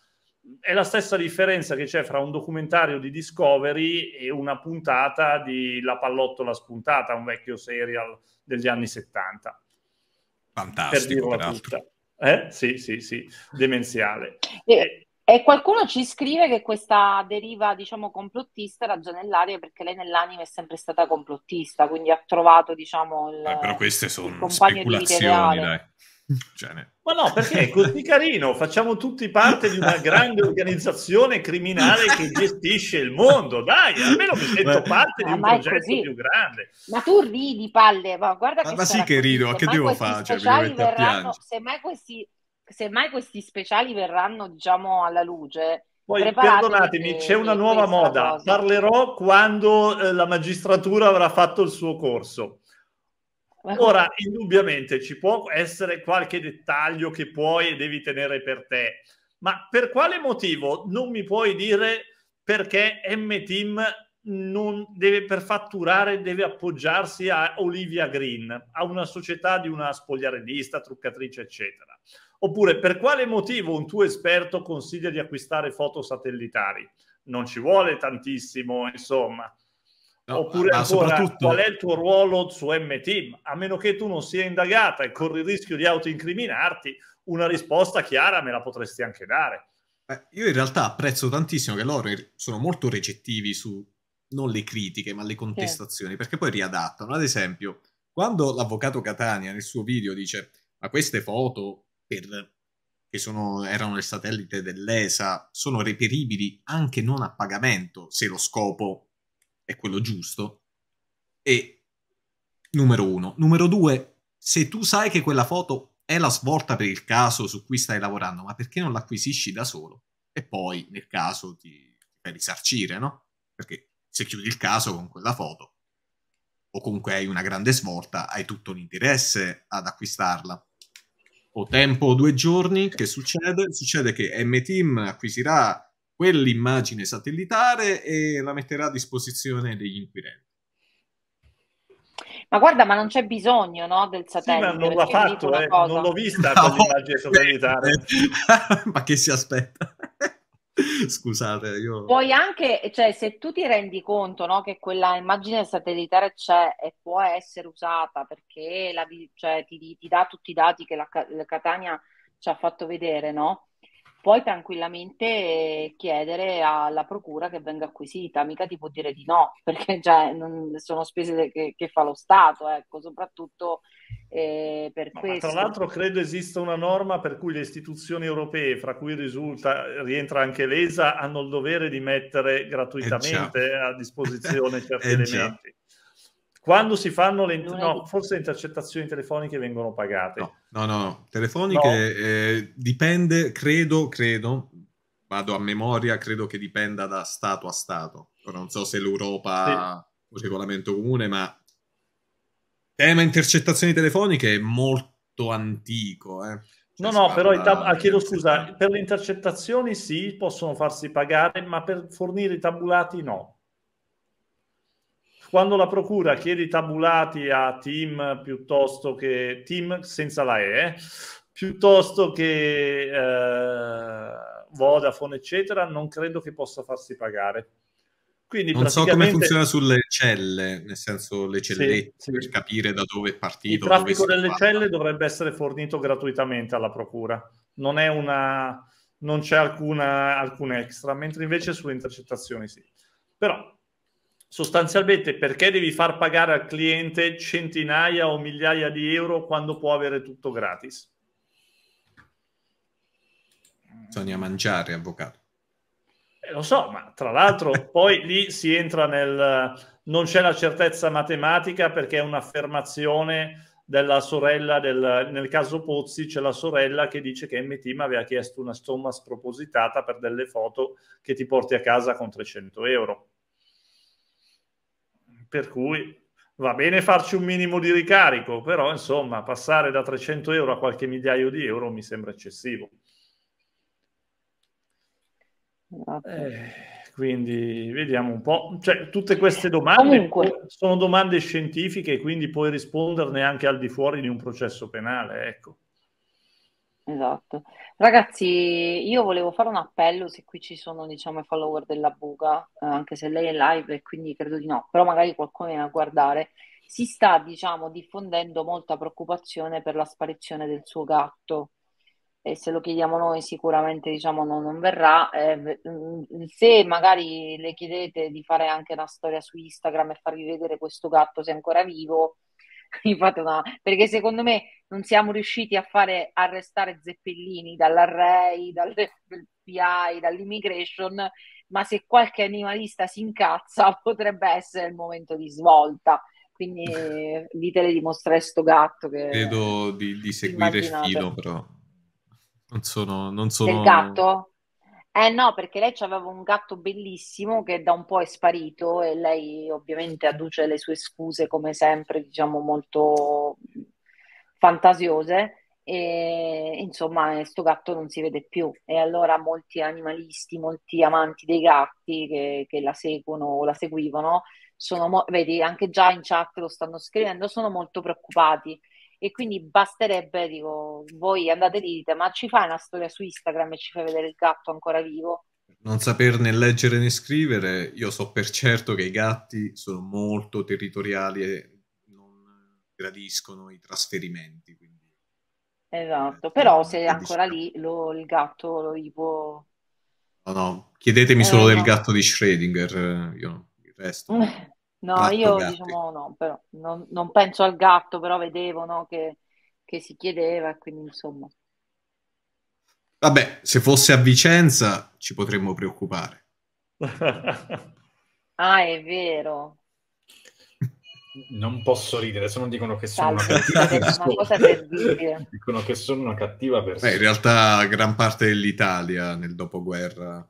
È la stessa differenza che c'è fra un documentario di Discovery e una puntata di La pallottola spuntata, un vecchio serial degli anni 70. Fantastico, per dirla tutta. Eh? Sì, sì, sì, demenziale. Eh, e qualcuno ci scrive che questa deriva, diciamo, complottista era già nell'aria perché lei nell'anima è sempre stata complottista, quindi ha trovato, diciamo, il, eh, però queste sono speculazioni, dai. Cioè, ne... Ma no, perché è così carino, facciamo tutti parte di una grande organizzazione criminale che gestisce il mondo, dai, almeno mi sento parte ma di un progetto più grande. Ma tu ridi, palle, ma guarda ma che... Ma sì che rido, che devo fare? Cioè, verranno, semmai questi semmai questi speciali verranno, diciamo, alla luce. Poi perdonatemi, c'è una nuova moda. Cosa. Parlerò quando eh, la magistratura avrà fatto il suo corso. Ora, indubbiamente ci può essere qualche dettaglio che puoi e devi tenere per te, ma per quale motivo non mi puoi dire perché M-Team deve, per fatturare deve appoggiarsi a Olivia Green, a una società di una spogliarellista, truccatrice, eccetera? Oppure per quale motivo un tuo esperto consiglia di acquistare foto satellitari? Non ci vuole tantissimo, insomma. No, Oppure ancora, soprattutto... qual è il tuo ruolo su M-Team? A meno che tu non sia indagata e corri il rischio di autoincriminarti, una risposta chiara me la potresti anche dare. Beh, io in realtà apprezzo tantissimo che loro sono molto recettivi su non le critiche, ma le contestazioni, sì. perché poi riadattano. Ad esempio, quando l'avvocato Catania nel suo video dice ma queste foto per, che sono, erano le satellite dell'ESA, sono reperibili anche non a pagamento, se lo scopo è quello giusto. E numero uno. Numero due, se tu sai che quella foto è la svolta per il caso su cui stai lavorando, ma perché non l'acquisisci da solo? E poi, nel caso, ti, ti fai risarcire, no? Perché se chiudi il caso con quella foto, o comunque hai una grande svolta, hai tutto l'interesse ad acquistarla o tempo o due giorni, che succede? Succede che M-Team acquisirà quell'immagine satellitare e la metterà a disposizione degli inquirenti. Ma guarda, ma non c'è bisogno no, del satellite. Sì, non l'ha fatto, eh, non l'ho vista no. satellitare. ma che si aspetta? Scusate, io... Puoi anche, cioè, se tu ti rendi conto no, che quella immagine satellitare c'è e può essere usata perché la, cioè, ti, ti, dà tutti i dati che la, la Catania ci ha fatto vedere, no? puoi tranquillamente chiedere alla procura che venga acquisita, mica ti può dire di no, perché già non, sono spese che, che, fa lo Stato, ecco, soprattutto eh, per no, questo. Tra l'altro credo esista una norma per cui le istituzioni europee, fra cui risulta, rientra anche l'ESA, hanno il dovere di mettere eh gratuitamente eh a disposizione eh certi eh elementi. Già. Quando si fanno le no, forse le intercettazioni telefoniche vengono pagate. No, no, no, no. telefoniche no. Eh, dipende, credo, credo, vado a memoria, credo che dipenda da Stato a Stato. Non so se l'Europa sì. ha un regolamento comune, ma tema intercettazioni telefoniche è molto antico. Eh. Cioè, no, no, però da... tab- ah, chiedo scusa, per le intercettazioni sì, possono farsi pagare, ma per fornire i tabulati no quando la procura chiede i tabulati a team piuttosto che team senza la E, piuttosto che eh, Vodafone, eccetera, non credo che possa farsi pagare. Quindi non praticamente... so come funziona sulle celle, nel senso le cellette, sì, per capire da dove è partito. Il traffico delle fatta. celle dovrebbe essere fornito gratuitamente alla procura, non, una... non c'è alcuna, alcun extra, mentre invece sulle intercettazioni sì. Però sostanzialmente perché devi far pagare al cliente centinaia o migliaia di euro quando può avere tutto gratis? Bisogna mangiare, avvocato. Eh, lo so, ma tra l'altro poi lì si entra nel... non c'è la certezza matematica perché è un'affermazione della sorella del, nel caso Pozzi c'è la sorella che dice che MT mi aveva chiesto una somma spropositata per delle foto che ti porti a casa con 300 euro per cui va bene farci un minimo di ricarico, però insomma passare da 300 euro a qualche migliaio di euro mi sembra eccessivo. Esatto. Eh quindi vediamo un po'. Cioè, tutte queste domande Comunque. sono domande scientifiche, quindi puoi risponderne anche al di fuori di un processo penale, ecco. Esatto. Ragazzi, io volevo fare un appello se qui ci sono, diciamo, i follower della Buga, eh, anche se lei è live e quindi credo di no, però magari qualcuno viene a guardare. Si sta, diciamo, diffondendo molta preoccupazione per la sparizione del suo gatto e se lo chiediamo noi sicuramente, diciamo, no, non verrà. Mm, se magari le chiedete di fare anche una storia su Instagram e farvi vedere questo gatto se è ancora vivo, Infatti no, perché secondo me non siamo riusciti a fare arrestare Zeppellini dall'array, dall'FBI, dall'immigration, ma se qualche animalista si incazza potrebbe essere il momento di svolta. Quindi ditele di mostrare sto gatto che... Credo di, di seguire immaginate. il filo però. Non sono... Non sono... Del gatto? Eh no, perché lei aveva un gatto bellissimo che da un po' è sparito e lei ovviamente adduce le sue scuse come sempre, diciamo molto fantasiose e insomma questo gatto non si vede più e allora molti animalisti, molti amanti dei gatti che, che la seguono o la seguivano sono, mo- vedi anche già in chat lo stanno scrivendo, sono molto preoccupati e quindi basterebbe, dico, voi andate lì, dite, ma ci fai una storia su Instagram e ci fai vedere il gatto ancora vivo? Non saper né leggere né scrivere, io so per certo che i gatti sono molto territoriali e non gradiscono i trasferimenti. Quindi... Eh, esatto, eh, però se è ancora lì lo, il gatto lo gli può... No, no, chiedetemi eh, solo no. del gatto di Schrödinger, eh, io il resto... No, Gatto, io gatti. diciamo no, però non, non, penso al gatto, però vedevo no, che, che, si chiedeva, quindi insomma. Vabbè, se fosse a Vicenza ci potremmo preoccupare. ah, è vero. Non posso ridere, se non dicono che sono Salve, una cattiva cioè, Una cosa per dire. dicono che sono una cattiva persona. Beh, in realtà gran parte dell'Italia nel dopoguerra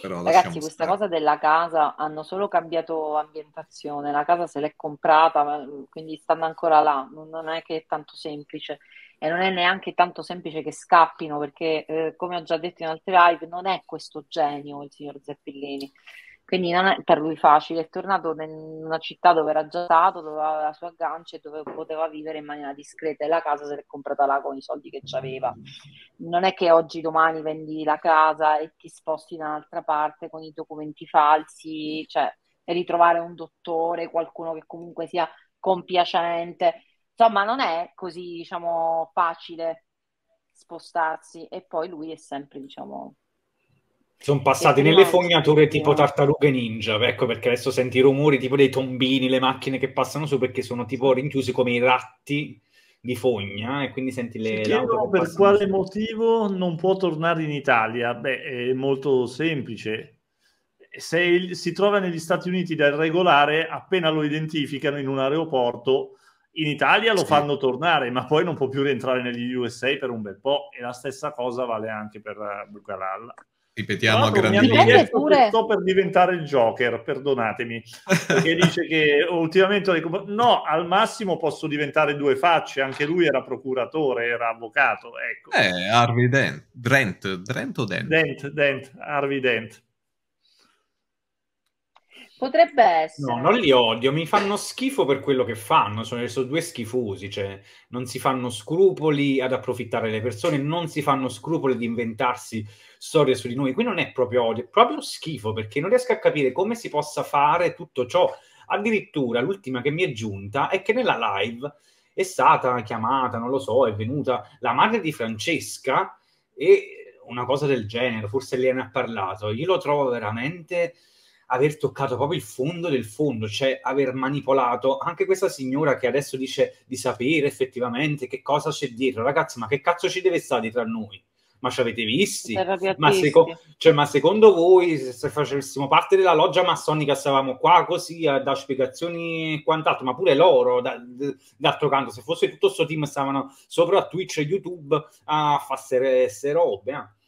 però Ragazzi, questa stare. cosa della casa hanno solo cambiato ambientazione, la casa se l'è comprata, mm, quindi stanno ancora là, non è che è tanto semplice e non è neanche tanto semplice che scappino perché, eh, come ho già detto in altre live, non è questo genio il signor Zeppellini. Quindi non è per lui facile, è tornato in una città dove era già stato, dove aveva la sua gancia e dove poteva vivere in maniera discreta e la casa se l'è comprata là con i soldi che aveva. Non è che oggi domani vendi la casa e ti sposti da un'altra parte con i documenti falsi, cioè ritrovare un dottore, qualcuno che comunque sia compiacente. Insomma, non è così, diciamo, facile spostarsi e poi lui è sempre, diciamo, sono passati nelle fognature tipo tartarughe ninja, ecco perché adesso senti i rumori tipo dei tombini, le macchine che passano su perché sono tipo rinchiusi come i ratti di fogna e quindi senti le... Chiedo per quale su. motivo non può tornare in Italia? Beh, è molto semplice. Se si trova negli Stati Uniti da regolare, appena lo identificano in un aeroporto, in Italia lo sì. fanno tornare, ma poi non può più rientrare negli USA per un bel po' e la stessa cosa vale anche per Bucaralla. Eh, Ripetiamo a grandi linee. Pure... Sto per diventare il Joker, perdonatemi. Perché dice che ultimamente... No, al massimo posso diventare due facce. Anche lui era procuratore, era avvocato. Ecco. Eh, Harvey Dent. Drent. Drent o Dent? Dent, Dent. Harvey Dent. Potrebbe essere. No, non li odio, mi fanno schifo per quello che fanno, cioè, sono due schifosi, cioè, non si fanno scrupoli ad approfittare delle persone, non si fanno scrupoli di inventarsi storie su di noi. Qui non è proprio odio, è proprio schifo, perché non riesco a capire come si possa fare tutto ciò. Addirittura l'ultima che mi è giunta è che nella live è stata chiamata, non lo so, è venuta la madre di Francesca e una cosa del genere, forse lei ne ha parlato. Io lo trovo veramente aver toccato proprio il fondo del fondo, cioè aver manipolato anche questa signora che adesso dice di sapere effettivamente che cosa c'è dietro. Ragazzi, ma che cazzo ci deve stare tra noi? ma ci avete visti? Ma, seco- cioè, ma, secondo voi, se, facessimo parte della loggia massonica, stavamo qua così a dare spiegazioni e quant'altro, ma pure loro, da, d- d'altro canto, se fosse tutto questo team, stavano sopra Twitch e YouTube a fare queste robe. Eh?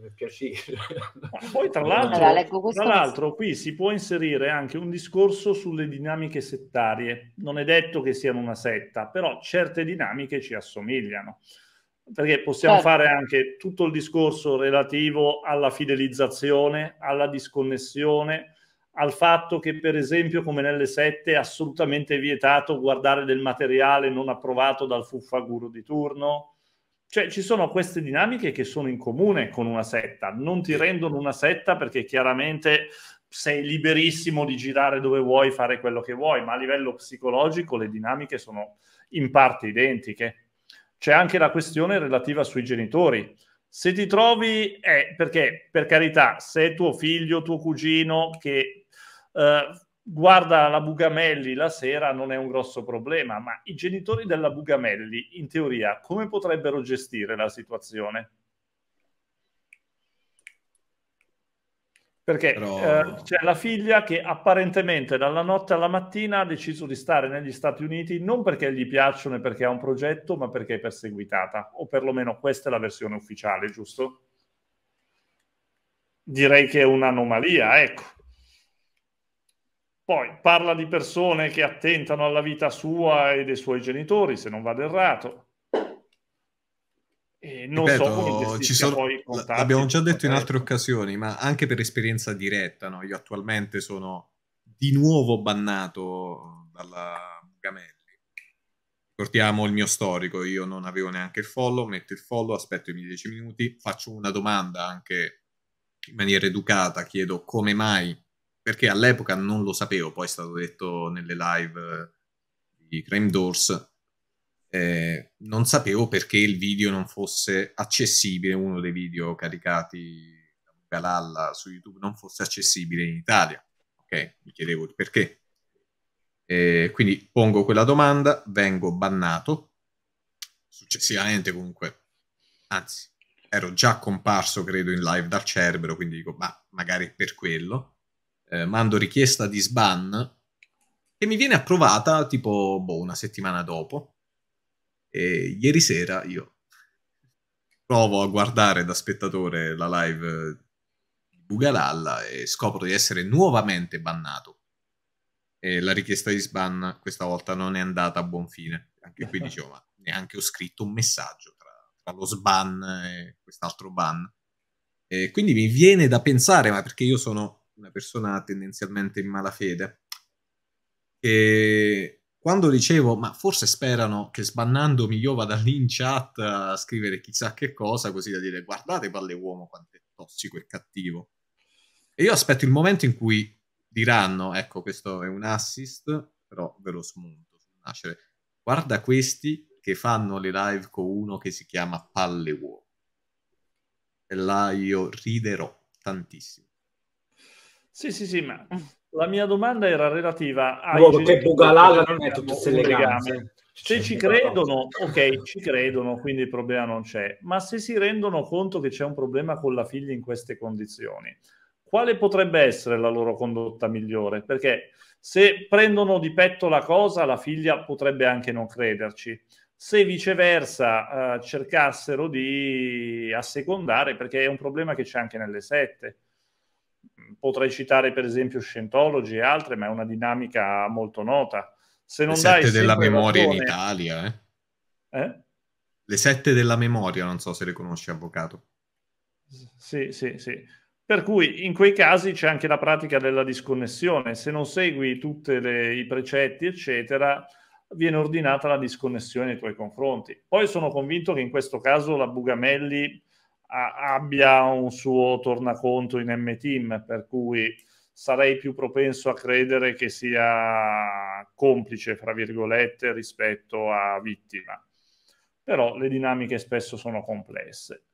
per piacere. Eh, poi tra l'altro, allora, tra l'altro qui si può inserire anche un discorso sulle dinamiche settarie. Non è detto che siano una setta, però certe dinamiche ci assomigliano. Perché possiamo certo. fare anche tutto il discorso relativo alla fidelizzazione, alla disconnessione, al fatto che, per esempio, come nelle sette, è assolutamente vietato guardare del materiale non approvato dal fuffaguro di turno, cioè, ci sono queste dinamiche che sono in comune con una setta, non ti rendono una setta perché chiaramente sei liberissimo di girare dove vuoi, fare quello che vuoi, ma a livello psicologico le dinamiche sono in parte identiche. C'è anche la questione relativa sui genitori. Se ti trovi, eh, perché per carità, se tuo figlio, tuo cugino che eh, guarda la Bugamelli la sera non è un grosso problema, ma i genitori della Bugamelli, in teoria, come potrebbero gestire la situazione? Perché Però... eh, c'è la figlia che apparentemente dalla notte alla mattina ha deciso di stare negli Stati Uniti non perché gli piacciono e perché ha un progetto, ma perché è perseguitata, o perlomeno questa è la versione ufficiale, giusto? Direi che è un'anomalia, ecco. Poi parla di persone che attentano alla vita sua e dei suoi genitori, se non vado errato. E non Ripeto, so come gestisca sono, poi i contatti. L'abbiamo già detto in altre occasioni, ma anche per esperienza diretta, no? io attualmente sono di nuovo bannato dalla Mugamelli. Ricordiamo il mio storico, io non avevo neanche il follow, metto il follow, aspetto i miei dieci minuti, faccio una domanda anche in maniera educata, chiedo come mai perché all'epoca non lo sapevo, poi è stato detto nelle live eh, di Crime Doors, eh, non sapevo perché il video non fosse accessibile, uno dei video caricati da Galalla su YouTube non fosse accessibile in Italia. Ok, mi chiedevo il perché. Eh, quindi pongo quella domanda, vengo bannato, successivamente comunque, anzi, ero già comparso credo in live dal Cerbero, quindi dico, ma magari per quello eh, mando richiesta di sban che mi viene approvata tipo boh, una settimana dopo. E ieri sera io provo a guardare da spettatore la live di Bugalalla e scopro di essere nuovamente bannato. E la richiesta di sban questa volta non è andata a buon fine. Anche qui dicevo, neanche ho scritto un messaggio tra, tra lo sban e quest'altro ban. E quindi mi viene da pensare, ma perché io sono una persona tendenzialmente in malafede. E quando dicevo, ma forse sperano che sbannandomi io vada lì in chat a scrivere chissà che cosa, così da dire guardate palle uomo quanto è tossico e cattivo. E io aspetto il momento in cui diranno, ecco questo è un assist, però ve lo smonto sul nascere, guarda questi che fanno le live con uno che si chiama palle uomo. E là io riderò tantissimo. Sì, sì, sì, ma la mia domanda era relativa a... Luogo che Bugalala non è tutto se legame. Se ci credono, ok, ci credono, quindi il problema non c'è, ma se si rendono conto che c'è un problema con la figlia in queste condizioni, quale potrebbe essere la loro condotta migliore? Perché se prendono di petto la cosa, la figlia potrebbe anche non crederci. Se viceversa eh, cercassero di assecondare, perché è un problema che c'è anche nelle sette, potrei citare per esempio Scientology e altre, ma è una dinamica molto nota. Se non Le sette della memoria ragione... in Italia, eh? Eh? Le sette della memoria, non so se le conosci, avvocato. Sì, sì, sì. Per cui in quei casi c'è anche la pratica della disconnessione. Se non segui tutti i precetti, eccetera, viene ordinata la disconnessione nei tuoi confronti. Poi sono convinto che in questo caso la Bugamelli abbia un suo tornaconto in M-Team, per cui sarei più propenso a credere che sia complice, fra virgolette, rispetto a vittima. Però le dinamiche spesso sono complesse.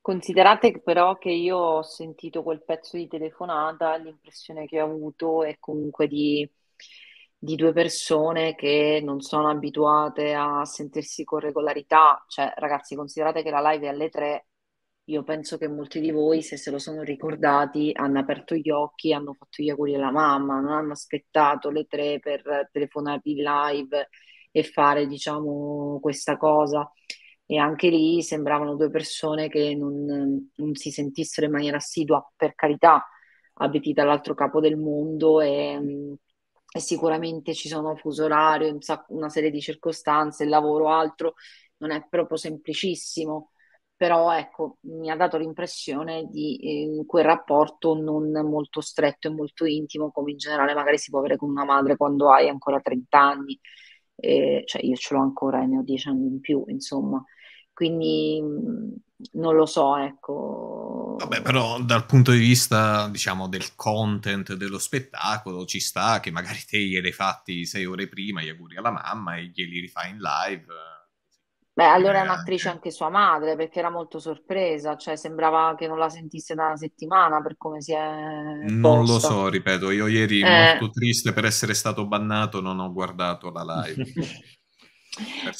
Considerate però che io ho sentito quel pezzo di telefonata, l'impressione che ho avuto è comunque di di due persone che non sono abituate a sentirsi con regolarità. Cioè, ragazzi, considerate che la live è alle tre. Io penso che molti di voi, se se lo sono ricordati, hanno aperto gli occhi, hanno fatto gli auguri alla mamma, non hanno aspettato le tre per telefonarvi in live e fare, diciamo, questa cosa. E anche lì sembravano due persone che non, non si sentissero in maniera assidua, per carità, abiti dall'altro capo del mondo e e sicuramente ci sono fuso orario, una serie di circostanze, il lavoro, altro, non è proprio semplicissimo, però ecco, mi ha dato l'impressione di eh, quel rapporto non molto stretto e molto intimo come in generale magari si può avere con una madre quando hai ancora 30 anni, eh, cioè io ce l'ho ancora e ne ho 10 anni in più, insomma, quindi mhmm, non lo so, ecco. Vabbè, però dal punto di vista, diciamo, del content dello spettacolo ci sta che magari te hai fatti sei ore prima, gli auguri alla mamma e glieli rifai in live. Beh, allora è eh, un'attrice eh. anche sua madre perché era molto sorpresa, cioè sembrava che non la sentisse da una settimana per come si è. Posta. Non lo so, ripeto, io ieri eh. molto triste per essere stato bannato, non ho guardato la live.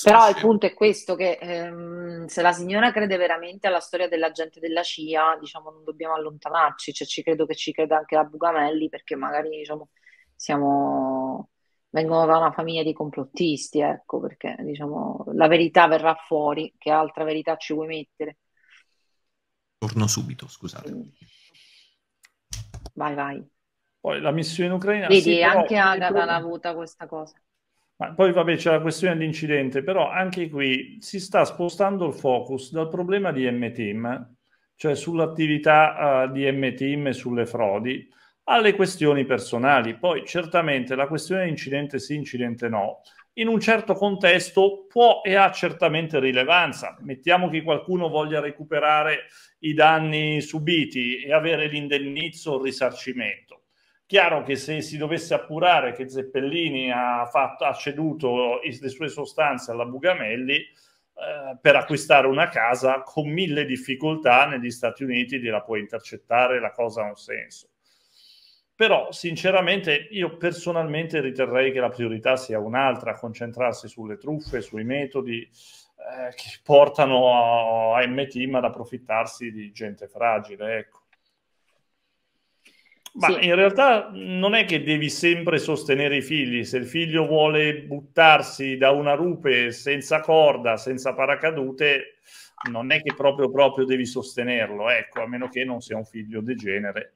Però il punto è questo, che ehm, se la signora crede veramente alla storia della gente della CIA, diciamo non dobbiamo allontanarci, cioè ci credo che ci creda anche la Bugamelli perché magari diciamo siamo vengono da una famiglia di complottisti, ecco, perché diciamo la verità verrà fuori, che altra verità ci vuoi mettere? Torno subito, scusate. Vai, vai. Poi la missione in Ucraina Vedi, sì, anche Agata l'ha avuta questa cosa. Ma poi vabbè c'è la questione dell'incidente, però anche qui si sta spostando il focus dal problema di M-Team, cioè sull'attività uh, di M-Team e sulle frodi, alle questioni personali. Poi certamente la questione incidente sì, incidente no, in un certo contesto può e ha certamente rilevanza. Mettiamo che qualcuno voglia recuperare i danni subiti e avere l'indennizzo o il risarcimento. Chiaro che se si dovesse appurare che Zeppellini ha, fatto, ha ceduto le sue sostanze alla Bugamelli eh, per acquistare una casa con mille difficoltà negli Stati Uniti gliela puoi intercettare, la cosa ha un senso. Però sinceramente io personalmente riterrei che la priorità sia un'altra, concentrarsi sulle truffe, sui metodi, eh, che portano a MT ma ad approfittarsi di gente fragile. Ecco. Ma sì. in realtà non è che devi sempre sostenere i figli, se il figlio vuole buttarsi da una rupe senza corda, senza paracadute, non è che proprio, proprio devi sostenerlo, ecco, a meno che non sia un figlio degenere.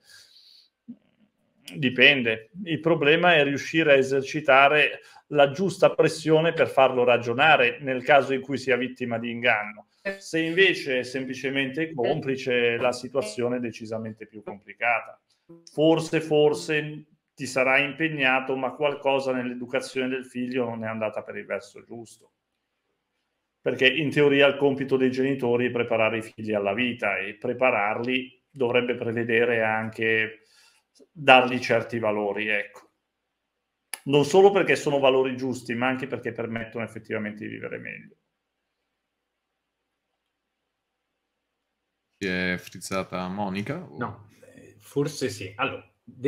Dipende. Il problema è riuscire a esercitare la giusta pressione per farlo ragionare nel caso in cui sia vittima di inganno. Se invece è semplicemente complice, la situazione è decisamente più complicata forse, forse ti sarai impegnato, ma qualcosa nell'educazione del figlio non è andata per il verso giusto. Perché in teoria il compito dei genitori è preparare i figli alla vita e prepararli dovrebbe prevedere anche dargli certi valori, ecco. Non solo perché sono valori giusti, ma anche perché permettono effettivamente di vivere meglio. Si è frizzata Monica? O... No. Forse sì. Allora,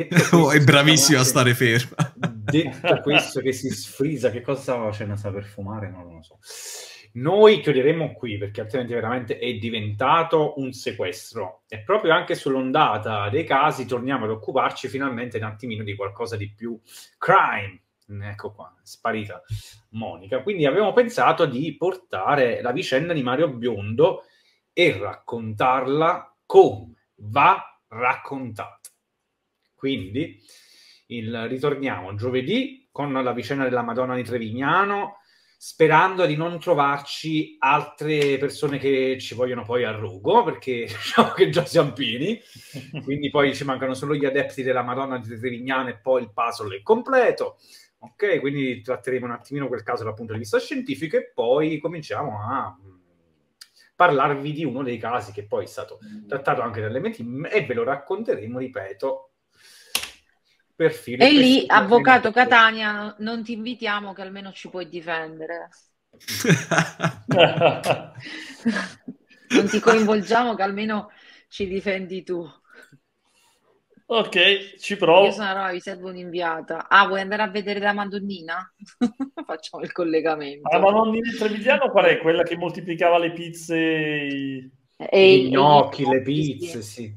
questo, oh, è bravissimo a stare ferma. Detto questo che si sfrisa, che cosa stava facendo? Stava per fumare? Non lo so. Noi chiuderemo qui perché altrimenti veramente è diventato un sequestro. E proprio anche sull'ondata dei casi torniamo ad occuparci finalmente un attimino di qualcosa di più crime. Ecco qua, sparita Monica. Quindi abbiamo pensato di portare la vicenda di Mario Biondo e raccontarla come va raccontate. Quindi il, ritorniamo giovedì con la vicenda della Madonna di Trevignano, sperando di non trovarci altre persone che ci vogliono poi a rugo, perché diciamo che già siamo pieni, quindi poi ci mancano solo gli adepti della Madonna di Trevignano e poi il puzzle è completo. Ok, quindi tratteremo un attimino quel caso dal punto di vista scientifico e poi cominciamo a parlarvi di uno dei casi che poi è stato mm. trattato anche dalle Metim e ve lo racconteremo, ripeto, per filo. E lì, avvocato Catania, non ti invitiamo che almeno ci puoi difendere. non ti coinvolgiamo che almeno ci difendi tu. Ok, ci provo. Io sono Roy, servo un'inviata. Ah, vuoi andare a vedere la Madonnina? Facciamo il collegamento. La di Trevigliano qual è? Quella che moltiplicava le pizze, i, e, I gnocchi, e... le pizze, sì.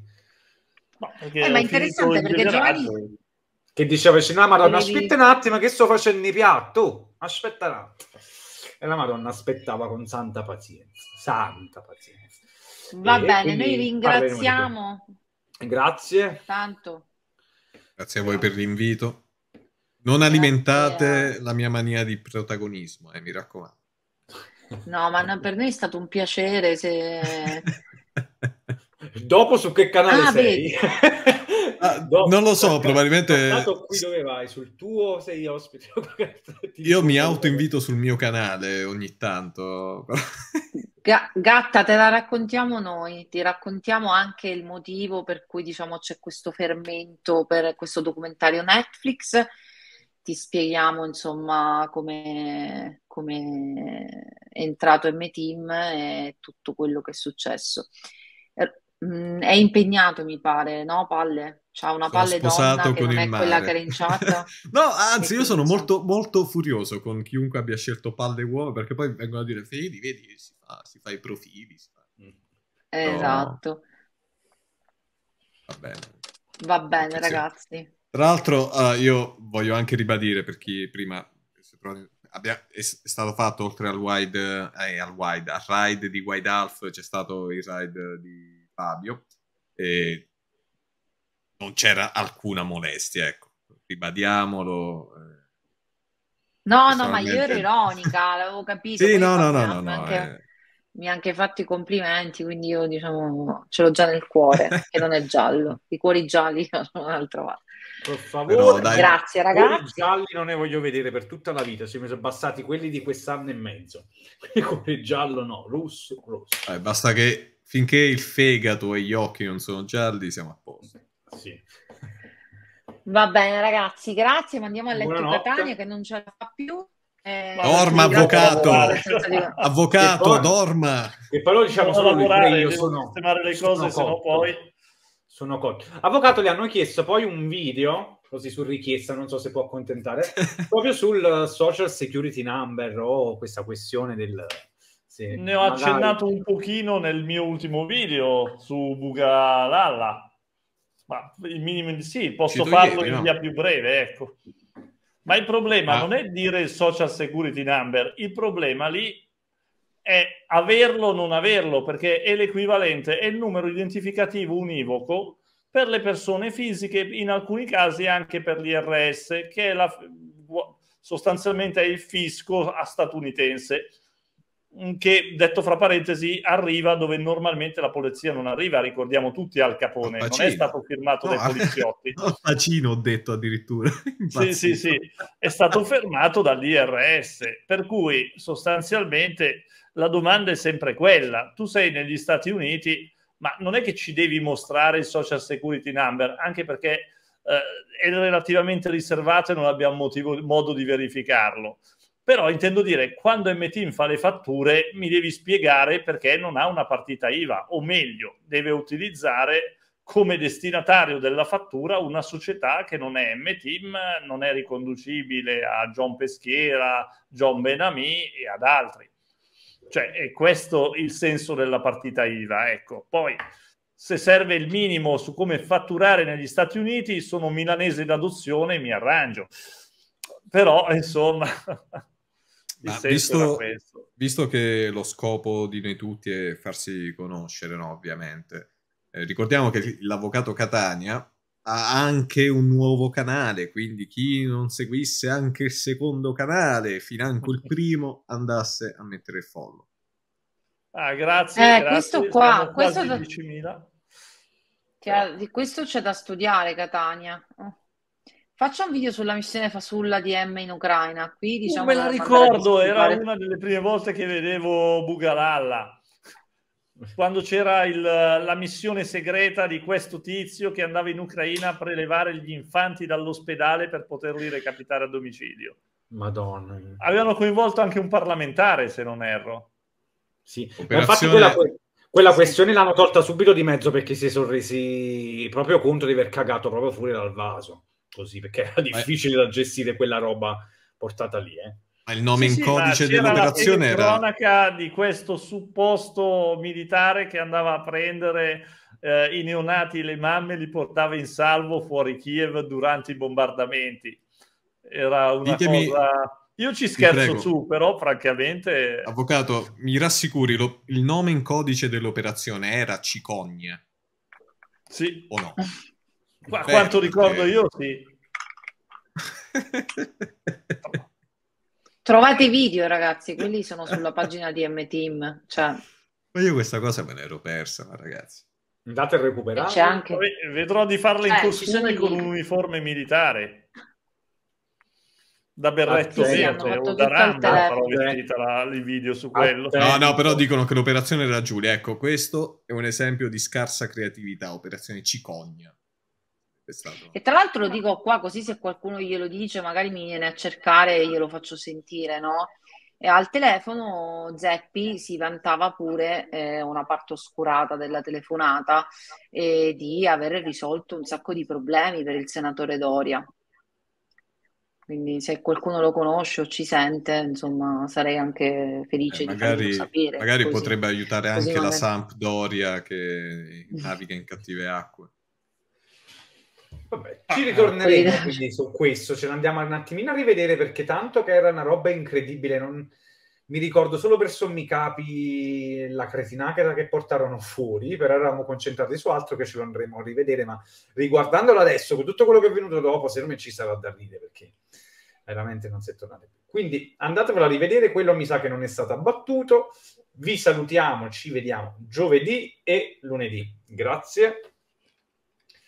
No, eh, ma è interessante perché Giovanni... Che diceva, no, Madonna, aspetta un attimo che sto facendo i piatti, oh, aspetta un attimo. E la Madonna aspettava con santa pazienza, santa pazienza. Va e, bene, noi ringraziamo Grazie. Tanto. Grazie a voi per l'invito. Non alimentate Grazie. la mia mania di protagonismo, eh, mi raccomando. No, ma no, per noi è stato un piacere. Se... Dopo su che canale ah, sei? ah, Dopo, non lo so, probabilmente... Qui dove vai? Sul tuo sei ospite? Io mi auto-invito sul mio canale ogni tanto. Gatta, te la raccontiamo noi, ti raccontiamo anche il motivo per cui diciamo c'è questo fermento per questo documentario Netflix, ti spieghiamo insomma come, è entrato M-Team e tutto quello che è successo. Er, mm, è impegnato, mi pare, no Palle? C'ha una sono palle donna che non è mare. quella che era in chat. no, anzi, io sono molto, molto furioso con chiunque abbia scelto palle uova, perché poi vengono a dire, vedi, vedi, si fa, si fa i profili. Fa... No. Mm. Esatto. Va bene. Va bene, ragazzi. Tra l'altro, uh, io voglio anche ribadire, per chi prima... Abbia, è, stato fatto oltre al wide, eh, al wide, al ride di Wide Half, c'è stato il ride di Fabio, e non c'era alcuna molestia, ecco, ribadiamolo. Eh. No, no, ma io ero ironica, l'avevo capito. Sì, no, no, no, no, Mi ha anche eh. fatto i complimenti, quindi io diciamo ce l'ho già nel cuore, che non è giallo. I cuori gialli sono un'altra volta. Per favore, grazie ragazzi. I gialli non ne voglio vedere per tutta la vita, ci sono abbassati quelli di quest'anno e mezzo. I cuori giallo no, rosso, rosso. Eh, basta che finché il fegato e gli occhi non sono gialli siamo a posto. Sì. Va bene, ragazzi, grazie. Ma andiamo a letto Catania che non ce la fa più. Eh, dorma, avvocato, avvocato, poi, dorma. E poi lo diciamo solo lavorare, lui, io sono, sistemare le cose, se no poi sono contro. Avvocato, le hanno chiesto poi un video, così su richiesta, non so se può accontentare, proprio sul eh, social security number o questa questione del... ne ho magari... accennato un pochino nel mio ultimo video su Bugalalla ma il minimo di sì, posso farlo in via no? più breve, ecco. Ma il problema ah. non è dire il social security number, il problema lì è averlo o non averlo, perché è l'equivalente, è il numero identificativo univoco per le persone fisiche, in alcuni casi anche per l'IRS, che è la, sostanzialmente è il fisco statunitense Mm, che detto fra parentesi arriva dove normalmente la polizia non arriva, ricordiamo tutti Al Capone, non è stato firmato no, dai poliziotti. No, Pacino ho detto addirittura. Sì, sì, sì, è stato fermato dall'IRS, per cui sostanzialmente la domanda è sempre quella, tu sei negli Stati Uniti, ma non è che ci devi mostrare il social security number, anche perché eh, è relativamente riservato e non abbiamo motivo, modo di verificarlo però intendo dire quando MTIM fa le fatture mi devi spiegare perché non ha una partita IVA o meglio deve utilizzare come destinatario della fattura una società che non è MTIM, non è riconducibile a John Peschiera, John Benami e ad altri. Cioè, è questo il senso della partita IVA, ecco. Poi se serve il minimo su come fatturare negli Stati Uniti, sono milanese d'adozione e mi arrangio. Però, insomma, Visto, visto, che lo scopo di noi tutti è farsi conoscere, no, ovviamente, eh, ricordiamo che l'avvocato Catania ha anche un nuovo canale, quindi chi non seguisse anche il secondo canale, financo il primo, andasse a mettere il follow. Ah, grazie, eh, grazie. questo qua, questo da... Cioè, di questo c'è da studiare Catania. Faccio un video sulla missione fasulla di M in Ucraina. Qui uh, diciamo. Non me la ricordo, era una delle prime volte che vedevo Bugaralla quando c'era il, la missione segreta di questo tizio che andava in Ucraina a prelevare gli infanti dall'ospedale per poterli recapitare a domicilio. Madonna. Avevano coinvolto anche un parlamentare, se non erro. Sì, Operazione... infatti quella, quella sì. questione l'hanno tolta subito di mezzo perché si sono resi proprio conto di aver cagato proprio fuori dal vaso così, perché era difficile Beh. da gestire quella roba portata lì. Eh. Ma il nome sì, in sì, codice dell'operazione era... La cronaca di questo supposto militare che andava a prendere eh, i neonati e le mamme, li portava in salvo fuori Kiev durante i bombardamenti. Era una Ditemi... cosa... Io ci scherzo su, però francamente... Avvocato, mi rassicuri, lo... il nome in codice dell'operazione era Cicogne? Sì. O no? Qua, Beh, quanto eh. ricordo eh. io, sì. Trovate i video, ragazzi, quelli sono sulla pagina di M-Team. Cioè... Ma io questa cosa me l'ero persa, ma ragazzi. Andate a recuperare. anche... Vedrò di farla in eh, costume con un uniforme militare. Da berretto ah, sì, verde cioè, o da ramba farò vestita il video su quello. No, no, però dicono che l'operazione era Giulia. Ecco, questo è un esempio di scarsa creatività, operazione cicogna. Stato... E tra l'altro lo dico qua così se qualcuno glielo dice, magari mi viene a cercare e glielo faccio sentire, no? E al telefono Zeppi si vantava pure eh, una parte oscurata della telefonata e eh, di aver risolto un sacco di problemi per il senatore Doria. Quindi se qualcuno lo conosce o ci sente, insomma, sarei anche felice eh, di magari, sapere. Magari così, potrebbe aiutare anche magari... la Doria che naviga in cattive acque. Vabbè, ah, ci eh, ritorneremo ah, quindi su questo, ce ne andiamo un attimino a rivedere perché tanto che era una roba incredibile, non... mi ricordo solo per sommi capi la cretinacra che portarono fuori, però eravamo concentrati su altro che ce lo andremo a rivedere, ma riguardandolo adesso, con tutto quello che è venuto dopo, secondo me ci sarà da ridere perché veramente non si è tornato. Quindi andatevelo a rivedere, quello mi sa che non è stato abbattuto. Vi salutiamo, ci vediamo giovedì e lunedì. Grazie.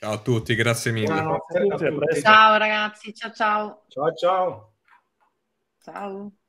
Ciao a tutti, grazie mille. Ciao, tutti, ciao ragazzi, ciao ciao. Ciao ciao. Ciao.